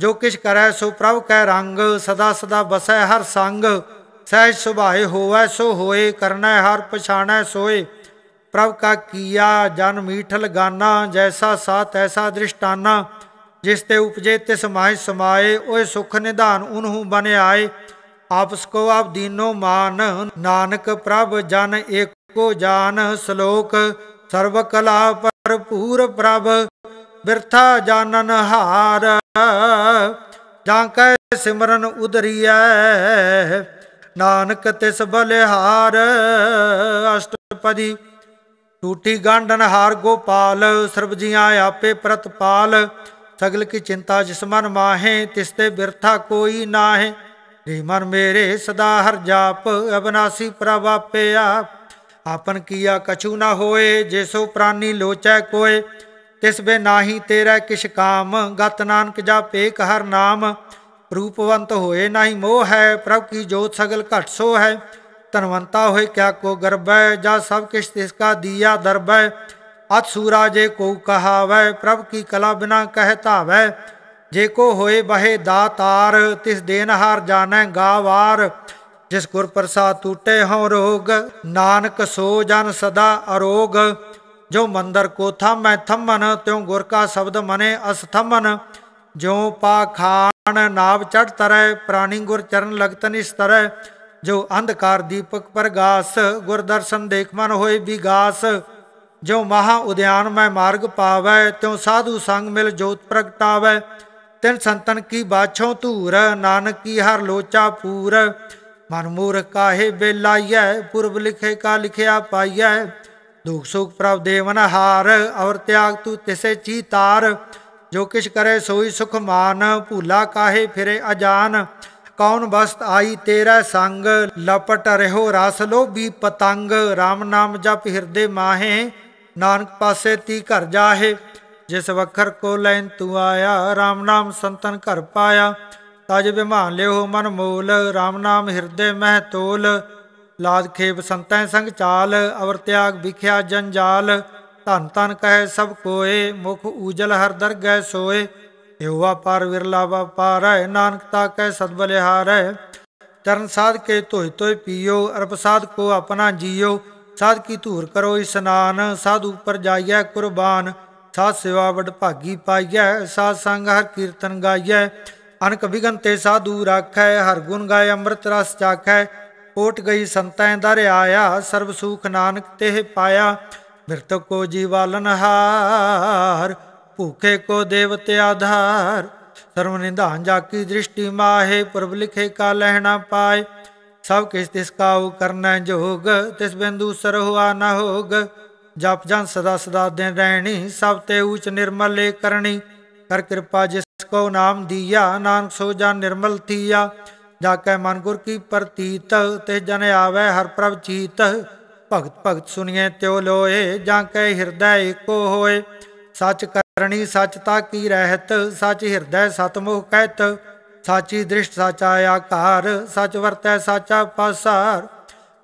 ਜੋ ਕਿਛ ਕਰੈ ਸੋ ਪ੍ਰਭ ਕੈ ਰੰਗ ਸਦਾ ਸਦਾ ਬਸੈ ਹਰ ਸੰਗ ਸਹਿਜ ਸੁਭਾਏ ਹੋਵੇ ਸੋ ਹੋਏ ਕਰਨਾ ਹਰ ਪਛਾਣੈ ਸੋਏ ਪ੍ਰਭ ਕਾ ਕੀਆ ਜਨ ਮੀਠਲ ਗਾਨਾ ਜੈਸਾ ਸਾਤ ਐਸਾ ਦ੍ਰਿਸ਼ਟਾਨਾ ਜਿਸ ਤੇ ਉਪਜੇ ਤਿਸ ਮਾਇ ਸਮਾਏ ਓਏ ਸੁਖ ਨਿਧਾਨ ਉਨਹੂ ਬਨ ਆਏ ਆਪਸ ਕੋ ਆਪ ਦੀਨੋ ਮਾਨ ਨਾਨਕ ਪ੍ਰਭ ਜਨ ਏਕੋ ਜਾਨ ਸ਼ਲੋਕ ਸਰਬ ਕਲਾ ਭਰਪੂਰ ਪ੍ਰਭ ਬਿਰਥਾ ਜਾਨਨ ਹਾਰ ਜਾਂ ਕੈ ਸਿਮਰਨ ਉਦਰੀਐ ਨਾਨਕ ਤਿਸ ਬਲਿਹਾਰ ਅਸ਼ਟਪਦੀ ਟੂਟੀ ਗੰਡਨ ਹਾਰ ਗੋਪਾਲ ਸਰਬ ਜੀਆਂ ਆਪੇ ਪ੍ਰਤਪਾਲ ਸਗਲ ਕੀ ਚਿੰਤਾ ਜਿਸ ਮਨ ਮਾਹੇ ਤਿਸ ਤੇ ਬਿਰਥਾ ਕੋਈ ਨਾਹੇ ਰੇ ਮਨ ਮੇਰੇ ਸਦਾ ਹਰ ਜਾਪ ਅਬਨਾਸੀ ਪ੍ਰਭ ਆਪਿਆ ਆਪਨ ਕੀਆ ਕਛੂ ਨਾ ਹੋਏ ਜੇਸੋ ਪ੍ਰਾਨੀ ਲੋਚੈ ਕੋਏ ਤਿਸ ਬੇ ਨਾਹੀ ਤੇਰਾ ਕਿਛ ਕਾਮ ਗਤ ਨਾਨਕ ਜਾਪੇ ਹਰ ਨਾਮ ਰੂਪਵੰਤ ਹੋਏ ਨਾਹੀ ਮੋਹ ਹੈ ਪ੍ਰਭ ਕੀ ਜੋਤ ਸਗਲ ਘਟ ਸੋ ਹੈ ਧਨਵੰਤਾ ਹੋਏ ਕਿਆ ਕੋ ਗਰਬੈ ਜਾਂ ਸਭ ਕਿਛ ਤਿਸ ਕਾ ਦੀਆ ਦਰਬੈ ਅਤ ਸੂਰਾ ਜੇ ਕੋ ਕਹਾਵੈ ਪ੍ਰਭ ਕੀ ਕਲਾ ਬਿਨਾ ਕਹਿ ਧਾਵੈ ਜੇ ਕੋ ਹੋਏ ਬਹੇ ਦਾਤਾਰ ਤਿਸ ਦੇਨ ਹਾਰ ਜਾਣੈ ਗਾਵਾਰ ਜਿਸ ਗੁਰ ਪ੍ਰਸਾਦ ਟੂਟੇ ਹਉ ਰੋਗ ਨਾਨਕ ਸੋ ਜਨ ਸਦਾ ਅਰੋਗ ਜੋ ਮੰਦਰ ਕੋ ਥਮੈ ਥਮਨ ਤਿਉ ਗੁਰ ਕਾ ਸ਼ਬਦ ਮਨੇ ਅਸਥਮਨ ਜਿਉ ਪਾ ਖਾਨ ਪ੍ਰਾਣ ਨਾਵ ਚੜ ਤਰੈ ਪ੍ਰਾਣੀ ਗੁਰ ਚਰਨ ਲਗਤਨ ਇਸ ਤਰੈ ਜੋ ਅੰਧਕਾਰ ਦੀਪਕ ਪ੍ਰਗਾਸ ਗੁਰ ਦਰਸ਼ਨ ਦੇਖ ਮਨ ਹੋਏ ਵਿਗਾਸ ਜੋ ਮਹਾ ਉਦਿਆਨ ਮੈਂ ਮਾਰਗ ਪਾਵੈ ਤਿਉ ਸਾਧੂ ਸੰਗ ਮਿਲ ਜੋਤ ਪ੍ਰਗਟਾਵੈ ਤਿਨ ਸੰਤਨ ਕੀ ਬਾਛੋਂ ਧੂਰ ਨਾਨਕ ਕੀ ਹਰ ਲੋਚਾ ਪੂਰ ਮਨ ਮੂਰ ਕਾਹੇ ਬੇਲਾਈਐ ਪੁਰਬ ਲਿਖੇ ਕਾ ਲਿਖਿਆ ਪਾਈਐ ਦੁਖ ਸੁਖ ਪ੍ਰਭ ਦੇਵਨ ਹਾਰ ਔਰ ਤਿਆਗ ਤੂ ਤਿਸੇ ਚੀਤਾਰ ਜੋ ਕਿਛ ਕਰੇ ਸੋਈ ਸੁਖ ਮਾਨ ਭੂਲਾ ਕਾਹੇ ਫਿਰੇ ਅਜਾਨ ਕੌਣ ਬਸਤ ਆਈ ਤੇਰਾ ਸੰਗ ਲਪਟ ਰਹਿਓ ਰਸ ਲੋਭੀ ਪਤੰਗ RAM ਨਾਮ ਜਪ ਹਿਰਦੇ ਮਾਹੇ ਨਾਨਕ ਪਾਸੇ ਤੀ ਘਰ ਜਾਹੇ ਜਿਸ ਵਖਰ ਕੋ ਲੈਨ ਤੂੰ ਆਇਆ RAM ਨਾਮ ਸੰਤਨ ਘਰ ਪਾਇਆ ਤਜ ਬਿਮਾਨ ਲਿਓ ਮਨ ਮੂਲ RAM ਨਾਮ ਹਿਰਦੇ ਮਹਿ ਤੋਲ ਲਾਜ ਖੇਬ ਸੰਤੈ ਸੰਗ ਚਾਲ ਅਵਰ ਤਿਆਗ ਵਿਖਿਆ ਜੰਜਾਲ ਧਨ ਤਨ ਕਹੇ ਸਭ ਕੋਏ ਮੁਖ ਊਜਲ ਹਰ ਦਰਗਹਿ ਸੋਏ ਦੇਉ ਵਾਪਾਰ ਵਿਰਲਾ ਵਾਪਾਰੈ ਨਾਨਕ ਤਾ ਕੈ ਸਦ ਬਲਿਹਾਰੈ ਚਰਨ ਸਾਧ ਕੇ ਧੋਇ ਧੋਇ ਪੀਓ ਅਰਪ ਸਾਧ ਕੋ ਆਪਣਾ ਜੀਓ ਸਾਧ ਕੀ ਧੂਰ ਕਰੋ ਇਸਨਾਨ ਸਾਧ ਉਪਰ ਜਾਈਐ ਕੁਰਬਾਨ ਸਾਧ ਸੇਵਾ ਵਡ ਭਾਗੀ ਪਾਈਐ ਸਾਧ ਸੰਗ ਹਰ ਕੀਰਤਨ ਗਾਈਐ ਅਨਕ ਵਿਗਨ ਤੇ ਸਾਧੂ ਰਾਖੈ ਹਰ ਗੁਣ ਗਾਏ ਅੰਮ੍ਰਿਤ ਰਸ ਚਾਖੈ ਕੋਟ ਗਈ ਸੰਤਾਂ ਦਰ ਆਇਆ ਸਰਬ ਸੂਖ ਨਾਨਕ ਤੇ ਪਾਇਆ ਬਿਰਤ ਕੋ ਜੀਵਾਲਨ ਹਾਰ ਭੂਖੇ ਕੋ ਦੇਵਤ ਆਧਾਰ ਸਰਵ ਨਿਧਾਨ ਜਾ ਕੀ ਦ੍ਰਿਸ਼ਟੀ ਮਾਹੇ ਪ੍ਰਭ ਲਿਖੇ ਕਾ ਲਹਿਣਾ ਪਾਏ ਸਭ ਕਿਸ ਤਿਸ ਕਾਉ ਕਰਨਾ ਜੋਗ ਤਿਸ ਬਿੰਦੂ ਸਰਹੁਆ ਨਾ ਹੋਗ ਜਪ ਜਨ ਸਦਾ ਸਦਾ ਦਿਨ ਰਹਿਣੀ ਸਭ ਤੇ ਉਚ ਨਿਰਮਲੇ ਕਰਨੀ ਕਰ ਕਿਰਪਾ ਜਿਸ ਕੋ ਨਾਮ ਦੀਆ ਨਾਨਕ ਸੋ ਜਨ ਨਿਰਮਲ ਥੀਆ ਜਾ ਕੈ ਮਨ ਗੁਰ ਕੀ ਪ੍ਰਤੀਤ ਤੇ ਜਨ ਆਵੇ ਹਰ ਪ੍ਰਭ ਚੀਤ ਭਗਤ ਭਗਤ ਸੁਣੀਐ ਤਿਉ ਲੋਏ ਜਾਂ ਕੈ ਹਿਰਦੈ ਏਕੋ ਹੋਏ ਸੱਚ ਕਰਨੀ ਸੱਚਤਾ ਕੀ ਰਹਿਤ ਸੱਚ ਹਿਰਦੈ ਸਤਮੁਖ ਕਹਿਤ ਸਾਚੀ ਦ੍ਰਿਸ਼ਟ ਸਾਚਾ ਆਕਾਰ ਸਚ ਵਰਤੈ ਸਾਚਾ ਪਾਸਾਰ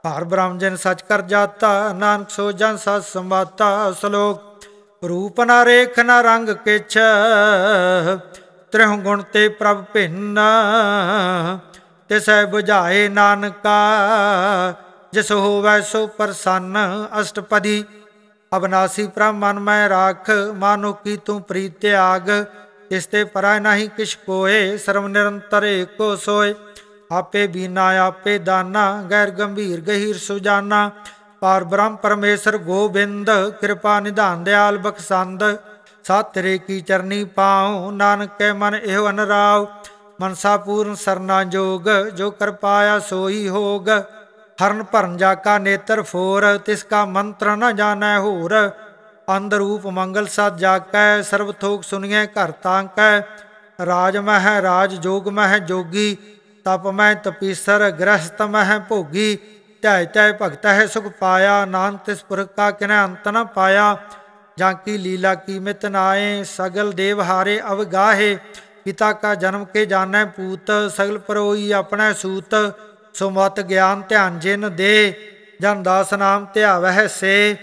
ਭਾਰ ਬ੍ਰਹਮ ਜਨ ਸਚ ਕਰ ਜਾਤਾ ਨਾਨਕ ਸੋ ਜਨ ਸਤ ਸੰਵਾਤਾ ਸ਼ਲੋਕ ਰੂਪ ਨਾ ਰੇਖ ਨਾ ਰੰਗ ਕਿਛ ਤ੍ਰਿਹੁ ਗੁਣ ਤੇ ਪ੍ਰਭ ਭਿੰਨ ਤਿਸੈ ਬੁਝਾਏ ਨਾਨਕਾ ਜਿਸ ਹੋਵੈ ਸੋ ਪ੍ਰਸੰਨ ਅਸ਼ਟਪਦੀ ਅਬਨਾਸੀ ਪ੍ਰਭ ਮਨ ਮੈਂ ਰਾਖ ਮਾਨੋ ਕੀ ਤੂੰ ਪ੍ਰੀਤ ਆਗ ਇਸ ਤੇ ਪਰੈ ਨਹੀਂ ਕਿਛ ਕੋਏ ਸਰਵ ਨਿਰੰਤਰ ਏਕੋ ਸੋਏ ਆਪੇ ਬੀਨਾ ਆਪੇ ਦਾਨਾ ਗੈਰ ਗੰਭੀਰ ਗਹੀਰ ਸੁਜਾਨਾ ਪਾਰ ਬ੍ਰਹਮ ਪਰਮੇਸ਼ਰ ਗੋਬਿੰਦ ਕਿਰਪਾ ਨਿਧਾਨ ਦਿਆਲ ਬਖਸੰਦ ਸਾਤਰੇ ਕੀ ਚਰਨੀ ਪਾਉ ਕੇ ਮਨ ਇਹੋ ਅਨਰਾਉ ਮਨਸਾ ਪੂਰਨ ਸਰਨਾ ਜੋਗ ਜੋ ਕਰ ਪਾਇਆ ਸੋਈ ਹੋਗ ਹਰਨ ਭਰਨ ਜਾ ਕਾ ਨੇਤਰ ਫੋਰ ਤਿਸ ਕਾ ਮੰਤਰ ਨ ਜਾਣੈ ਹੋਰ ਅੰਦਰ ਰੂਪ ਮੰਗਲ ਸਤ ਜਾਕੈ ਸਰਬ ਥੋਕ ਸੁਣੀਐ ਘਰ ਤਾਂਕੈ ਰਾਜ ਮਹਿ ਰਾਜ ਜੋਗ ਮਹਿ ਜੋਗੀ ਤਪ ਮਹਿ ਤਪੀਸਰ ਗ੍ਰਸਤ ਮਹਿ ਭੋਗੀ ਧੈ ਧੈ ਭਗਤ ਹੈ ਸੁਖ ਪਾਇਆ ਨਾਨਕ ਤਿਸ ਪੁਰਖ ਕਾ ਕਿਨੈ ਅੰਤ ਨ ਪਾਇਆ ਜਾਂ ਕੀ ਲੀਲਾ ਕੀਮਤ ਨਾਏ ਸਗਲ ਦੇਵ ਹਾਰੇ ਅਵਗਾਹੇ ਪਿਤਾ ਕਾ ਜਨਮ ਕੇ ਜਾਣੈ ਪੂਤ ਸਗਲ ਪਰੋਈ ਆਪਣਾ ਸੂਤ ਸੋ ਮਤ ਗਿਆਨ ਧਿਆਨ ਜਿਨ ਦੇ ਜਨ ਦਾਸ ਨਾਮ ਧਿਆਵਹਿ ਸੇ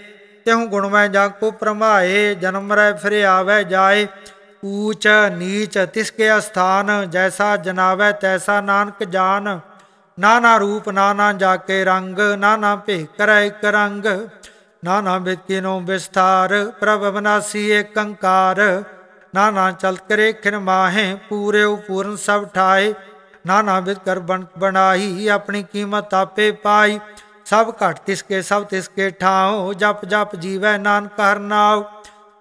ਤਿਉ ਗੁਣਮੈ ਜਗ ਕੋ ਪ੍ਰਮਾਏ ਜਨਮ ਰਹਿ ਫਿਰ ਆਵੈ ਜਾਏ ਊਚ ਨੀਚ ਤਿਸ ਕੇ ਅਸਥਾਨ ਜੈਸਾ ਜਨਾਵੈ ਤੈਸਾ ਨਾਨਕ ਜਾਨ ਨਾਨਾ ਰੂਪ ਨਾਨਾ ਜਾਕੇ ਰੰਗ ਨਾਨਾ ਭੇਖ ਕਰੈ ਇੱਕ ਰੰਗ ਨਾਨਾ ਨੋ ਵਿਸਥਾਰ ਪ੍ਰਭ ਬਨਾਸੀ ਅੰਕਾਰ ਨਾਨਾ ਚਲ ਕਰੇ ਖਿਨ ਮਾਹੇ ਪੂਰੇ ਉਪੂਰਨ ਸਭ ਠਾਏ ਨਾਨਾ ਵਿਦ ਕਰ ਬਣਾਈ ਆਪਣੀ ਕੀਮਤ ਆਪੇ ਪਾਈ ਸਭ ਘਟ ਤਿਸ ਕੇ ਸਭ ਤਿਸ ਕੇ ਠਾਉ ਜਪ ਜਪ ਜੀਵੈ ਨਾਨਕ ਹਰ ਨਾਉ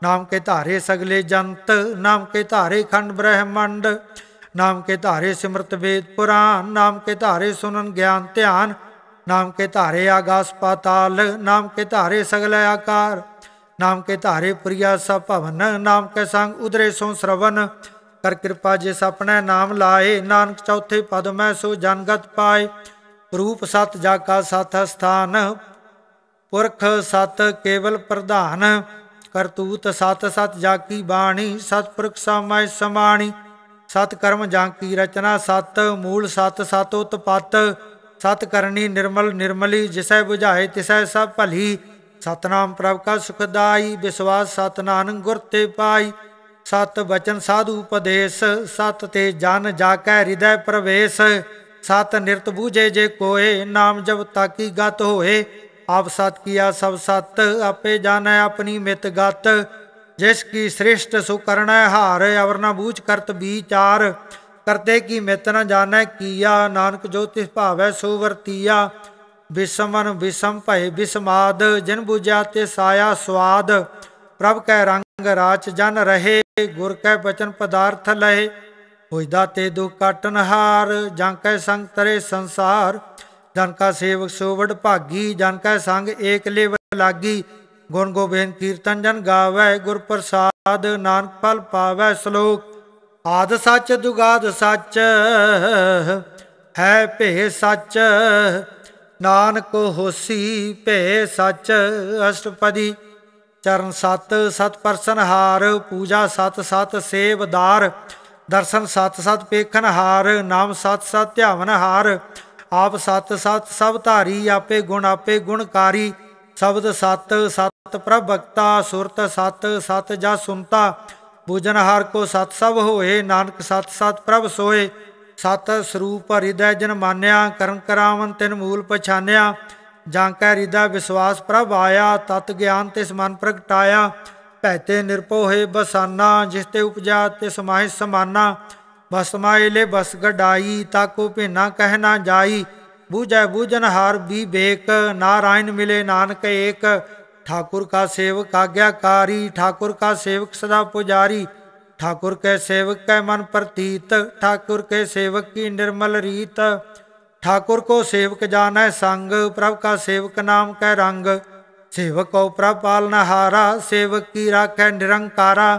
ਨਾਮ ਕੇ ਧਾਰੇ ਸਗਲੇ ਜੰਤ ਨਾਮ ਕੇ ਧਾਰੇ ਖੰਡ ਬ੍ਰਹਮੰਡ ਨਾਮ ਕੇ ਧਾਰੇ ਸਿਮਰਤ ਵੇਦ ਪੁਰਾਨ ਨਾਮ ਕੇ ਧਾਰੇ ਸੁਨਨ ਗਿਆਨ ਧਿਆਨ ਨਾਮ ਕੇ ਧਾਰੇ ਆਗਾਸ ਪਾਤਾਲ ਨਾਮ ਕੇ ਧਾਰੇ ਸਗਲੇ ਆਕਾਰ ਨਾਮ ਕੇ ਧਾਰੇ ਪ੍ਰਿਆ ਸਭ ਭਵਨ ਨਾਮ ਕੇ ਸੰਗ ਉਦਰੇ ਸੋ ਸ਼ਰਵਨ ਕਰ ਕਿਰਪਾ ਜੇ ਸਪਨੈ ਨਾਮ ਲਾਏ ਨਾਨਕ ਚੌਥੇ ਪਦ ਮੈਂ ਸੋ ਜਨਗਤ ਪਾਏ ਰੂਪ ਸਤ ਜਾ ਕਾ ਸਤ ਸਥਾਨ ਪੁਰਖ ਸਤ ਕੇਵਲ ਪ੍ਰਧਾਨ ਕਰਤੂਤ ਸਤ ਸਤ ਜਾ ਕੀ ਬਾਣੀ ਸਤ ਪੁਰਖ ਸਮਾਇ ਸਮਾਣੀ ਸਤ ਕਰਮ ਜਾ ਕੀ ਰਚਨਾ ਸਤ ਮੂਲ ਸਤ ਸਤ ਉਤਪਤ ਸਤ ਕਰਨੀ ਨਿਰਮਲ ਨਿਰਮਲੀ ਜਿਸੈ 부ਝਾਏ ਤਿਸੈ ਸਭ ਭਲੀ ਸਤਨਾਮ ਪ੍ਰਭ ਕਾ ਸੁਖਦਾਈ ਵਿਸਵਾਸ ਸਤ ਗੁਰ ਤੇ ਪਾਈ ਸਤ ਬਚਨ ਸਾਧੂ ਉਪਦੇਸ਼ ਸਤ ਤੇ ਜਨ ਜਾਕੈ ਹਿਰਦੈ ਪ੍ਰਵੇਸ਼ ਸਤ ਨਿਰਤ ਬੂਝੇ ਜੇ ਕੋਏ ਨਾਮ ਜਬ ਤਾਕੀ ਗਤ ਹੋਏ ਆਪ ਸਤ ਕੀਆ ਸਭ ਸਤ ਆਪੇ ਜਾਣੈ ਆਪਣੀ ਮਿਤ ਗਤ ਜਿਸ ਕੀ ਸ੍ਰਿਸ਼ਟ ਸੁਕਰਣੈ ਹਾਰ ਅਵਰ ਨਾ ਬੂਝ ਕਰਤ ਵਿਚਾਰ ਕਰਤੇ ਕੀ ਮਿਤ ਨ ਜਾਣੈ ਕੀਆ ਨਾਨਕ ਜੋ ਤਿਸ ਭਾਵੈ ਸੋ ਵਰਤੀਆ ਵਿਸਮਨ ਵਿਸਮ ਭਏ ਵਿਸਮਾਦ ਜਿਨ ਬੁਝਿਆ ਤੇ ਸਾਇਆ ਸਵਾਦ ਪ੍ਰਭ ਕੈ ਰੰਗ ਰਾਚ ਜਨ ਰਹੇ ਗੁਰ ਕੈ ਬਚਨ ਪਦਾਰਥ ਲਏ ਹੋਇਦਾ ਤੇ ਦੁਖ ਕਟਨ ਹਾਰ ਜਾਂ ਕੈ ਸੰਗ ਤਰੇ ਸੰਸਾਰ ਜਨ ਕਾ ਸੇਵਕ ਸੋਵੜ ਭਾਗੀ ਜਨ ਕੈ ਸੰਗ ਏਕ ਲੇਵ ਲਾਗੀ ਗੁਰ ਗੋਬਿੰਦ ਕੀਰਤਨ ਜਨ ਗਾਵੇ ਗੁਰ ਪ੍ਰਸਾਦ ਨਾਨਕ ਪਲ ਪਾਵੇ ਸ਼ਲੋਕ ਆਦ ਸੱਚ ਦੁਗਾਦ ਸੱਚ ਹੈ ਭੇ ਸੱਚ ਨਾਨਕ ਹੋਸੀ ਭੇ ਸੱਚ ਅਸ਼ਟਪਦੀ ਚਰਨ ਸਤ ਸਤ ਪਰਸਨ ਹਾਰ ਪੂਜਾ ਸਤ ਸਤ ਸੇਵਦਾਰ ਦਰਸ਼ਨ ਸਤ ਸਤ ਪੇਖਨ ਹਾਰ ਨਾਮ ਸਤ ਸਤ ਧਿਆਵਨ ਹਾਰ ਆਪ ਸਤ ਸਤ ਸਭ ਧਾਰੀ ਆਪੇ ਗੁਣ ਆਪੇ ਗੁਣਕਾਰੀ ਸ਼ਬਦ ਸਤ ਸਤ ਪ੍ਰਭ ਭਗਤਾ ਸੁਰਤ ਸਤ ਸਤ ਜਾ ਸੁਨਤਾ ਪੂਜਨ ਹਾਰ ਕੋ ਸਤ ਸਭ ਹੋਏ ਨਾਨਕ ਸਤ ਸਤ ਪ੍ਰਭ ਸੋਏ ਸਤ ਸਰੂਪ ਹਿਦੈ ਜਨ ਮਾਨਿਆ ਕਰਨ ਕਰਾਵਨ ਤਿਨ ਮੂਲ ਪਛਾਨਿਆ ਜਾਂ ਕੈ ਰਿਦਾ ਵਿਸ਼ਵਾਸ ਪ੍ਰਭ ਆਇਆ ਤਤ ਗਿਆਨ ਤੇ ਸਮਨ ਪ੍ਰਗਟਾਇਆ ਭੈਤੇ ਨਿਰਪੋ ਹੋਏ ਬਸਾਨਾ ਜਿਸ ਤੇ ਉਪਜਾ ਤੇ ਸਮਾਹਿ ਸਮਾਨਾ ਬਸਮਾਏ ਲੈ ਬਸ ਗਡਾਈ ਕੋ ਭੇਨਾ ਕਹਿ ਨਾ ਜਾਈ ਬੂਝੈ ਬੂਝਨ ਹਾਰ ਵੀ ਬੇਕ ਨਾਰਾਇਣ ਮਿਲੇ ਨਾਨਕ ਏਕ ਠਾਕੁਰ ਕਾ ਸੇਵਕ ਆਗਿਆਕਾਰੀ ਠਾਕੁਰ ਕਾ ਸੇਵਕ ਸਦਾ ਪੁਜਾਰੀ ਠਾਕੁਰ ਕੇ ਸੇਵਕ ਕੈ ਮਨ ਪ੍ਰਤੀਤ ਠਾਕੁਰ ਕੇ ਸੇਵਕ ਕੀ ਨਿਰਮਲ ਰੀਤ ठाकुर को सेवक जानै संग प्रभु का सेवक नाम कै रंग सेवक को प्रभ पालना हारा सेवक की राखै निरंकारा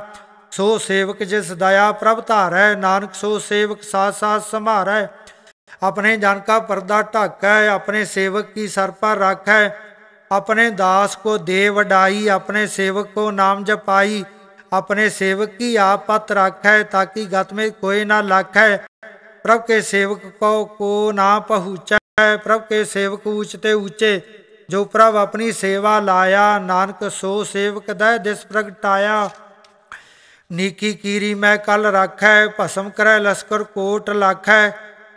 सो सेवक जिस दया प्रभु धारै नानक सो सेवक साथ साथ संभारै अपने जन का पर्दा ढाकै अपने सेवक की सर पर राखै अपने दास को दे वडाई अपने सेवक को नाम जपाई अपने सेवक की आप पत राखै ताकि गत में कोई ना लाखै ਪ੍ਰਭ ਕੇ ਸੇਵਕ ਕੋ ਕੋ ਨਾ ਪਹੁੰਚੈ ਪ੍ਰਭ ਕੇ ਸੇਵਕ ਉੱਚ ਤੇ ਉੱਚੇ ਜੋ ਪ੍ਰਭ ਆਪਣੀ ਸੇਵਾ ਲਾਇਆ ਨਾਨਕ ਸੋ ਸੇਵਕ ਦਾ ਦਿਸ ਪ੍ਰਗਟਾਇਆ ਨੀਕੀ ਕੀਰੀ ਮੈਂ ਕਲ ਰੱਖੈ ਭਸਮ ਕਰੈ ਲਸਕਰ ਕੋਟ ਲਖੈ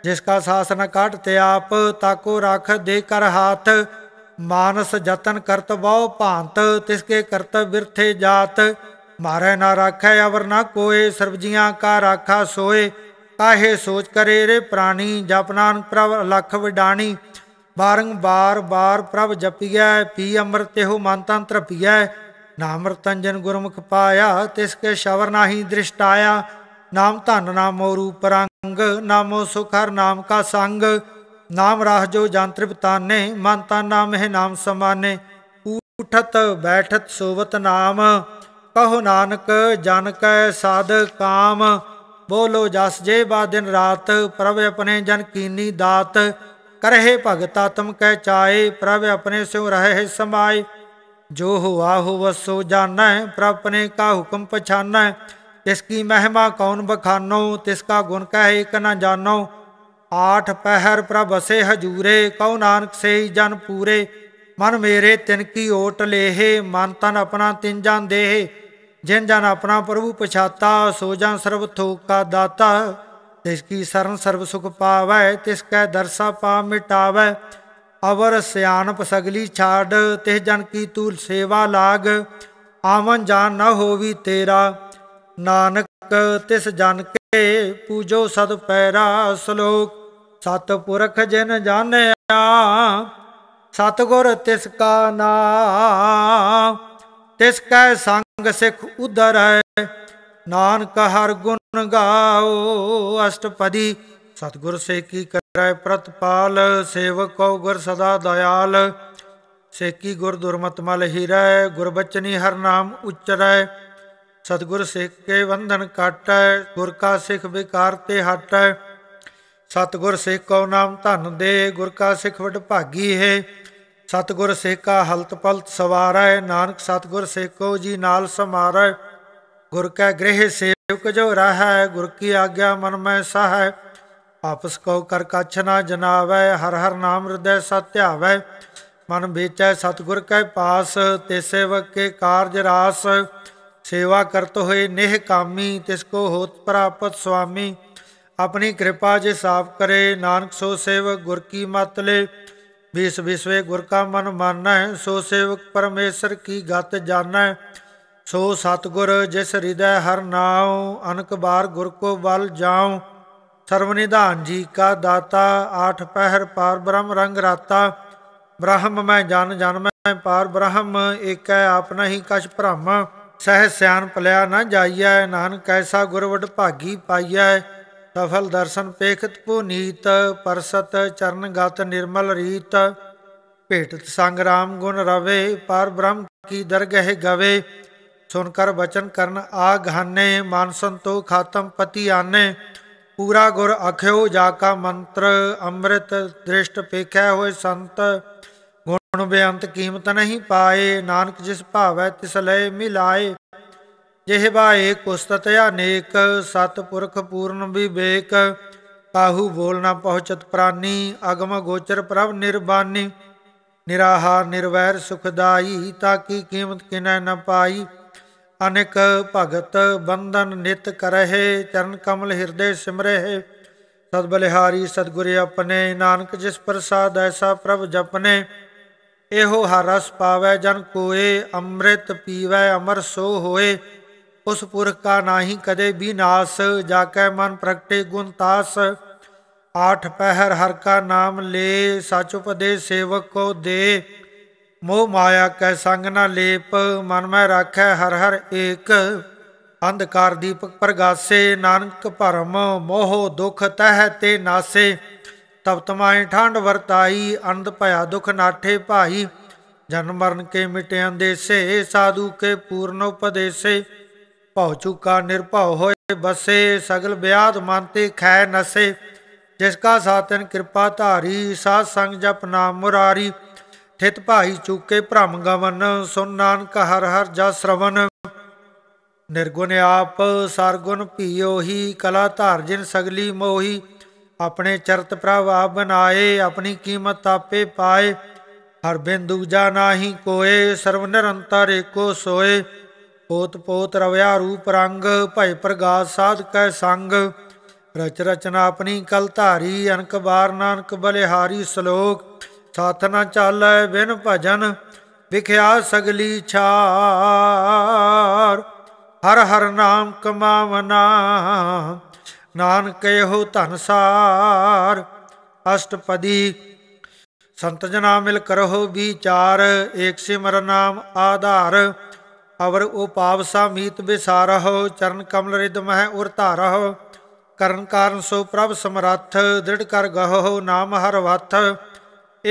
ਜਿਸ ਕਾ ਸਾਸਨ ਕਾਟ ਤੇ ਆਪ ਤਾਕੋ ਰਖ ਦੇ ਕਰ ਹਾਥ ਮਾਨਸ ਜਤਨ ਕਰਤ ਬਹੁ ਭਾਂਤ ਤਿਸ ਕੇ ਕਰਤ ਬਿਰਥੇ ਜਾਤ ਮਾਰੈ ਨਾ ਰੱਖੈ ਅਵਰ ਨਾ ਕੋਏ ਸਰਬਜੀਆਂ ਕਾ ਰਾਖਾ ਸੋਏ ਕਾਹੇ ਸੋਚ ਕਰੇ ਰੇ ਪ੍ਰਾਣੀ ਜਪ ਨਾਨਕ ਪ੍ਰਭ ਲਖ ਵਿਡਾਣੀ ਬਾਰੰਬਾਰ ਬਾਰ ਬਾਰ ਪ੍ਰਭ ਜਪੀਐ ਪੀ ਅੰਮ੍ਰਿਤ ਤਿਹੁ ਮਨ ਤਨ ਤ੍ਰਪੀਐ ਨਾਮ ਰਤੰਜਨ ਗੁਰਮੁਖ ਪਾਇਆ ਤਿਸ ਕੇ ਸ਼ਵਰ ਨਾਹੀ ਦ੍ਰਿਸ਼ਟਾਇਆ ਨਾਮ ਧਨ ਨਾਮੋ ਰੂਪ ਰੰਗ ਨਾਮੋ ਸੁਖਰ ਨਾਮ ਕਾ ਸੰਗ ਨਾਮ ਰਾਹ ਜੋ ਜਨ ਤ੍ਰਿਪਤਾਨੇ ਮਨ ਤਨ ਨਾਮ ਹੈ ਨਾਮ ਸਮਾਨੇ ਉਠਤ ਬੈਠਤ ਸੋਵਤ ਨਾਮ ਕਹੋ ਨਾਨਕ ਜਨ ਕੈ ਸਾਧ ਕਾਮ बोलो जस जय बा दिन रात प्रव अपने जन कीनी दात करहे भगता तुम कह चाहे प्रभ अपने स्यो रहे समाये जो हुआ हो वसो जान प्रभ अपने का हुक्म पछान इसकी महिमा कौन बखानो तिसका गुण कहे एक न जानो आठ पहर प्रभ से हजूरे कौ नानक से जन पूरे मन मेरे तिनकी ओट लेहे मन तन अपना तिन जान देहे ਜਿਨ ਜਨ ਆਪਣਾ ਪ੍ਰਭੂ ਪਛਾਤਾ ਸੋ ਜਨ ਸਰਬ ਥੋਕਾ ਦਾਤਾ ਤਿਸ ਕੀ ਸਰਨ ਸਰਬ ਸੁਖ ਪਾਵੈ ਤਿਸ ਕੈ ਦਰਸਾ ਪਾ ਮਿਟਾਵੈ ਅਵਰ ਸਿਆਣਪ ਸਗਲੀ ਛਾੜ ਤਿਸ ਜਨ ਕੀ ਤੂਲ ਸੇਵਾ ਲਾਗ ਆਵਨ ਜਾਨ ਨਾ ਹੋਵੀ ਤੇਰਾ ਨਾਨਕ ਤਿਸ ਜਨ ਕੇ ਪੂਜੋ ਸਦ ਪੈਰਾ ਸਲੋਕ ਸਤ ਪੁਰਖ ਜਿਨ ਜਾਣਿਆ ਸਤ ਗੁਰ ਤਿਸ ਕਾ ਨਾ ਤਿਸ ਕੈ ਸੰਗ ਸਿਖ ਉਧਰ ਹੈ ਨਾਨਕ ਹਰ ਗੁਣ ਗਾਓ ਅਸ਼ਟਪਦੀ ਸਤਗੁਰ ਸੇ ਕੀ ਕਰੈ ਪ੍ਰਤਪਾਲ ਸੇਵਕੋ ਗੁਰ ਸਦਾ ਦਇਆਲ ਸੇ ਕੀ ਗੁਰ ਦੁਰਮਤ ਮਲ ਹੀਰੈ ਗੁਰ ਬਚਨੀ ਹਰ ਨਾਮ ਉਚਰੈ ਸਤਗੁਰ ਸੇ ਕੇ ਬੰਧਨ ਕਾਟੈ ਗੁਰ ਕਾ ਸਿੱਖ ਵਿਕਾਰ ਤੇ ਹਟੈ ਸਤਗੁਰ ਸੇ ਕੋ ਨਾਮ ਧਨ ਦੇ ਗੁਰ ਕਾ ਸਿੱਖ ਵਡ ਭਾਗੀ ਹੈ ਸਤਗੁਰ ਸੇਖਾ ਹਲਤ ਪਲਤ ਸਵਾਰੈ ਨਾਨਕ ਸਤਗੁਰ ਸੇਖੋ ਜੀ ਨਾਲ ਸਮਾਰੈ ਗੁਰ ਕੈ ਗ੍ਰਹਿ ਸੇਵਕ ਜੋ ਰਹੈ ਗੁਰ ਕੀ ਆਗਿਆ ਮਨ ਮੈਂ ਸਹੈ ਆਪਸ ਕਉ ਕਰ ਕਛ ਨਾ ਜਨਾਵੈ ਹਰ ਹਰ ਨਾਮ ਹਿਰਦੈ ਸਤਿਆਵੈ ਮਨ ਵੇਚੈ ਸਤਗੁਰ ਕੈ ਪਾਸ ਤੇ ਸੇਵਕ ਕੇ ਕਾਰਜ ਰਾਸ ਸੇਵਾ ਕਰਤ ਹੋਏ ਨਿਹ ਕਾਮੀ ਤਿਸ ਕੋ ਹੋਤ ਪ੍ਰਾਪਤ ਸੁਆਮੀ ਆਪਣੀ ਕਿਰਪਾ ਜੇ ਸਾਫ ਕਰੇ ਨਾਨਕ ਸੋ ਸੇਵਕ ਗੁਰ ਕੀ ਮਤਲੇ बीस विश्वे गुर का मन मानना है सो सेवक परमेश्वर की गत जानना है सो सतगुर जिस हृदय हर नाव अनक बार गुर को बल जाऊं सर्वनिधान जी का दाता आठ पहर पार ब्रह्म रंग राता ब्रह्म मैं जन जन मैं पार ब्रह्म एक है आप नहीं कछ भ्रम सह सियान पलिया न जाइए नानक ऐसा गुरवड भागी पाइया सफल दर्शन पेखत पुनीत परसत चरण गत निर्मल रीत भेटत संग राम गुण रवे पर ब्रह्म की दरगह गवे सुनकर वचन आ गहने मन संतो खातम पति आने पूरा गुर अख्यो जाका मंत्र अमृत दृष्ट पेख्या हो संत गुण बेअंत कीमत नहीं पाए नानक जिस भाव है लय मिलाए ਬਾਏ ਕੁਸਤਤ ਅਨੇਕ ਸਤਪੁਰਖ ਪੂਰਨ ਵਿਵੇਕ ਕਾਹੂ ਬੋਲ ਨਾ ਪਹੁੰਚਤ ਪ੍ਰਾਨੀ ਅਗਮ ਗੋਚਰ ਪ੍ਰਭ ਨਿਰਬਾਨੀ ਨਿਰਾਹਾਰ ਨਿਰਵੈਰ ਸੁਖਦਾਈ ਤਾਂ ਕੀ ਕੀਮਤ ਕਿਨੈ ਨ ਪਾਈ ਅਨੇਕ ਭਗਤ ਬੰਧਨ ਨਿਤ ਕਰਹਿ ਚਰਨ ਕਮਲ ਹਿਰਦੇ ਸਿਮਰਹਿ ਸਤ ਬਲਿਹਾਰੀ ਸਤਗੁਰ ਆਪਣੇ ਨਾਨਕ ਜਿਸ ਪ੍ਰਸਾਦ ਐਸਾ ਪ੍ਰਭ ਜਪਨੇ ਇਹੋ ਹਰ ਰਸ ਪਾਵੈ ਜਨ ਕੋਏ ਅੰਮ੍ਰਿਤ ਪੀਵੈ ਅਮਰ ਸੋ ਹੋਏ ਉਸ ਪੁਰਖ ਕਾ ਨਾਹੀ ਕਦੇ ਵੀ ਨਾਸ ਜਾ ਕੈ ਮਨ ਪ੍ਰਗਟੇ ਗੁਣ ਤਾਸ ਆਠ ਪਹਿਰ ਹਰ ਕਾ ਨਾਮ ਲੇ ਸਚ ਉਪਦੇ ਸੇਵਕ ਕੋ ਦੇ ਮੋਹ ਮਾਇਆ ਕੈ ਸੰਗ ਨਾ ਲੇਪ ਮਨ ਮੈਂ ਰਾਖੈ ਹਰ ਹਰ ਏਕ ਅੰਧਕਾਰ ਦੀਪਕ ਪ੍ਰਗਾਸੇ ਨਾਨਕ ਭਰਮ ਮੋਹ ਦੁਖ ਤਹ ਤੇ ਨਾਸੇ ਤਬ ਤਮਾਏ ਠੰਡ ਵਰਤਾਈ ਅੰਧ ਭਇਆ ਦੁਖ ਨਾਠੇ ਭਾਈ ਜਨਮ ਮਰਨ ਕੇ ਮਿਟਿਆਂ ਦੇਸੇ ਸਾਧੂ ਕੇ ਪੂਰਨ ਉਪਦੇਸੇ ਭਉ ਚੁਕਾ ਨਿਰਭਉ ਹੋਏ ਬਸੇ ਸਗਲ ਵਿਆਦ ਮਨ ਤੇ ਖੈ ਨਸੇ ਜਿਸ ਕਾ ਸਾਤਨ ਕਿਰਪਾ ਧਾਰੀ ਸਾਧ ਸੰਗ ਜਪ ਨਾਮ ਮੁਰਾਰੀ ਥਿਤ ਭਾਈ ਚੁਕੇ ਭ੍ਰਮ ਗਵਨ ਸੁਨ ਨਾਨਕ ਹਰ ਹਰ ਜਸ ਸ਼ਰਵਨ ਨਿਰਗੁਣ ਆਪ ਸਰਗੁਣ ਭੀਓ ਹੀ ਕਲਾ ਧਾਰ ਜਿਨ ਸਗਲੀ ਮੋਹੀ ਆਪਣੇ ਚਰਤ ਪ੍ਰਭ ਆਪ ਬਨਾਏ ਆਪਣੀ ਕੀਮਤ ਆਪੇ ਪਾਏ ਹਰ ਬਿੰਦੂ ਜਾ ਨਾਹੀ ਕੋਏ ਸਰਵ ਨਿਰੰਤਰ ਏਕੋ ਸੋਏ ਪੋਤ ਪੋਤ ਰਵਿਆ ਰੂਪ ਰੰਗ ਭੈ ਪ੍ਰਗਾਸ ਸਾਧ ਕੈ ਸੰਗ ਰਚ ਰਚਨਾ ਆਪਣੀ ਕਲ ਧਾਰੀ ਅਨਕ ਬਾਰ ਨਾਨਕ ਬਲਿਹਾਰੀ ਸ਼ਲੋਕ ਸਾਥ ਨਾ ਚਾਲੈ ਬਿਨ ਭਜਨ ਵਿਖਿਆ ਸਗਲੀ ਛਾਰ ਹਰ ਹਰ ਨਾਮ ਕਮਾਵਨਾ ਨਾਨਕ ਇਹੋ ਧਨਸਾਰ ਅਸ਼ਟਪਦੀ ਸੰਤ ਜਨਾ ਮਿਲ ਕਰੋ ਵਿਚਾਰ ਏਕ ਸਿਮਰ ਨਾਮ ਆਧਾਰ ਅਵਰ ਸਾ ਮੀਤ ਵਿਸਾਰਹੁ ਚਰਨ ਕਮਲ ਰਿਦ ਹੈ ਉਰ ਧਾਰਹੁ ਕਰਨ ਕਾਰਨ ਸੋ ਪ੍ਰਭ ਸਮਰੱਥ ਦ੍ਰਿੜ ਕਰ ਗਹੋ ਨਾਮ ਹਰ ਵਥ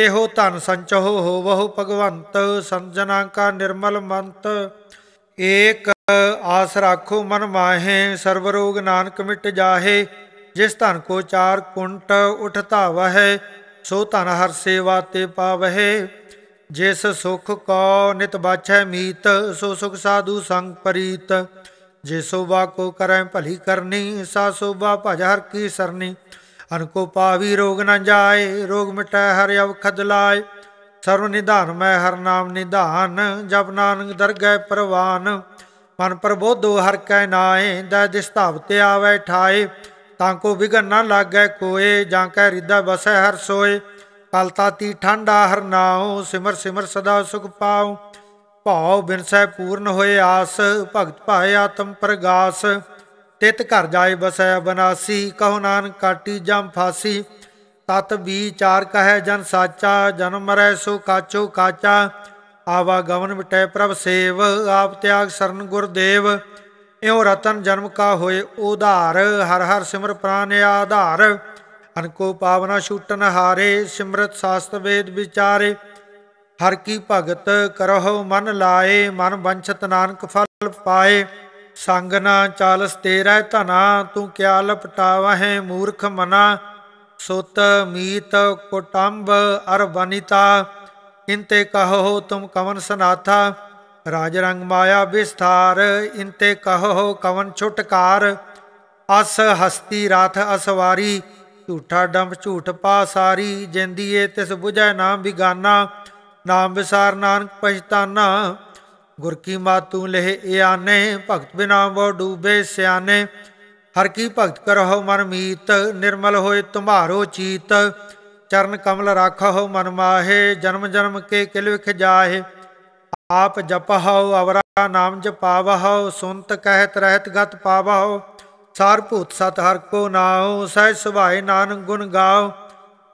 ਇਹੋ ਧਨ ਸੰਚਹੁ ਹੋਵਹੁ ਭਗਵੰਤ ਸੰਜਨਾ ਕਾ ਨਿਰਮਲ ਮੰਤ ਏਕ ਆਸ ਰਾਖੋ ਮਨ ਮਾਹੇ ਸਰਵ ਰੋਗ ਨਾਨਕ ਮਿਟ ਜਾਹੇ ਜਿਸ ਧਨ ਕੋ ਚਾਰ ਕੁੰਟ ਉਠਤਾ ਧਾਵਹਿ ਸੋ ਧਨ ਹਰ ਸੇਵਾ ਤੇ ਪਾਵਹਿ ਜਿਸ ਸੁਖ ਕੋ ਨਿਤ ਬਾਛੈ ਮੀਤ ਸੋ ਸੁਖ ਸਾਧੂ ਸੰਗ ਪਰੀਤ ਜੇ ਸੋਭਾ ਕੋ ਕਰੈ ਭਲੀ ਕਰਨੀ ਸਾ ਸੋਭਾ ਭਜ ਹਰ ਕੀ ਸਰਨੀ ਅਨ ਕੋ ਪਾਵੀ ਰੋਗ ਨ ਜਾਏ ਰੋਗ ਮਿਟੈ ਹਰਿ ਅਵਖਦ ਲਾਏ ਸਰਵ ਨਿਧਾਨ ਮੈਂ ਹਰ ਨਾਮ ਨਿਧਾਨ ਜਪ ਨਾਨਕ ਦਰਗਹਿ ਪ੍ਰਵਾਨ ਮਨ ਪ੍ਰਬੋਧੋ ਹਰ ਕੈ ਨਾਏ ਦੈ ਦਿਸਤਾਵ ਤੇ ਆਵੈ ਠਾਏ ਤਾਂ ਕੋ ਵਿਗਨ ਨ ਲਾਗੈ ਕੋਏ ਜਾਂ ਕੈ ਰਿਦਾ ਬਸੈ ਹਰ ਸੋਏ ਤੀ ਠੰਡਾ ਹਰਨਾਉ ਸਿਮਰ ਸਿਮਰ ਸਦਾ ਸੁਖ ਪਾਉ ਭਾਉ ਬਿਨਸੈ ਪੂਰਨ ਹੋਏ ਆਸ ਭਗਤ ਭਾਇ ਆਤਮ ਪ੍ਰਗਾਸ ਤਿਤ ਘਰ ਜਾਏ ਬਸੈ ਬਨਾਸੀ ਕਹੋ ਨਾਨਕ ਕਾਟੀ ਜਮ ਫਾਸੀ ਤਤ ਵਿਚਾਰ ਕਹੈ ਜਨ ਸਾਚਾ ਜਨਮ ਮਰੈ ਸੋ ਕਾਚੋ ਕਾਚਾ ਆਵਾ ਗਵਨ ਮਿਟੈ ਪ੍ਰਭ ਸੇਵ ਆਪ ਤਿਆਗ ਸਰਨ ਗੁਰਦੇਵ ਇਉ ਰਤਨ ਜਨਮ ਕਾ ਹੋਏ ਉਧਾਰ ਹਰ ਹਰ ਸਿਮਰ ਪ੍ਰਾਨ ਆਧਾਰ ਅਨਕੋ ਪਾਵਨਾ ਛੂਟਨ ਹਾਰੇ ਸਿਮਰਤ ਸਾਸਤ ਵੇਦ ਵਿਚਾਰੇ ਹਰ ਕੀ ਭਗਤ ਕਰਹੁ ਮਨ ਲਾਏ ਮਨ ਬੰਛਤ ਨਾਨਕ ਫਲ ਪਾਏ ਸੰਗ ਨਾ ਚਾਲਸ ਤੇਰਾ ਧਨਾ ਤੂੰ ਕਿਆ ਲਪਟਾਵਹਿ ਮੂਰਖ ਮਨਾ ਸੁਤ ਮੀਤ ਕੁਟੰਬ ਬਨਿਤਾ ਇੰਤੇ ਕਹੋ ਤੁਮ ਕਵਨ ਸਨਾਥਾ ਰਾਜ ਰੰਗ ਮਾਇਆ ਵਿਸਥਾਰ ਇੰਤੇ ਕਹੋ ਕਵਨ ਛੁਟਕਾਰ ਅਸ ਹਸਤੀ ਰਾਥ ਅਸਵਾਰੀ ਝੂਠਾ ਡੰਬ ਝੂਠ ਪਾ ਸਾਰੀ ਜਿੰਦੀ ਏ ਤਿਸ ਬੁਝੈ ਨਾਮ ਬਿਗਾਨਾ ਨਾਮ ਵਿਸਾਰ ਨਾਨਕ ਪਛਤਾਨਾ ਗੁਰ ਕੀ ਮਾਤੂ ਲਹਿ ਇਆਨੇ ਭਗਤ ਬਿਨਾ ਵੋ ਡੂਬੇ ਸਿਆਨੇ ਹਰ ਕੀ ਭਗਤ ਕਰਹੁ ਮਨ ਮੀਤ ਨਿਰਮਲ ਹੋਏ ਤੁਮਾਰੋ ਚੀਤ ਚਰਨ ਕਮਲ ਰਾਖਹੁ ਮਨ ਮਾਹੇ ਜਨਮ ਜਨਮ ਕੇ ਕਿਲ ਵਿਖ ਜਾਹੇ ਆਪ ਜਪਹੁ ਅਵਰਾ ਨਾਮ ਜਪਾਵਹੁ ਸੁੰਤ ਕਹਿਤ ਰਹਿਤ ਗਤ ਪਾਵਹੁ ਸਾਰ ਭੂਤ ਸਤ ਹਰ ਕੋ ਨਾਉ ਸਹਿ ਸੁਭਾਏ ਨਾਨਕ ਗੁਣ ਗਾਉ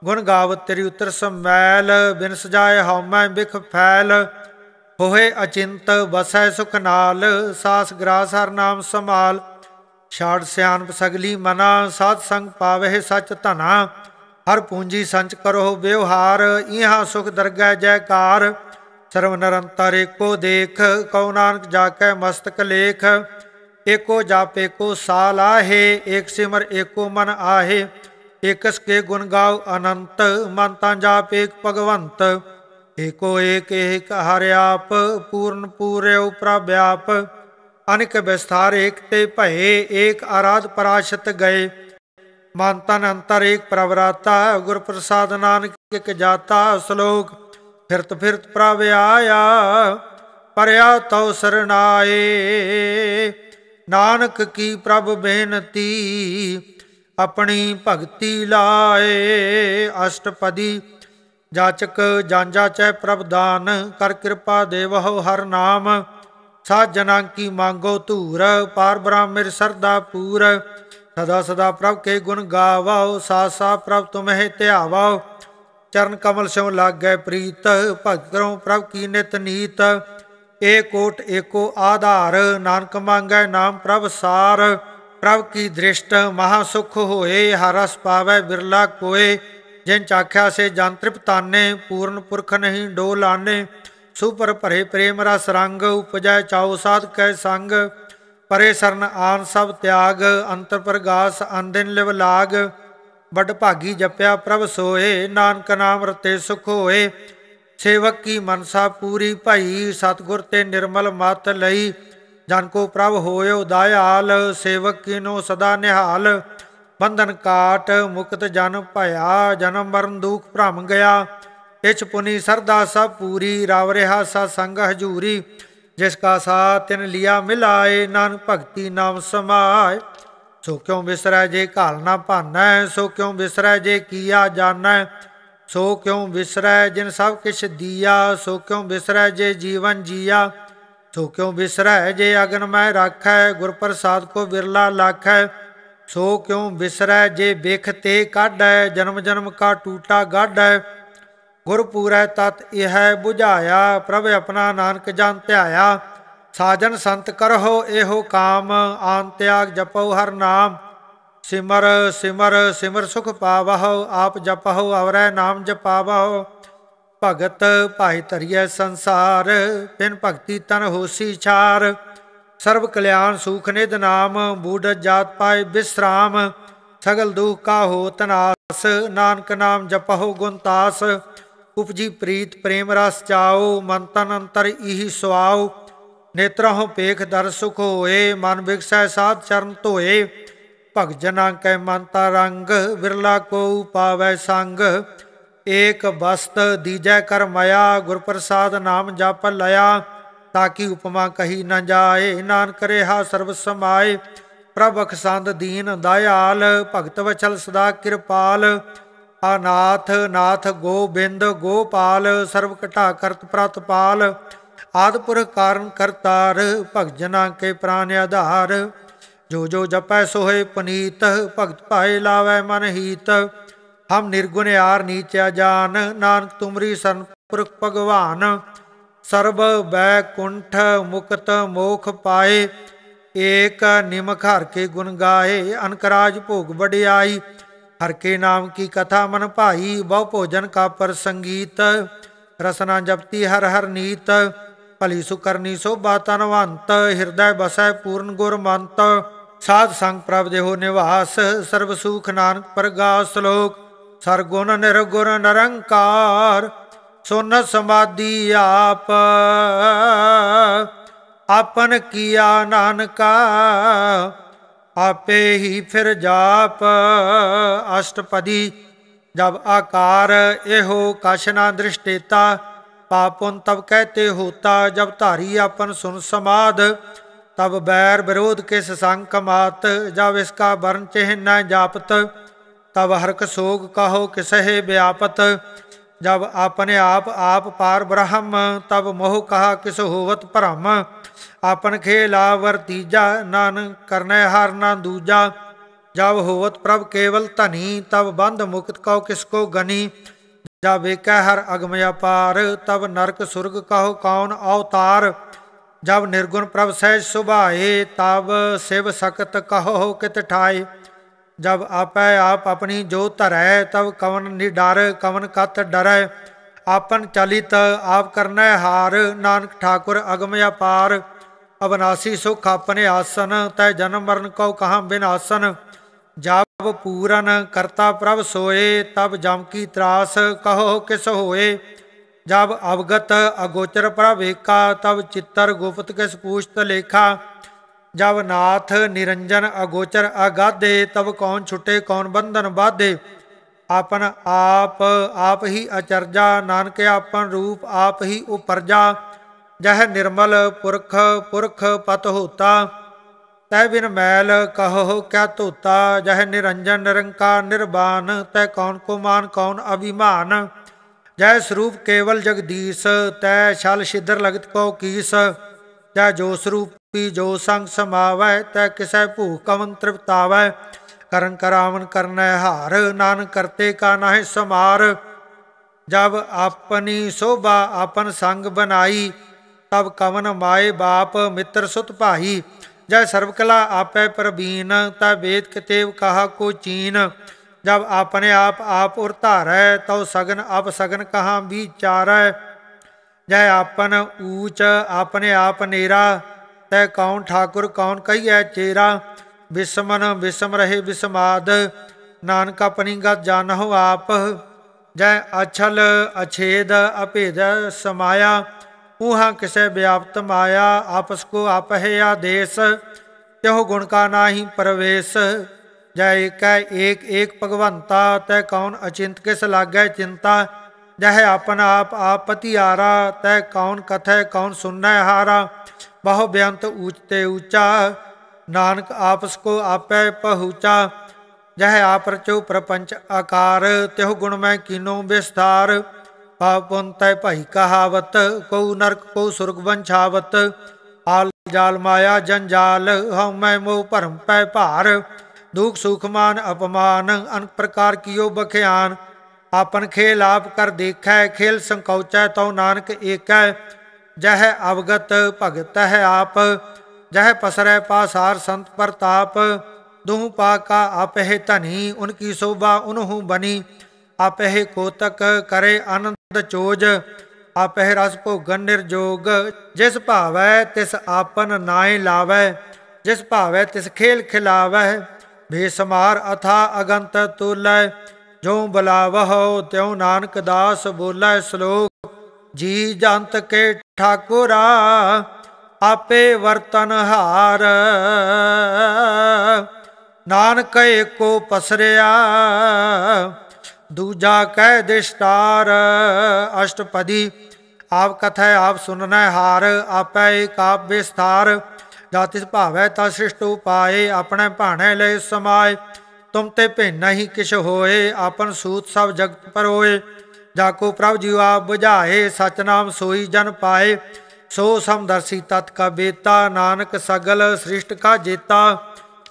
ਗੁਣ ਗਾਵਤ ਤੇਰੀ ਉਤਰ ਸਮੈਲ ਬਿਨ ਸਜਾਏ ਹਉਮੈ ਬਿਖ ਫੈਲ ਹੋਏ ਅਚਿੰਤ ਵਸੈ ਸੁਖ ਨਾਲ ਸਾਸ ਗ੍ਰਾਸ ਹਰ ਨਾਮ ਸੰਭਾਲ ਛਾੜ ਸਿਆਨ ਸਗਲੀ ਮਨਾ ਸਾਧ ਸੰਗ ਪਾਵਹਿ ਸਚ ਧਨਾ ਹਰ ਪੂੰਜੀ ਸੰਚ ਕਰੋ ਵਿਵਹਾਰ ਇਹਾ ਸੁਖ ਦਰਗਹਿ ਜੈਕਾਰ ਸਰਵ ਨਿਰੰਤਰ ਏਕੋ ਦੇਖ ਕਉ ਨਾਨਕ ਜਾ ਮਸਤਕ ਲੇਖ एको ਜਾਪੇ ਕੋ साल आहे एक सिमर एको मन आहे एकस के गुण गाव ਅਨੰਤ ਮਨ ਤਾਂ ਜਾਪੇ ਇਕ ਭਗਵੰਤ ਏਕੋ ਏਕ ਏਕ ਹਰਿ ਆਪ ਪੂਰਨ ਪੂਰਿਉ ਪ੍ਰਭਿਆਪ ਅਨਿਕ ਵਿਸਥਾਰ ਏਕ ਤੇ ਭਏ ਏਕ ਆਰਾਧ ਪਰਾਸ਼ਤ ਗਏ ਮਨ ਤਨ ਅੰਤਰ ਏਕ ਪ੍ਰਵਰਾਤਾ ਗੁਰ ਪ੍ਰਸਾਦ ਨਾਨਕ ਇਕ ਜਾਤਾ ਸ਼ਲੋਕ ਫਿਰਤ ਫਿਰਤ ਪ੍ਰਭ ਆਇਆ ਪਰਿਆ ਤਉ ਸਰਣਾਏ ਨਾਨਕ ਕੀ ਪ੍ਰਭ ਬੇਨਤੀ ਆਪਣੀ ਭਗਤੀ ਲਾਏ ਅਸ਼ਟਪਦੀ ਜਾਚਕ ਜਾਂਜਾ ਚੈ ਪ੍ਰਭ ਦਾਨ ਕਰ ਕਿਰਪਾ ਦੇਵਹੁ ਹਰ ਨਾਮ ਸਾਜਨਾਂ ਕੀ ਮੰਗੋ ਧੂਰ ਪਾਰ ਬ੍ਰਹਮ ਸਰਦਾ ਪੂਰ ਸਦਾ ਸਦਾ ਪ੍ਰਭ ਕੇ ਗੁਣ ਗਾਵਾਉ ਸਾ ਸਾ ਪ੍ਰਭ ਤੁਮਹਿ ਧਿਆਵਾਉ ਚਰਨ ਕਮਲ ਸਿਉ ਲਾਗੈ ਪ੍ਰੀਤ ਭਗਤ ਕਰਉ ਪ੍ਰਭ ਕੀ ਨਿਤ ਨੀਤ ਏ ਕੋਟ ਏਕੋ ਆਧਾਰ ਨਾਨਕ ਮੰਗੈ ਨਾਮ ਪ੍ਰਭ ਸਾਰ ਪ੍ਰਭ ਕੀ ਦ੍ਰਿਸ਼ਟ ਮਹਾ ਸੁਖ ਹੋਏ ਹਰਸ ਪਾਵੈ ਬਿਰਲਾ ਕੋਏ ਜਿਨ ਚਾਖਿਆ ਸੇ ਜਨ ਤ੍ਰਿਪਤਾਨੇ ਪੂਰਨ ਪੁਰਖ ਨਹੀਂ ਡੋਲਾਨੇ ਸੁਪਰ ਭਰੇ ਪ੍ਰੇਮ ਰਸ ਰੰਗ ਉਪਜੈ ਚਾਉ ਸਾਧ ਕੈ ਸੰਗ ਪਰੇ ਸਰਨ ਆਨ ਸਭ ਤਿਆਗ ਅੰਤਰ ਪ੍ਰਗਾਸ ਅੰਦਿਨ ਲਿਵ ਲਾਗ ਬੜ ਭਾਗੀ ਜਪਿਆ ਪ੍ਰਭ ਸੋਏ ਨਾਨਕ ਨਾਮ ਰਤੇ ਸੁਖ ਹੋਏ ਸੇਵਕ ਕੀ ਮਨਸਾ ਪੂਰੀ ਭਈ ਸਤਗੁਰ ਤੇ ਨਿਰਮਲ ਮਤ ਲਈ ਜਨ ਕੋ ਪ੍ਰਭ ਹੋਇਓ ਦਇਆਲ ਸੇਵਕ ਕੀ ਨੋ ਸਦਾ ਨਿਹਾਲ ਬੰਧਨ ਕਾਟ ਮੁਕਤ ਜਨ ਭਇਆ ਜਨਮ ਮਰਨ ਦੁਖ ਭ੍ਰਮ ਗਿਆ ਇਚ ਪੁਨੀ ਸਰਦਾ ਸਭ ਪੂਰੀ ਰਵ ਰਿਹਾ ਸਾ ਸੰਗ ਹਜੂਰੀ ਜਿਸ ਕਾ ਸਾ ਤਿਨ ਲਿਆ ਮਿਲਾਏ ਨਾਨਕ ਭਗਤੀ ਨਾਮ ਸਮਾਏ ਸੋ ਕਿਉ ਵਿਸਰੈ ਜੇ ਘਾਲ ਨਾ ਭਾਨੈ ਸੋ ਕਿਉ ਵਿਸਰੈ ਜੇ ਕੀਆ ਜਾਣੈ ਸੋ ਕਿਉ ਵਿਸਰੈ ਜਿਨ ਸਭ ਕਿਛ ਦੀਆ ਸੋ ਕਿਉ ਵਿਸਰੈ ਜੇ ਜੀਵਨ ਜੀਆ ਸੋ ਕਿਉ ਵਿਸਰੈ ਜੇ ਅਗਨ ਮੈਂ ਰਾਖੈ ਗੁਰ ਪ੍ਰਸਾਦ ਕੋ ਵਿਰਲਾ ਲਾਖੈ ਸੋ ਕਿਉ ਵਿਸਰੈ ਜੇ ਵਿਖ ਤੇ ਕਾਢੈ ਜਨਮ ਜਨਮ ਕਾ ਟੂਟਾ ਗਾਢੈ ਗੁਰਪੂਰੈ ਤਤ ਇਹੈ 부ਝਾਇਆ ਪ੍ਰਭ ਆਪਣਾ ਨਾਨਕ ਜਨ ਧਿਆਇਆ ਸਾਜਨ ਸੰਤ ਕਰਹੁ ਇਹੋ ਕਾਮ ਆਨ ਤਿਆਗ ਜਪਉ ਹਰ ਨਾਮ ਸਿਮਰ ਸਿਮਰ ਸਿਮਰ ਸੁਖ ਪਾਵਹੁ ਆਪ ਜਪਹੁ ਅਵਰੈ ਨਾਮ ਜਪਾਵਹੁ ਭਗਤ ਭਾਈ ਧਰਿਐ ਸੰਸਾਰ ਬਿਨ ਭਗਤੀ ਤਨ ਹੋਸੀ ਛਾਰ ਸਰਬ ਕਲਿਆਣ ਸੁਖ ਨਿਦ ਨਾਮ ਬੂਢ ਜਾਤ ਪਾਏ ਬਿਸਰਾਮ ਸਗਲ ਦੁਖ ਕਾ ਹੋ ਤਨਾਸ ਨਾਨਕ ਨਾਮ ਜਪਹੁ ਗੁਨਤਾਸ ਉਪਜੀ ਪ੍ਰੀਤ ਪ੍ਰੇਮ ਰਸ ਚਾਓ ਮਨ ਤਨ ਅੰਤਰ ਇਹੀ ਨੇਤਰਾਂ ਨੇਤਰਹੁ ਪੇਖ ਦਰ ਸੁਖ ਹੋਏ ਮਨ ਵਿਗਸੈ ਸਾਧ ਚਰਨ ਧੋਏ ਭਗਜਨਾ ਕੈ ਮੰਤਾ ਰੰਗ ਵਿਰਲਾ ਕੋ ਪਾਵੈ ਸੰਗ ਏਕ ਵਸਤ ਦੀਜੈ ਕਰ ਮਇਆ ਗੁਰ ਪ੍ਰਸਾਦ ਨਾਮ ਜਪ ਲਿਆ ਤਾਂ ਕੀ ਉਪਮਾ ਕਹੀ ਨਾ ਜਾਏ ਨਾਨਕ ਰਹਾ ਸਰਬ ਸਮਾਏ ਪ੍ਰਭ ਅਖਸੰਦ ਦੀਨ ਦਇਆਲ ਭਗਤ ਵਚਲ ਸਦਾ ਕਿਰਪਾਲ ਅਨਾਥ ਨਾਥ ਗੋਬਿੰਦ ਗੋਪਾਲ ਸਰਬ ਘਟਾ ਕਰਤ ਪ੍ਰਤਪਾਲ ਆਦਪੁਰ ਕਾਰਨ ਕਰਤਾਰ ਭਗਜਨਾ ਕੇ ਪ੍ਰਾਨ ਆਧਾਰ ਜੋ ਜੋ ਜਪੈ ਸੋਹੇ ਪਨੀਤ ਭਗਤ ਭਾਏ ਲਾਵੇ ਮਨ ਹੀਤ ਹਮ ਨਿਰਗੁਣ ਆਰ ਨੀਚਿਆ ਜਾਨ ਨਾਨਕ ਤੁਮਰੀ ਸਰਨ ਪੁਰਖ ਭਗਵਾਨ ਸਰਬ ਬੈਕੁੰਠ ਮੁਕਤ ਮੋਖ ਪਾਏ ਏਕ ਨਿਮ ਘਰ ਕੇ ਗੁਣ ਗਾਏ ਅਨਕਰਾਜ ਭੋਗ ਵਡਿਆਈ ਹਰ ਕੇ ਨਾਮ ਕੀ ਕਥਾ ਮਨ ਭਾਈ ਬਹੁ ਭੋਜਨ ਕਾ ਪਰ ਸੰਗੀਤ ਰਸਨਾ ਜਪਤੀ ਹਰ ਹਰ ਨੀਤ ਭਲੀ ਸੁਕਰਨੀ ਸੋਭਾ ਤਨਵੰਤ ਹਿਰਦੈ ਬਸੈ ਪੂਰਨ ਗੁਰਮੰਤ ਸਾਧ ਸੰਗ ਪ੍ਰਭ ਦੇ ਹੋ ਨਿਵਾਸ ਸਰਬ ਸੂਖ ਨਾਨਕ ਪ੍ਰਗਾਸ ਸ਼ਲੋਕ ਸਰਗੁਣ ਨਿਰਗੁਣ ਨਰੰਕਾਰ ਸੁਨ ਸਮਾਦੀ ਆਪ ਆਪਨ ਕੀਆ ਨਾਨਕਾ ਆਪੇ ਹੀ ਫਿਰ ਜਾਪ ਅਸ਼ਟਪਦੀ ਜਬ ਆਕਾਰ ਇਹੋ ਕਛ ਨਾ ਦ੍ਰਿਸ਼ਟੇਤਾ ਪਾਪੁਨ ਤਬ ਕਹਤੇ ਹੋਤਾ ਜਬ ਧਾਰੀ ਆਪਨ ਸੁਨ ਸਮਾਧ तब बैर विरोध किस संक मात जब इसका वर्ण चिह न जापत तब हरक सोग कहो किसहे व्यापत जब अपने आप आप पार ब्रह्म तब मोह कहा किस होवत भ्रम आपन खेला वर्तीजा नन करने हर न दूजा जब होवत प्रभ केवल धनी तब बंध मुक्त कहो किसको गनी जब वेकै हर अगम अपार तब नरक स्वर्ग कहो कौन अवतार ਜਬ ਨਿਰਗੁਣ ਪ੍ਰਭ ਸਹਿਜ ਸੁਭਾਏ ਤਬ ਸਿਵ ਸਕਤ ਕਹੋ ਕਿਤ ਠਾਏ ਜਬ ਆਪੈ ਆਪ ਆਪਣੀ ਜੋ ਧਰੈ ਤਬ ਕਵਨ ਨਿਡਰ ਕਵਨ ਕਤ ਡਰੈ ਆਪਨ ਚਲਿਤ ਆਪ ਕਰਨੈ ਹਾਰ ਨਾਨਕ ਠਾਕੁਰ ਅਗਮ ਅਪਾਰ ਅਬਨਾਸੀ ਸੁਖ ਆਪਨੇ ਆਸਨ ਤੈ ਜਨਮ ਮਰਨ ਕਉ ਕਹਾਂ ਆਸਨ ਜਬ ਪੂਰਨ ਕਰਤਾ ਪ੍ਰਭ ਸੋਏ ਤਬ ਜਮ ਕੀ ਤਰਾਸ ਕਹੋ ਕਿਸ ਹੋਏ जब अवगत अगोचर प्रभेका तब चित्तर गुप्त के स्पूष्ट लेखा जब नाथ निरंजन अगोचर अगाधे तब कौन छुटे कौन बंधन बाधे आपन आप आप ही अचरजा नानक आपन रूप आप ही उपरजा जह निर्मल पुरख पुरख पत होता तय बिन मैल कहो क्या तोता जह निरंजन निरंकार निर्वाण तय कौन को मान कौन अभिमान ਜੈ ਸਰੂਪ ਕੇਵਲ ਜਗਦੀਸ਼ ਤੈ ਛਲ ਛਿੱਦਰ ਲਗਤ ਕੋ ਕੀਸ ਜੈ ਜੋ ਸਰੂਪੀ ਜੋ ਸੰਗ ਸਮਾਵੈ ਤੈ ਕਿਸੈ ਭੂਖ ਕਵਨ ਤ੍ਰਿਪਤਾਵੈ ਕਰਨ ਕਰਾਵਨ ਕਰਨੈ ਹਾਰ ਨਾਨਕ ਕਰਤੇ ਕਾ ਨਾਹੀ ਸਮਾਰ ਜਬ ਆਪਣੀ ਸੋਭਾ ਆਪਨ ਸੰਗ ਬਨਾਈ ਤਬ ਕਵਨ ਮਾਏ ਬਾਪ ਮਿੱਤਰ ਸੁਤ ਭਾਈ ਜੈ ਸਰਬ ਕਲਾ ਆਪੈ ਪ੍ਰਬੀਨ ਤੈ ਵੇਦ ਕਿਤੇਵ ਕਹਾ ਕੋ ਚੀਨ ਜਦ ਆਪਣੇ ਆਪ ਆਪ ਉਰ ਧਾਰੈ ਤਉ ਸਗਨ ਅਬ ਸਗਨ ਕਹਾ ਵਿਚਾਰੈ ਜੈ ਆਪਨ ਊਚ ਆਪਣੇ ਆਪ ਨੇਰਾ ਤੈ ਕੌਣ ਠਾਕੁਰ ਕੌਣ ਕਹੀਐ ਚੇਰਾ ਵਿਸਮਨ ਵਿਸਮ ਰਹੇ ਵਿਸਮਾਦ ਨਾਨਕ ਆਪਣੀ ਗਤ ਜਾਣੋ ਆਪ ਜੈ ਅਛਲ ਅਛੇਦ ਅਭੇਦ ਸਮਾਇਆ ਉਹਾ ਕਿਸੈ ਵਿਆਪਤ ਮਾਇਆ ਆਪਸ ਕੋ ਆਪਹਿ ਆਦੇਸ ਤਿਹ ਗੁਣ ਕਾ ਨਾਹੀ ਪਰਵੇਸ਼ ਜੈ ਕੈ ਏਕ ਏਕ ਭਗਵੰਤਾ ਤੈ ਕੌਣ ਅਚਿੰਤ ਕਿਸ ਲਾਗੈ ਚਿੰਤਾ ਜਹ ਆਪਨ ਆਪ ਆਪਤੀ ਆਰਾ ਤੈ ਕੌਣ ਕਥੈ ਕੌਣ ਸੁਣੈ ਹਾਰਾ ਬਹੁ ਬਿਆੰਤ ਉਚਤੇ ਉਚਾ ਊਚਾ ਨਾਨਕ ਆਪਸ ਕੋ ਆਪੈ ਪਹੁਚਾ ਜਹ ਆਪਰਚੋ ਪ੍ਰਪੰਚ ਆਕਾਰ ਤਿਹੁ ਗੁਣ ਮੈਂ ਕੀਨੋ ਵਿਸਥਾਰ ਪਾਪੁਨ ਤੈ ਭਾਈ ਕਹਾਵਤ ਕਉ ਨਰਕ ਕਉ ਸੁਰਗ ਵੰਛਾਵਤ ਆਲ ਜਾਲ ਮਾਇਆ ਜੰਜਾਲ ਹਉ ਮੈਂ ਮੋਹ ਭਰਮ ਪੈ ਭਾਰ ਦੁਖ ਸੁਖ ਮਾਨ ਅਪਮਾਨ ਅਨ ਪ੍ਰਕਾਰ ਕੀਓ ਬਖਿਆਨ ਆਪਨ ਖੇਲ ਆਪ ਕਰ ਦੇਖੈ ਖੇਲ ਸੰਕੌਚੈ ਤਉ ਨਾਨਕ ਏਕੈ ਜਹ ਅਵਗਤ ਭਗਤ ਹੈ ਆਪ ਜਹ ਪਸਰੈ ਪਾਸਾਰ ਸੰਤ ਪ੍ਰਤਾਪ ਦੂ ਪਾਕਾ ਆਪਹਿ ਧਨੀ ਉਨਕੀ ਸੋਭਾ ਉਨਹੂ ਬਨੀ ਆਪਹਿ ਕੋਤਕ ਕਰੇ ਆਨੰਦ ਚੋਜ ਆਪਹਿ ਰਸ ਭੋਗਨ ਨਿਰਜੋਗ ਜਿਸ ਭਾਵੈ ਤਿਸ ਆਪਨ ਨਾਏ ਲਾਵੈ ਜਿਸ ਭਾਵੈ ਤਿਸ ਖੇਲ ਖਿਲਾਵੈ ਬੇਸਮਾਰ ਅਥਾ ਅਗੰਤ ਤੁਲੈ ਜੋ ਬਲਾਵਹੁ ਤਿਉ ਨਾਨਕ ਦਾਸ ਬੋਲੇ ਸ਼ਲੋਕ ਜੀ ਜੰਤ ਕੇ ਠਾਕੁਰਾ ਆਪੇ ਵਰਤਨ ਹਾਰ ਨਾਨਕ ਏਕੋ ਪਸਰਿਆ ਦੂਜਾ ਕਹਿ ਦਿਸਤਾਰ ਅਸ਼ਟਪਦੀ ਆਪ ਕਥੈ ਆਪ ਸੁਨਣੈ ਹਾਰ ਆਪੇ ਏਕ ਆਪ ਵਿਸਥਾਰ ਜਾ ਤਿਸ ਭਾਵੈ ਤਾ ਸ੍ਰਿਸ਼ਟ ਉਪਾਏ ਆਪਣੇ ਭਾਣੇ ਲੈ ਸਮਾਏ ਤੁਮ ਤੇ ਭਿੰਨ ਨਹੀਂ ਕਿਛ ਹੋਏ ਆਪਨ ਸੂਤ ਸਭ ਜਗਤ ਹੋਏ ਜਾ ਕੋ ਪ੍ਰਭ ਜੀ ਜੀਵਾ ਬੁਝਾਏ ਸਤਨਾਮ ਸੋਈ ਜਨ ਪਾਏ ਸੋ ਸਮਦਰਸੀ ਤਤ ਕਾ ਬੇਤਾ ਨਾਨਕ ਸਗਲ ਸ੍ਰਿਸ਼ਟ ਕਾ ਜੇਤਾ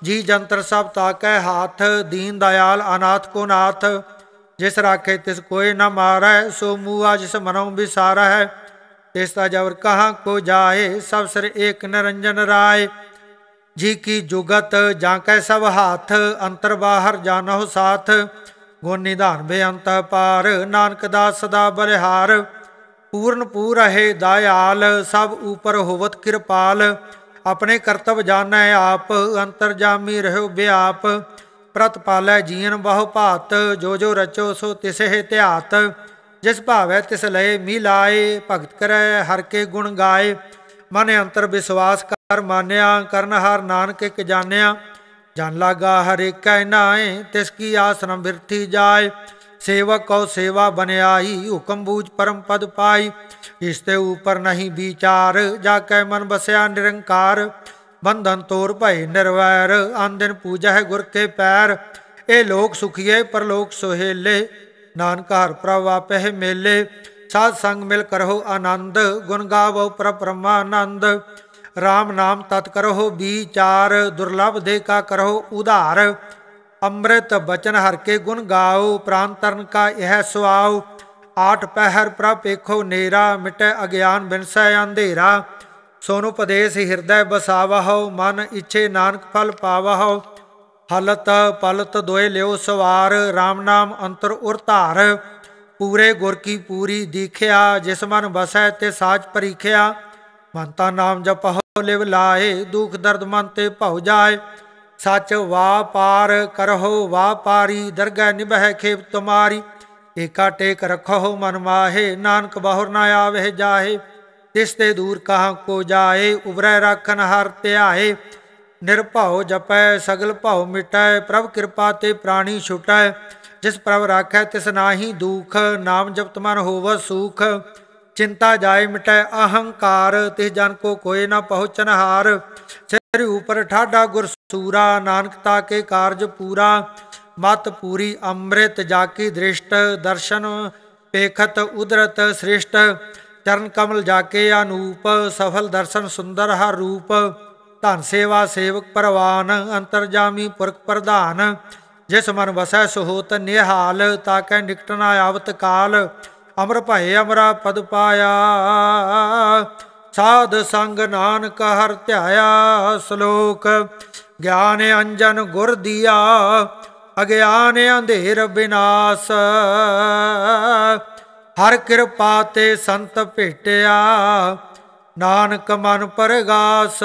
ਜੀ ਜੰਤਰ ਸਭ ਤਾ ਕੈ ਹਾਥ ਦੀਨ ਦਇਆਲ ਅਨਾਥ ਕੋ ਨਾਥ ਜਿਸ ਰਾਖੇ ਤਿਸ ਕੋਈ ਨਾ ਮਾਰੈ ਸੋ ਮੂਆ ਜਿਸ ਮਨੋਂ ਹੈ ਜਵਰ ਕਹਾ ਕੋ ਜਾਏ ਸਭ ਸਰ ਏਕ ਨਰੰਜਨ ਰਾਏ ਜੀ ਕੀ ਜੁਗਤ ਜਾਂ ਕੈ ਸਭ ਹੱਥ ਅੰਤਰ ਬਾਹਰ ਜਾਣੋ ਸਾਥ ਗੁਣ ਨਿਧਾਨ ਬੇਅੰਤ ਪਾਰ ਨਾਨਕ ਦਾ ਸਦਾ ਬਲਿਹਾਰ ਪੂਰਨ ਪੂਰ ਹੈ ਦਇਆਲ ਸਭ ਉਪਰ ਹੋਵਤ ਕਿਰਪਾਲ ਆਪਣੇ ਕਰਤਵ ਜਾਣੈ ਆਪ ਅੰਤਰ ਜਾਮੀ ਰਹਿਓ ਬਿਆਪ ਪ੍ਰਤਪਾਲੈ ਜੀਨ ਬਹੁ ਭਾਤ ਜੋ ਜੋ ਰਚੋ ਸੋ ਤਿਸਹਿ ਧਿਆਤ ਜਿਸ ਭਾਵੈ ਤਿਸ ਲਏ ਮਿਲਾਏ ਲਾਏ ਭਗਤ ਕਰੈ ਹਰ ਕੇ ਗੁਣ ਗਾਏ ਮਨ ਅੰਤਰ ਵਿਸ਼ਵਾਸ ਕਰ ਮਾਨਿਆ ਕਰਨ ਹਰ ਨਾਨਕ ਇਕ ਜਾਣਿਆ ਜਨ ਲਾਗਾ ਹਰੇ ਕੈ ਨਾਏ ਤਿਸ ਕੀ ਆਸਰਮ ਬਿਰਥੀ ਜਾਏ ਸੇਵਕ ਕੋ ਸੇਵਾ ਬਨਿਆਈ ਹੁਕਮ ਬੂਝ ਪਰਮ ਪਦ ਪਾਈ ਇਸ ਤੇ ਉਪਰ ਨਹੀਂ ਵਿਚਾਰ ਜਾ ਕੈ ਮਨ ਬਸਿਆ ਨਿਰੰਕਾਰ ਬੰਧਨ ਤੋਰ ਭਏ ਨਿਰਵੈਰ ਆਂਦਨ ਪੂਜਾ ਹੈ ਗੁਰ ਕੇ ਪੈਰ ਇਹ ਲੋਕ ਸੁਖੀਏ ਪਰ ਲੋਕ ਸੋਹੇਲੇ ਨਾਨਕ ਹਰ ਪ੍ਰਭ ਆਪਹਿ ਮੇਲੇ ਸਾਧ ਸੰਗ ਮਿਲ ਕਰਹੁ ਆਨੰਦ ਗੁਣ ਗਾਵੋ ਪਰ ਆਨੰਦ RAM ਨਾਮ ਤਤ ਕਰਹੁ ਵਿਚਾਰ ਦੁਰਲਭ ਦੇ ਕਾ ਕਰਹੁ ਉਧਾਰ ਅੰਮ੍ਰਿਤ ਬਚਨ ਹਰ ਕੇ ਗੁਣ ਗਾਓ ਪ੍ਰਾਨ ਤਰਨ ਕਾ ਇਹ ਸੁਆਉ ਆਠ ਪਹਿਰ ਪ੍ਰਪੇਖੋ ਨੇਰਾ ਮਿਟੈ ਅਗਿਆਨ ਬਿਨਸੈ ਅੰਧੇਰਾ ਸੋਨੁ ਪਦੇਸ ਹਿਰਦੈ ਬਸਾਵਹੁ ਮਨ ਇਛੇ ਨਾਨਕ ਫਲ ਪਾਵਹੁ ਹਲਤ ਪਲਤ ਦੋਏ ਲਿਓ ਸਵਾਰ RAM ਨਾਮ ਅੰਤਰ ਉਰ ਧਾਰ ਪੂਰੇ ਗੁਰ ਕੀ ਪੂਰੀ ਦੀਖਿਆ ਜਿਸ ਮਨ ਵਸੈ ਤੇ ਸਾਚ ਪਰੀਖਿਆ ਮੰਤਾ ਨਾਮ ਜਪਹੁ ਲਿਵ ਲਾਏ ਦੁਖ ਦਰਦ ਮਨ ਤੇ ਭਉ ਜਾਏ ਸਚ ਵਾਪਾਰ ਕਰਹੁ ਵਾਪਾਰੀ ਦਰਗਹਿ ਨਿਭਹਿ ਖੇਪ ਤੁਮਾਰੀ ਏਕਾ ਟੇਕ ਰਖਹੁ ਮਨ ਮਾਹੇ ਨਾਨਕ ਬਹੁਰ ਨਾ ਆਵੇ ਜਾਹੇ ਤਿਸ ਤੇ ਦੂਰ ਕਹਾ ਕੋ ਜਾਏ ਉਬਰੈ ਰਖਨ ਹਰ ਧਿਆਏ ਨਿਰਭਉ ਜਪੈ ਸਗਲ ਭਉ ਮਿਟੈ ਪ੍ਰਭ ਕਿਰਪਾ ਤੇ ਪ੍ਰਾਣੀ ਛੁਟੈ ਜਿਸ ਪ੍ਰਭ ਰਾਖੈ ਤਿਸ ਨਾਹੀ ਦੁਖ ਨਾਮ ਜਪਤ ਮਨ ਹੋਵ ਸੁਖ ਚਿੰਤਾ ਜਾਏ ਮਿਟੈ ਅਹੰਕਾਰ ਤਿਸ ਜਨ ਕੋ ਕੋਇ ਨਾ ਪਹੁੰਚਨ ਹਾਰ ਸਿਰ ਉਪਰ ਠਾਡਾ ਗੁਰ ਸੂਰਾ ਨਾਨਕ ਤਾ ਕੇ ਕਾਰਜ ਪੂਰਾ ਮਤ ਪੂਰੀ ਅੰਮ੍ਰਿਤ ਜਾਕੀ ਦ੍ਰਿਸ਼ਟ ਦਰਸ਼ਨ ਪੇਖਤ ਉਦਰਤ ਸ੍ਰਿਸ਼ਟ ਚਰਨ ਕਮਲ ਜਾਕੇ ਅਨੂਪ ਸਫਲ ਦਰਸ਼ਨ ਸੁੰਦਰ ਹਰ ਰੂਪ ਧਨ ਸੇਵਾ ਸੇਵਕ ਪਰਵਾਨ ਅੰਤਰਜਾਮੀ ਪੁਰਖ ਪ੍ਰਧਾਨ ਜਿਸ ਮਨ ਵਸੈ ਸੋਹਤ ਨਿਹਾਲ ਕੈ ਨਿਕਟ ਨਾ ਆਵਤ ਕਾਲ ਅਮਰ ਭਏ ਅਮਰਾ ਪਦ ਪਾਇਆ ਸਾਧ ਸੰਗ ਨਾਨਕ ਹਰ ਧਿਆਇਆ ਸ਼ਲੋਕ ਗਿਆਨ ਅੰਜਨ ਗੁਰ ਦਿਆ ਅਗਿਆਨ ਅੰਧੇਰ ਬਿਨਾਸ਼ ਹਰ ਕਿਰਪਾ ਤੇ ਸੰਤ ਭੇਟਿਆ ਨਾਨਕ ਮਨ ਪਰਗਾਸ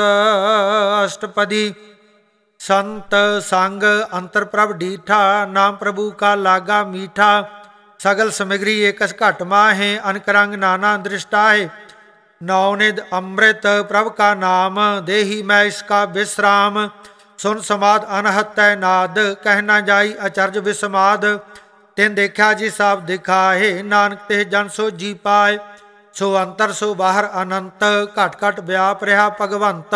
ਅਸ਼ਟਪਦੀ ਸੰਤ ਸੰਗ ਅੰਤਰ ਪ੍ਰਭ ਡੀਠਾ ਨਾਮ ਪ੍ਰਭੂ ਕਾ ਲਾਗਾ ਮੀਠਾ ਸਗਲ ਸਮਗਰੀ ਏਕਸ ਘਟ ਮਾਹੇ ਅਨਕਰੰਗ ਨਾਨਾ ਦ੍ਰਿਸ਼ਟਾ ਦ੍ਰਿਸ਼ਟਾਹੇ ਨੌਨਿਦ ਅੰਮ੍ਰਿਤ ਪ੍ਰਭ ਕਾ ਨਾਮ ਦੇਹੀ ਮੈਂ ਇਸ ਕਾ ਵਿਸਰਾਮ ਸੁਨ ਸਮਾਦ ਅਨਹਤੈ ਨਾਦ ਕਹਿ ਨਾ ਜਾਈ ਅਚਰਜ ਵਿਸਮਾਦ ਤੈਨ ਦੇਖਿਆ ਜੀ ਸਾਬ ਦਿਖਾਏ ਨਾਨਕ ਤੇ ਜਨ ਸੋ ਜੀ ਪਾਏ ਸੋ ਅੰਤਰ ਸੋ ਬਾਹਰ ਅਨੰਤ ਘਟ ਘਟ ਵਿਆਪ ਰਿਹਾ ਭਗਵੰਤ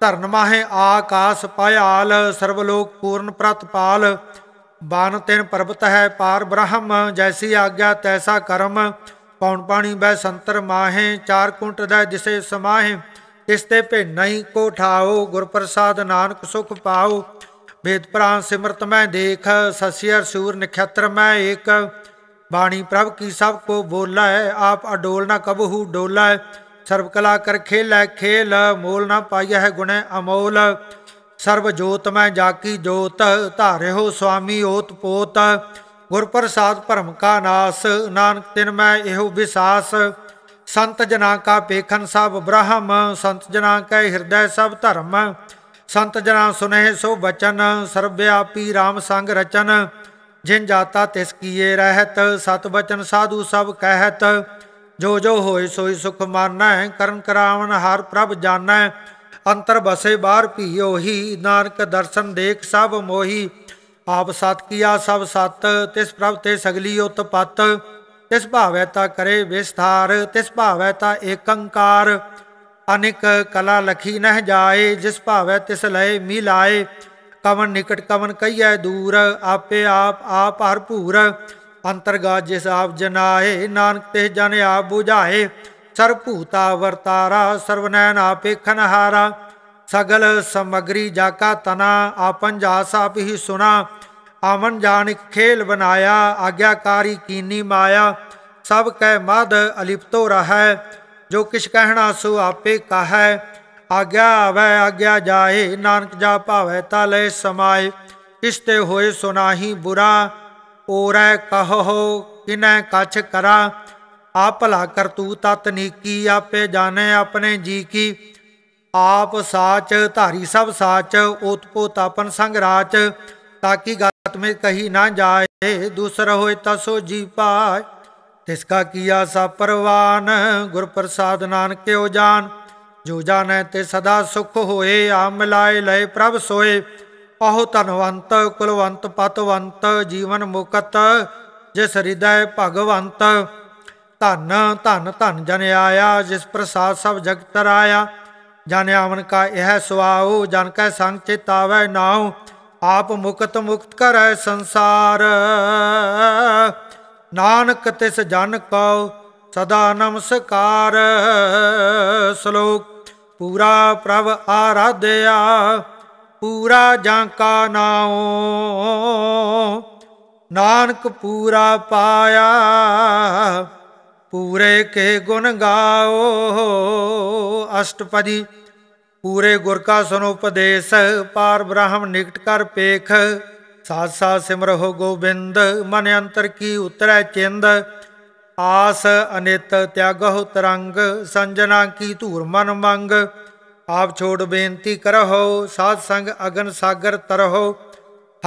ਧਰਨ ਮਾਹੇ ਆਕਾਸ ਪਾਇਆਲ ਸਰਬ ਲੋਕ ਪੂਰਨ ਪ੍ਰਤਪਾਲ ਬਾਨ ਤਿਨ ਪਰਬਤ ਹੈ ਪਾਰ ਬ੍ਰਹਮ ਜੈਸੀ ਆਗਿਆ ਤੈਸਾ ਕਰਮ ਪੌਣ ਪਾਣੀ ਬੈ ਸੰਤਰ ਮਾਹੇ ਚਾਰ ਕੁੰਟ ਦਾ ਜਿਸੇ ਸਮਾਹੇ ਇਸ ਤੇ ਭੇ ਨਹੀਂ ਕੋ ਠਾਓ ਗੁਰ ਪ੍ਰਸਾਦ ਨਾਨਕ ਸੁਖ ਪਾਓ ਵੇਦ ਪ੍ਰਾਨ ਸਿਮਰਤ ਮੈਂ ਦੇਖ ਸਸਿਅਰ ਸੂਰ ਨਖਤਰ ਮੈਂ ਇੱਕ ਬਾਣੀ ਪ੍ਰਭ ਕੀ ਸਭ ਕੋ ਬੋਲਾ ਹੈ ਆਪ ਅਡੋਲ ਨਾ ਕਬਹੂ ਡੋਲਾ ਹੈ ਸਰਬ ਕਲਾ ਕਰ ਖੇਲੈ ਖੇਲ ਮੋਲ ਨਾ ਪਾਇਆ ਹੈ ਗੁਣੈ ਅਮੋਲ ਸਰਬ ਜੋਤ ਮੈਂ ਜਾਕੀ ਜੋਤ ਧਾਰਿਓ ਸੁਆਮੀ ਓਤ ਪੋਤ ਗੁਰ ਪ੍ਰਸਾਦ ਭਰਮ ਕਾ ਨਾਸ ਨਾਨਕ ਤਿਨ ਮੈਂ ਇਹੋ ਵਿਸਾਸ ਸੰਤ ਜਨਾ ਕਾ ਪੇਖਨ ਸਭ ਬ੍ਰਹਮ ਸੰਤ ਜਨਾ ਕੈ ਹਿਰਦੈ ਸਭ ਧਰਮ ਸੰਤ ਜਨਾ ਸੁਨੇਹ ਸੋ ਬਚਨ ਸਰਬ ਵਿਆਪੀ RAM ਸੰਗ ਰਚਨ ਜਿਨ ਜਾਤਾ ਤਿਸ ਕੀਏ ਰਹਿਤ ਸਤ ਬਚਨ ਸਾਧੂ ਸਭ ਕਹਿਤ ਜੋ ਜੋ ਹੋਏ ਸੋਈ ਸੁਖ ਮਾਨੈ ਕਰਨ ਕਰਾਵਨ ਹਰ ਪ੍ਰਭ ਜਾਣੈ ਅੰਤਰ ਬਸੇ ਬਾਹਰ ਭੀਓ ਹੀ ਨਾਨਕ ਦਰਸ਼ਨ ਦੇਖ ਸਭ ਮੋਹੀ ਆਪ ਸਤ ਕੀਆ ਸਭ ਸਤ ਤਿਸ ਪ੍ਰਭ ਤੇ ਸਗਲੀ ਉਤਪਤ ਤਿਸ ਭਾਵੈ ਤਾ ਕਰੇ ਵਿਸਥਾਰ ਤਿਸ ਭਾਵੈ ਤਾ ਏਕੰਕਾਰ ਅਨਿਕ ਕਲਾ ਲਖੀ ਨਹਿ ਜਾਏ ਜਿਸ ਭਾਵੈ ਤਿਸ ਲਏ ਮਿਲਾਏ ਕਵਨ ਨਿਕਟ ਕਵਨ ਕਈਐ ਦੂਰ ਆਪੇ ਆਪ ਆਪ ਹਰਪੂਰ ਅੰਤਰਗਾ ਜਿਸ ਆਪ ਜਨਾਏ ਨਾਨਕ ਤੇ ਜਨ ਆਪ 부ਝਾਏ ਸਰ ਭੂਤਾ ਵਰਤਾਰਾ ਸਰਵਨੈਨ ਨੈਣ ਆਪੇਖਨ ਸਗਲ ਸਮਗਰੀ ਜਾਕਾ ਤਨਾ ਆਪਨ ਜਾਸ ਆਪ ਹੀ ਸੁਨਾ ਆਮਨ ਜਾਨਿਕ ਖੇਲ ਬਨਾਇਆ ਆਗਿਆਕਾਰੀ ਕੀਨੀ ਮਾਇਆ ਸਭ ਕੈ ਮਦ ਅਲਿਪਤੋ ਰਹੈ ਜੋ ਕਿਛ ਕਹਿਣਾ ਸੋ ਆਪੇ ਕਹੈ ਆਗਿਆ ਆਵੇ ਆਗਿਆ ਜਾਏ ਨਾਨਕ ਜਾ ਭਾਵੇ ਤਲੇ ਸਮਾਏ ਇਸ ਤੇ ਹੋਏ ਸੁਨਾਹੀ ਬੁਰਾ ਔਰੈ ਕਹੋ ਕਿਨੈ ਕਛ ਕਰਾ ਆ ਭਲਾ ਕਰ ਤੂ ਤਤ ਨੀਕੀ ਆਪੇ ਜਾਣੈ ਆਪਣੇ ਜੀ ਕੀ ਆਪ ਸਾਚ ਧਾਰੀ ਸਭ ਸਾਚ ਉਤਪੋ ਤਾਪਨ ਸੰਗ ਰਾਚ ਤਾਂ ਕੀ ਗਤ ਮੇ ਕਹੀ ਨਾ ਜਾਏ ਦੂਸਰ ਹੋਏ ਤਸੋ ਜੀ ਪਾਇ ਤਿਸ ਕਾ ਕੀਆ ਸਾ ਪਰਵਾਨ ਗੁਰ ਪ੍ਰਸਾਦ ਨਾਨਕਿਓ ਜਾਣ ਜੋ ਜਾਣੈ ਤੇ ਸਦਾ ਸੁਖ ਹੋਏ ਆ ਮਿਲਾਏ ਲੈ ਪ੍ਰਭ ਸੋਏ ਪਹੁ ਧਨਵੰਤ ਕੁਲਵੰਤ ਪਤਵੰਤ ਜੀਵਨ ਮੁਕਤ ਜਿਸ ਹਿਰਦੈ ਭਗਵੰਤ ਧਨ ਧਨ ਧਨ ਜਨ ਆਇਆ ਜਿਸ ਪ੍ਰਸਾਦ ਸਭ ਜਗਤ ਰਾਇਆ ਜਨ ਆਵਨ ਕਾ ਇਹ ਸੁਆਉ ਜਨ ਕੈ ਸੰਗ ਆਵੈ ਨਾਉ ਆਪ ਮੁਕਤ ਮੁਕਤ ਕਰੈ ਸੰਸਾਰ ਨਾਨਕ ਤਿਸ ਜਨ ਕਉ ਸਦਾ ਨਮਸਕਾਰ ਸ਼ਲੋਕ ਪੂਰਾ ਪ੍ਰਭ ਆਰਾਧਿਆ ਪੂਰਾ ਜਾਂ ਕਾ ਨਾਉ ਨਾਨਕ ਪੂਰਾ ਪਾਇਆ ਪੂਰੇ ਕੇ ਗੁਣ ਗਾਓ ਅਸ਼ਟਪਦੀ ਪੂਰੇ ਗੁਰ ਕਾ ਸੁਨੋ ਉਪਦੇਸ਼ ਪਾਰ ਬ੍ਰਹਮ ਨਿਕਟ ਕਰ ਪੇਖ ਸਾਥ ਸਾਥ ਸਿਮਰਹੁ ਗੋਬਿੰਦ ਮਨ ਅੰਤਰ ਕੀ ਉਤਰੈ ਚਿੰਦ ਆਸ ਅਨਿਤ ਤਿਆਗਹੁ ਤਰੰਗ ਸੰਜਨਾ ਕੀ ਧੂਰ ਮਨ ਮੰਗ ਆਪ ਛੋੜ ਬੇਨਤੀ ਕਰਹੁ ਸਾਧ ਸੰਗ ਅਗਨ ਸਾਗਰ ਤਰਹੁ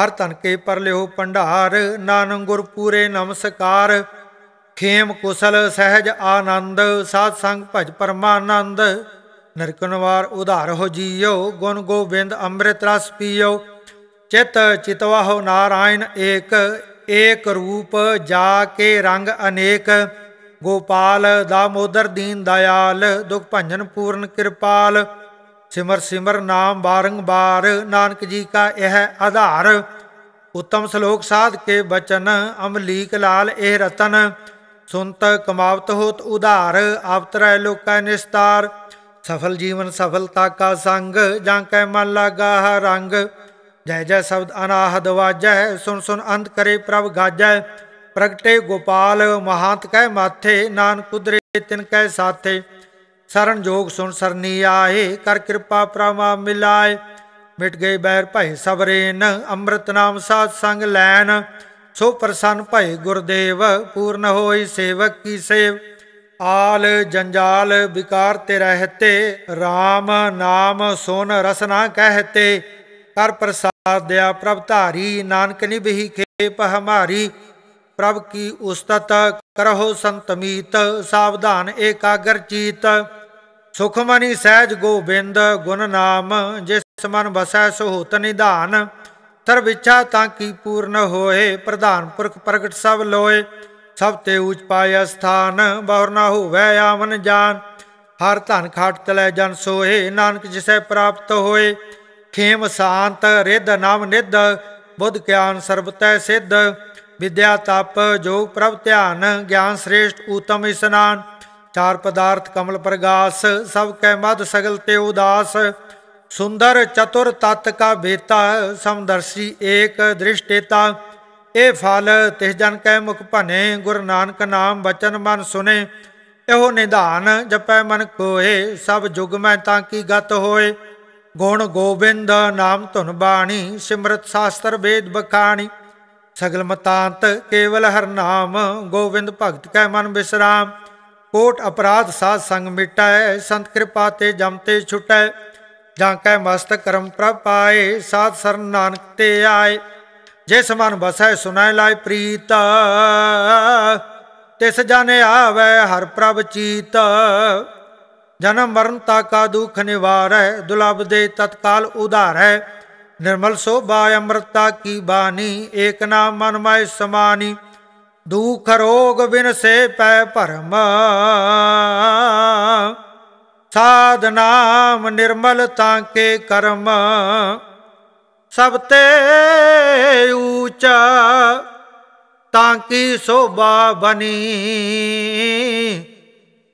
ਹਰ ਤਨ ਕੇ ਪਰਲਿਓ ਭੰਡਾਰ ਨਾਨਕ ਗੁਰ ਪੂਰੇ ਨਮਸਕਾਰ ਖੇਮ ਕੁਸਲ ਸਹਿਜ ਆਨੰਦ ਸਾਧ ਸੰਗ ਭਜ ਪਰਮਾਨੰਦ ਨਿਰਕਨਵਾਰ ਉਧਾਰ ਹੋ ਜੀਓ ਗੁਣ ਗੋਬਿੰਦ ਅੰਮ੍ਰਿਤ ਰਸ ਪੀਓ ਚਿਤ ਚਿਤਵਾਹੋ ਨਾਰਾਇਣ ਏਕ ਏਕ ਰੂਪ ਜਾ ਕੇ ਰੰਗ ਅਨੇਕ ਗੋਪਾਲ ਦਾਮੋਦਰ ਦੀਨ ਦਇਆਲ ਦੁਖ ਭੰਜਨ ਪੂਰਨ ਕਿਰਪਾਲ ਸਿਮਰ ਸਿਮਰ ਨਾਮ ਬਾਰੰਬਾਰ ਨਾਨਕ ਜੀ ਕਾ ਇਹ ਆਧਾਰ ਉਤਮ ਸ਼ਲੋਕ ਸਾਧ ਕੇ ਬਚਨ ਅਮਲੀਕ ਲਾਲ ਇਹ ਰਤਨ ਸੁਨਤ ਕਮਾਵਤ ਹੋਤ ਉਧਾਰ ਆਪਤਰੈ ਲੋਕਾ ਨਿਸਤਾਰ ਸਫਲ ਜੀਵਨ ਸਫਲਤਾ ਕਾ ਸੰਗ ਜਾਂ ਕੈ ਮਨ ਲਾਗਾ ਰੰਗ ਜੈ ਜੈ ਸ਼ਬਦ ਅਨਾਹਦ ਵਾਜੈ ਸੁਨ ਸੁਨ ਅੰਤ ਕਰੇ ਪ੍ਰਭ ਗਾਜੈ ਪ੍ਰਗਟੇ ਗੋਪਾਲ ਮਹਾਂਤ ਕੈ ਮਾਥੇ ਨਾਨਕ ਕੁਦਰੇ ਤਿਨ ਕੈ ਸਾਥੇ ਸਰਨ ਜੋਗ ਸੁਨ ਸਰਨੀ ਆਏ ਕਰ ਕਿਰਪਾ ਪ੍ਰਮਾ ਮਿਲਾਏ ਮਿਟ ਗਏ ਬੈਰ ਭੈ ਸਬਰੇਨ ਅੰਮ੍ਰਿਤ ਨਾਮ ਸਾਧ ਸੰਗ ਲੈਨ ਸੋ ਪ੍ਰਸੰਨ ਭੈ ਗੁਰਦੇਵ ਪੂਰਨ ਹੋਈ ਸੇਵਕ ਕੀ ਸੇਵ ਆਲ ਜੰਜਾਲ ਵਿਕਾਰ ਤੇ ਰਹਤੇ RAM ਨਾਮ ਸੁਨ ਰਸਨਾ ਕਹਤੇ ਹਰ ਪ੍ਰਸਾਦ ਦਿਆ ਪ੍ਰਭ ਧਾਰੀ ਨਾਨਕ ਨਿਭਹੀ ਖੇਪ ਹਮਾਰੀ ਪ੍ਰਭ ਕੀ ਉਸਤਤ ਕਰਹੁ ਸੰਤ ਮੀਤ ਸਾਵਧਾਨ ਏਕਾਗਰ ਚੀਤ ਸੁਖਮਨੀ ਸਹਿਜ ਗੋਬਿੰਦ ਗੁਣ ਨਾਮ ਜਿਸ ਮਨ ਵਸੈ ਸੋ ਹੋਤ ਨਿਧਾਨ ਤਰ ਵਿਚਾ ਤਾਂ ਕੀ ਪੂਰਨ ਹੋਏ ਪ੍ਰਧਾਨ ਪੁਰਖ ਪ੍ਰਗਟ ਸਭ ਲੋਏ ਸਭ ਤੇ ਉਚ ਪਾਇਆ ਸਥਾਨ ਬਹੁਰ ਨਾ ਹੋਵੇ ਆਵਨ ਜਾਨ ਹਰ ਧਨ ਖਾਟ ਤਲੇ ਜਨ ਸੋਏ ਨਾਨਕ ਜਿਸੈ ਪ੍ਰਾਪਤ ਹੋਏ ਖੇਮ ਸਾਂਤ ਰਿੱਧ ਨਵ ਨਿੱਧ ਬੁੱਧ ਗਿਆਨ ਸਰਬ ਤੈ ਸਿੱਧ ਵਿਦਿਆ ਤਪ ਜੋਗ ਪ੍ਰਭ ਧਿਆਨ ਗਿਆਨ ਸ੍ਰੇਸ਼ਟ ਊਤਮ ਇਸਨਾਨ ਚਾਰ ਪਦਾਰਥ ਕਮਲ ਪ੍ਰਗਾਸ ਸਭ ਕੈ ਮਦ ਸਗਲ ਤੇ ਉਦਾਸ ਸੁੰਦਰ ਚਤੁਰ ਤਤ ਕਾ ਬੇਤਾ ਸਮਦਰਸ਼ੀ ਏਕ ਦ੍ਰਿਸ਼ਟੇਤਾ ਇਹ ਫਲ ਤਿਸ ਜਨ ਕੈ ਮੁਖ ਭਨੇ ਗੁਰ ਨਾਨਕ ਨਾਮ ਬਚਨ ਮਨ ਸੁਨੇ ਇਹੋ ਨਿਧਾਨ ਜਪੈ ਮਨ ਕੋਏ ਸਭ ਜੁਗ ਮੈਂ ਤਾਂ ਕੀ ਗਤ ਹੋਏ ਗੁਣ ਗੋਬਿੰਦ ਨਾਮ ਧੁਨ ਬਾਣੀ ਸਿਮਰਤ ਸਾਸਤਰ ਵੇਦ ਬਖਾਣੀ ਸਗਲ ਮਤਾਂਤ ਕੇਵਲ ਹਰ ਨਾਮ ਗੋਬਿੰਦ ਭਗਤ ਕੈ ਮਨ ਬਿਸਰਾਮ ਕੋਟ ਅਪਰਾਧ ਸਾਧ ਸੰਗ ਮਿਟਾਏ ਸੰਤ ਕਿਰਪਾ ਤੇ ਜਮ ਤੇ ਛੁਟੈ ਜਾਂ ਕੈ ਮਸਤ ਕਰਮ ਪ੍ਰਭ ਪਾਏ ਸਾਧ ਸਰਨ ਨਾਨਕ ਤੇ ਆਏ ਜਿਸ ਮਨ ਬਸੈ ਸੁਨੈ ਲਾਇ ਪ੍ਰੀਤ ਤਿਸ ਜਨ ਆਵੇ ਹਰ ਪ੍ਰਭ ਚੀਤ ਜਨਮ ਮਰਨ ਤਾਕਾ ਦੁਖ ਨਿਵਾਰੈ ਦੁਲਬ ਦੇ ਤਤਕਾਲ ਉਧਾਰੈ ਨਿਰਮਲ ਸੋਭਾ ਅੰਮ੍ਰਿਤਾ ਕੀ ਬਾਣੀ ਏਕ ਨਾਮ ਮਨ ਮੈ ਸਮਾਨੀ ਦੁਖ ਰੋਗ ਬਿਨ ਸੇ ਪੈ ਭਰਮ ਸਾਧ ਨਾਮ ਨਿਰਮਲ ਤਾਂ ਕੇ ਕਰਮ ਸਭ ਤੇ ਊਚਾ ਤਾਂ ਕੀ ਸੋਭਾ ਬਣੀ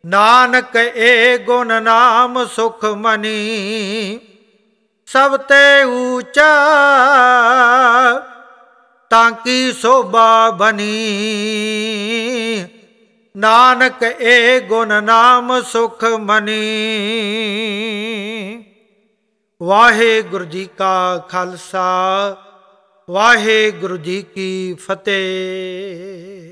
ਨਾਨਕ ਏ ਗੁਣ ਨਾਮ ਸੁਖ ਮਨੀ ਸਭ ਤੇ ਊਚਾ ਤਾਂ ਕੀ ਸੋਭਾ ਬਣੀ ਨਾਨਕ ਏ ਗੁਣ ਨਾਮ ਸੁਖ ਮਨੀ ਵਾਹਿਗੁਰੂ ਜੀ ਕਾ ਖਾਲਸਾ ਵਾਹਿਗੁਰੂ ਜੀ ਕੀ ਫਤਿਹ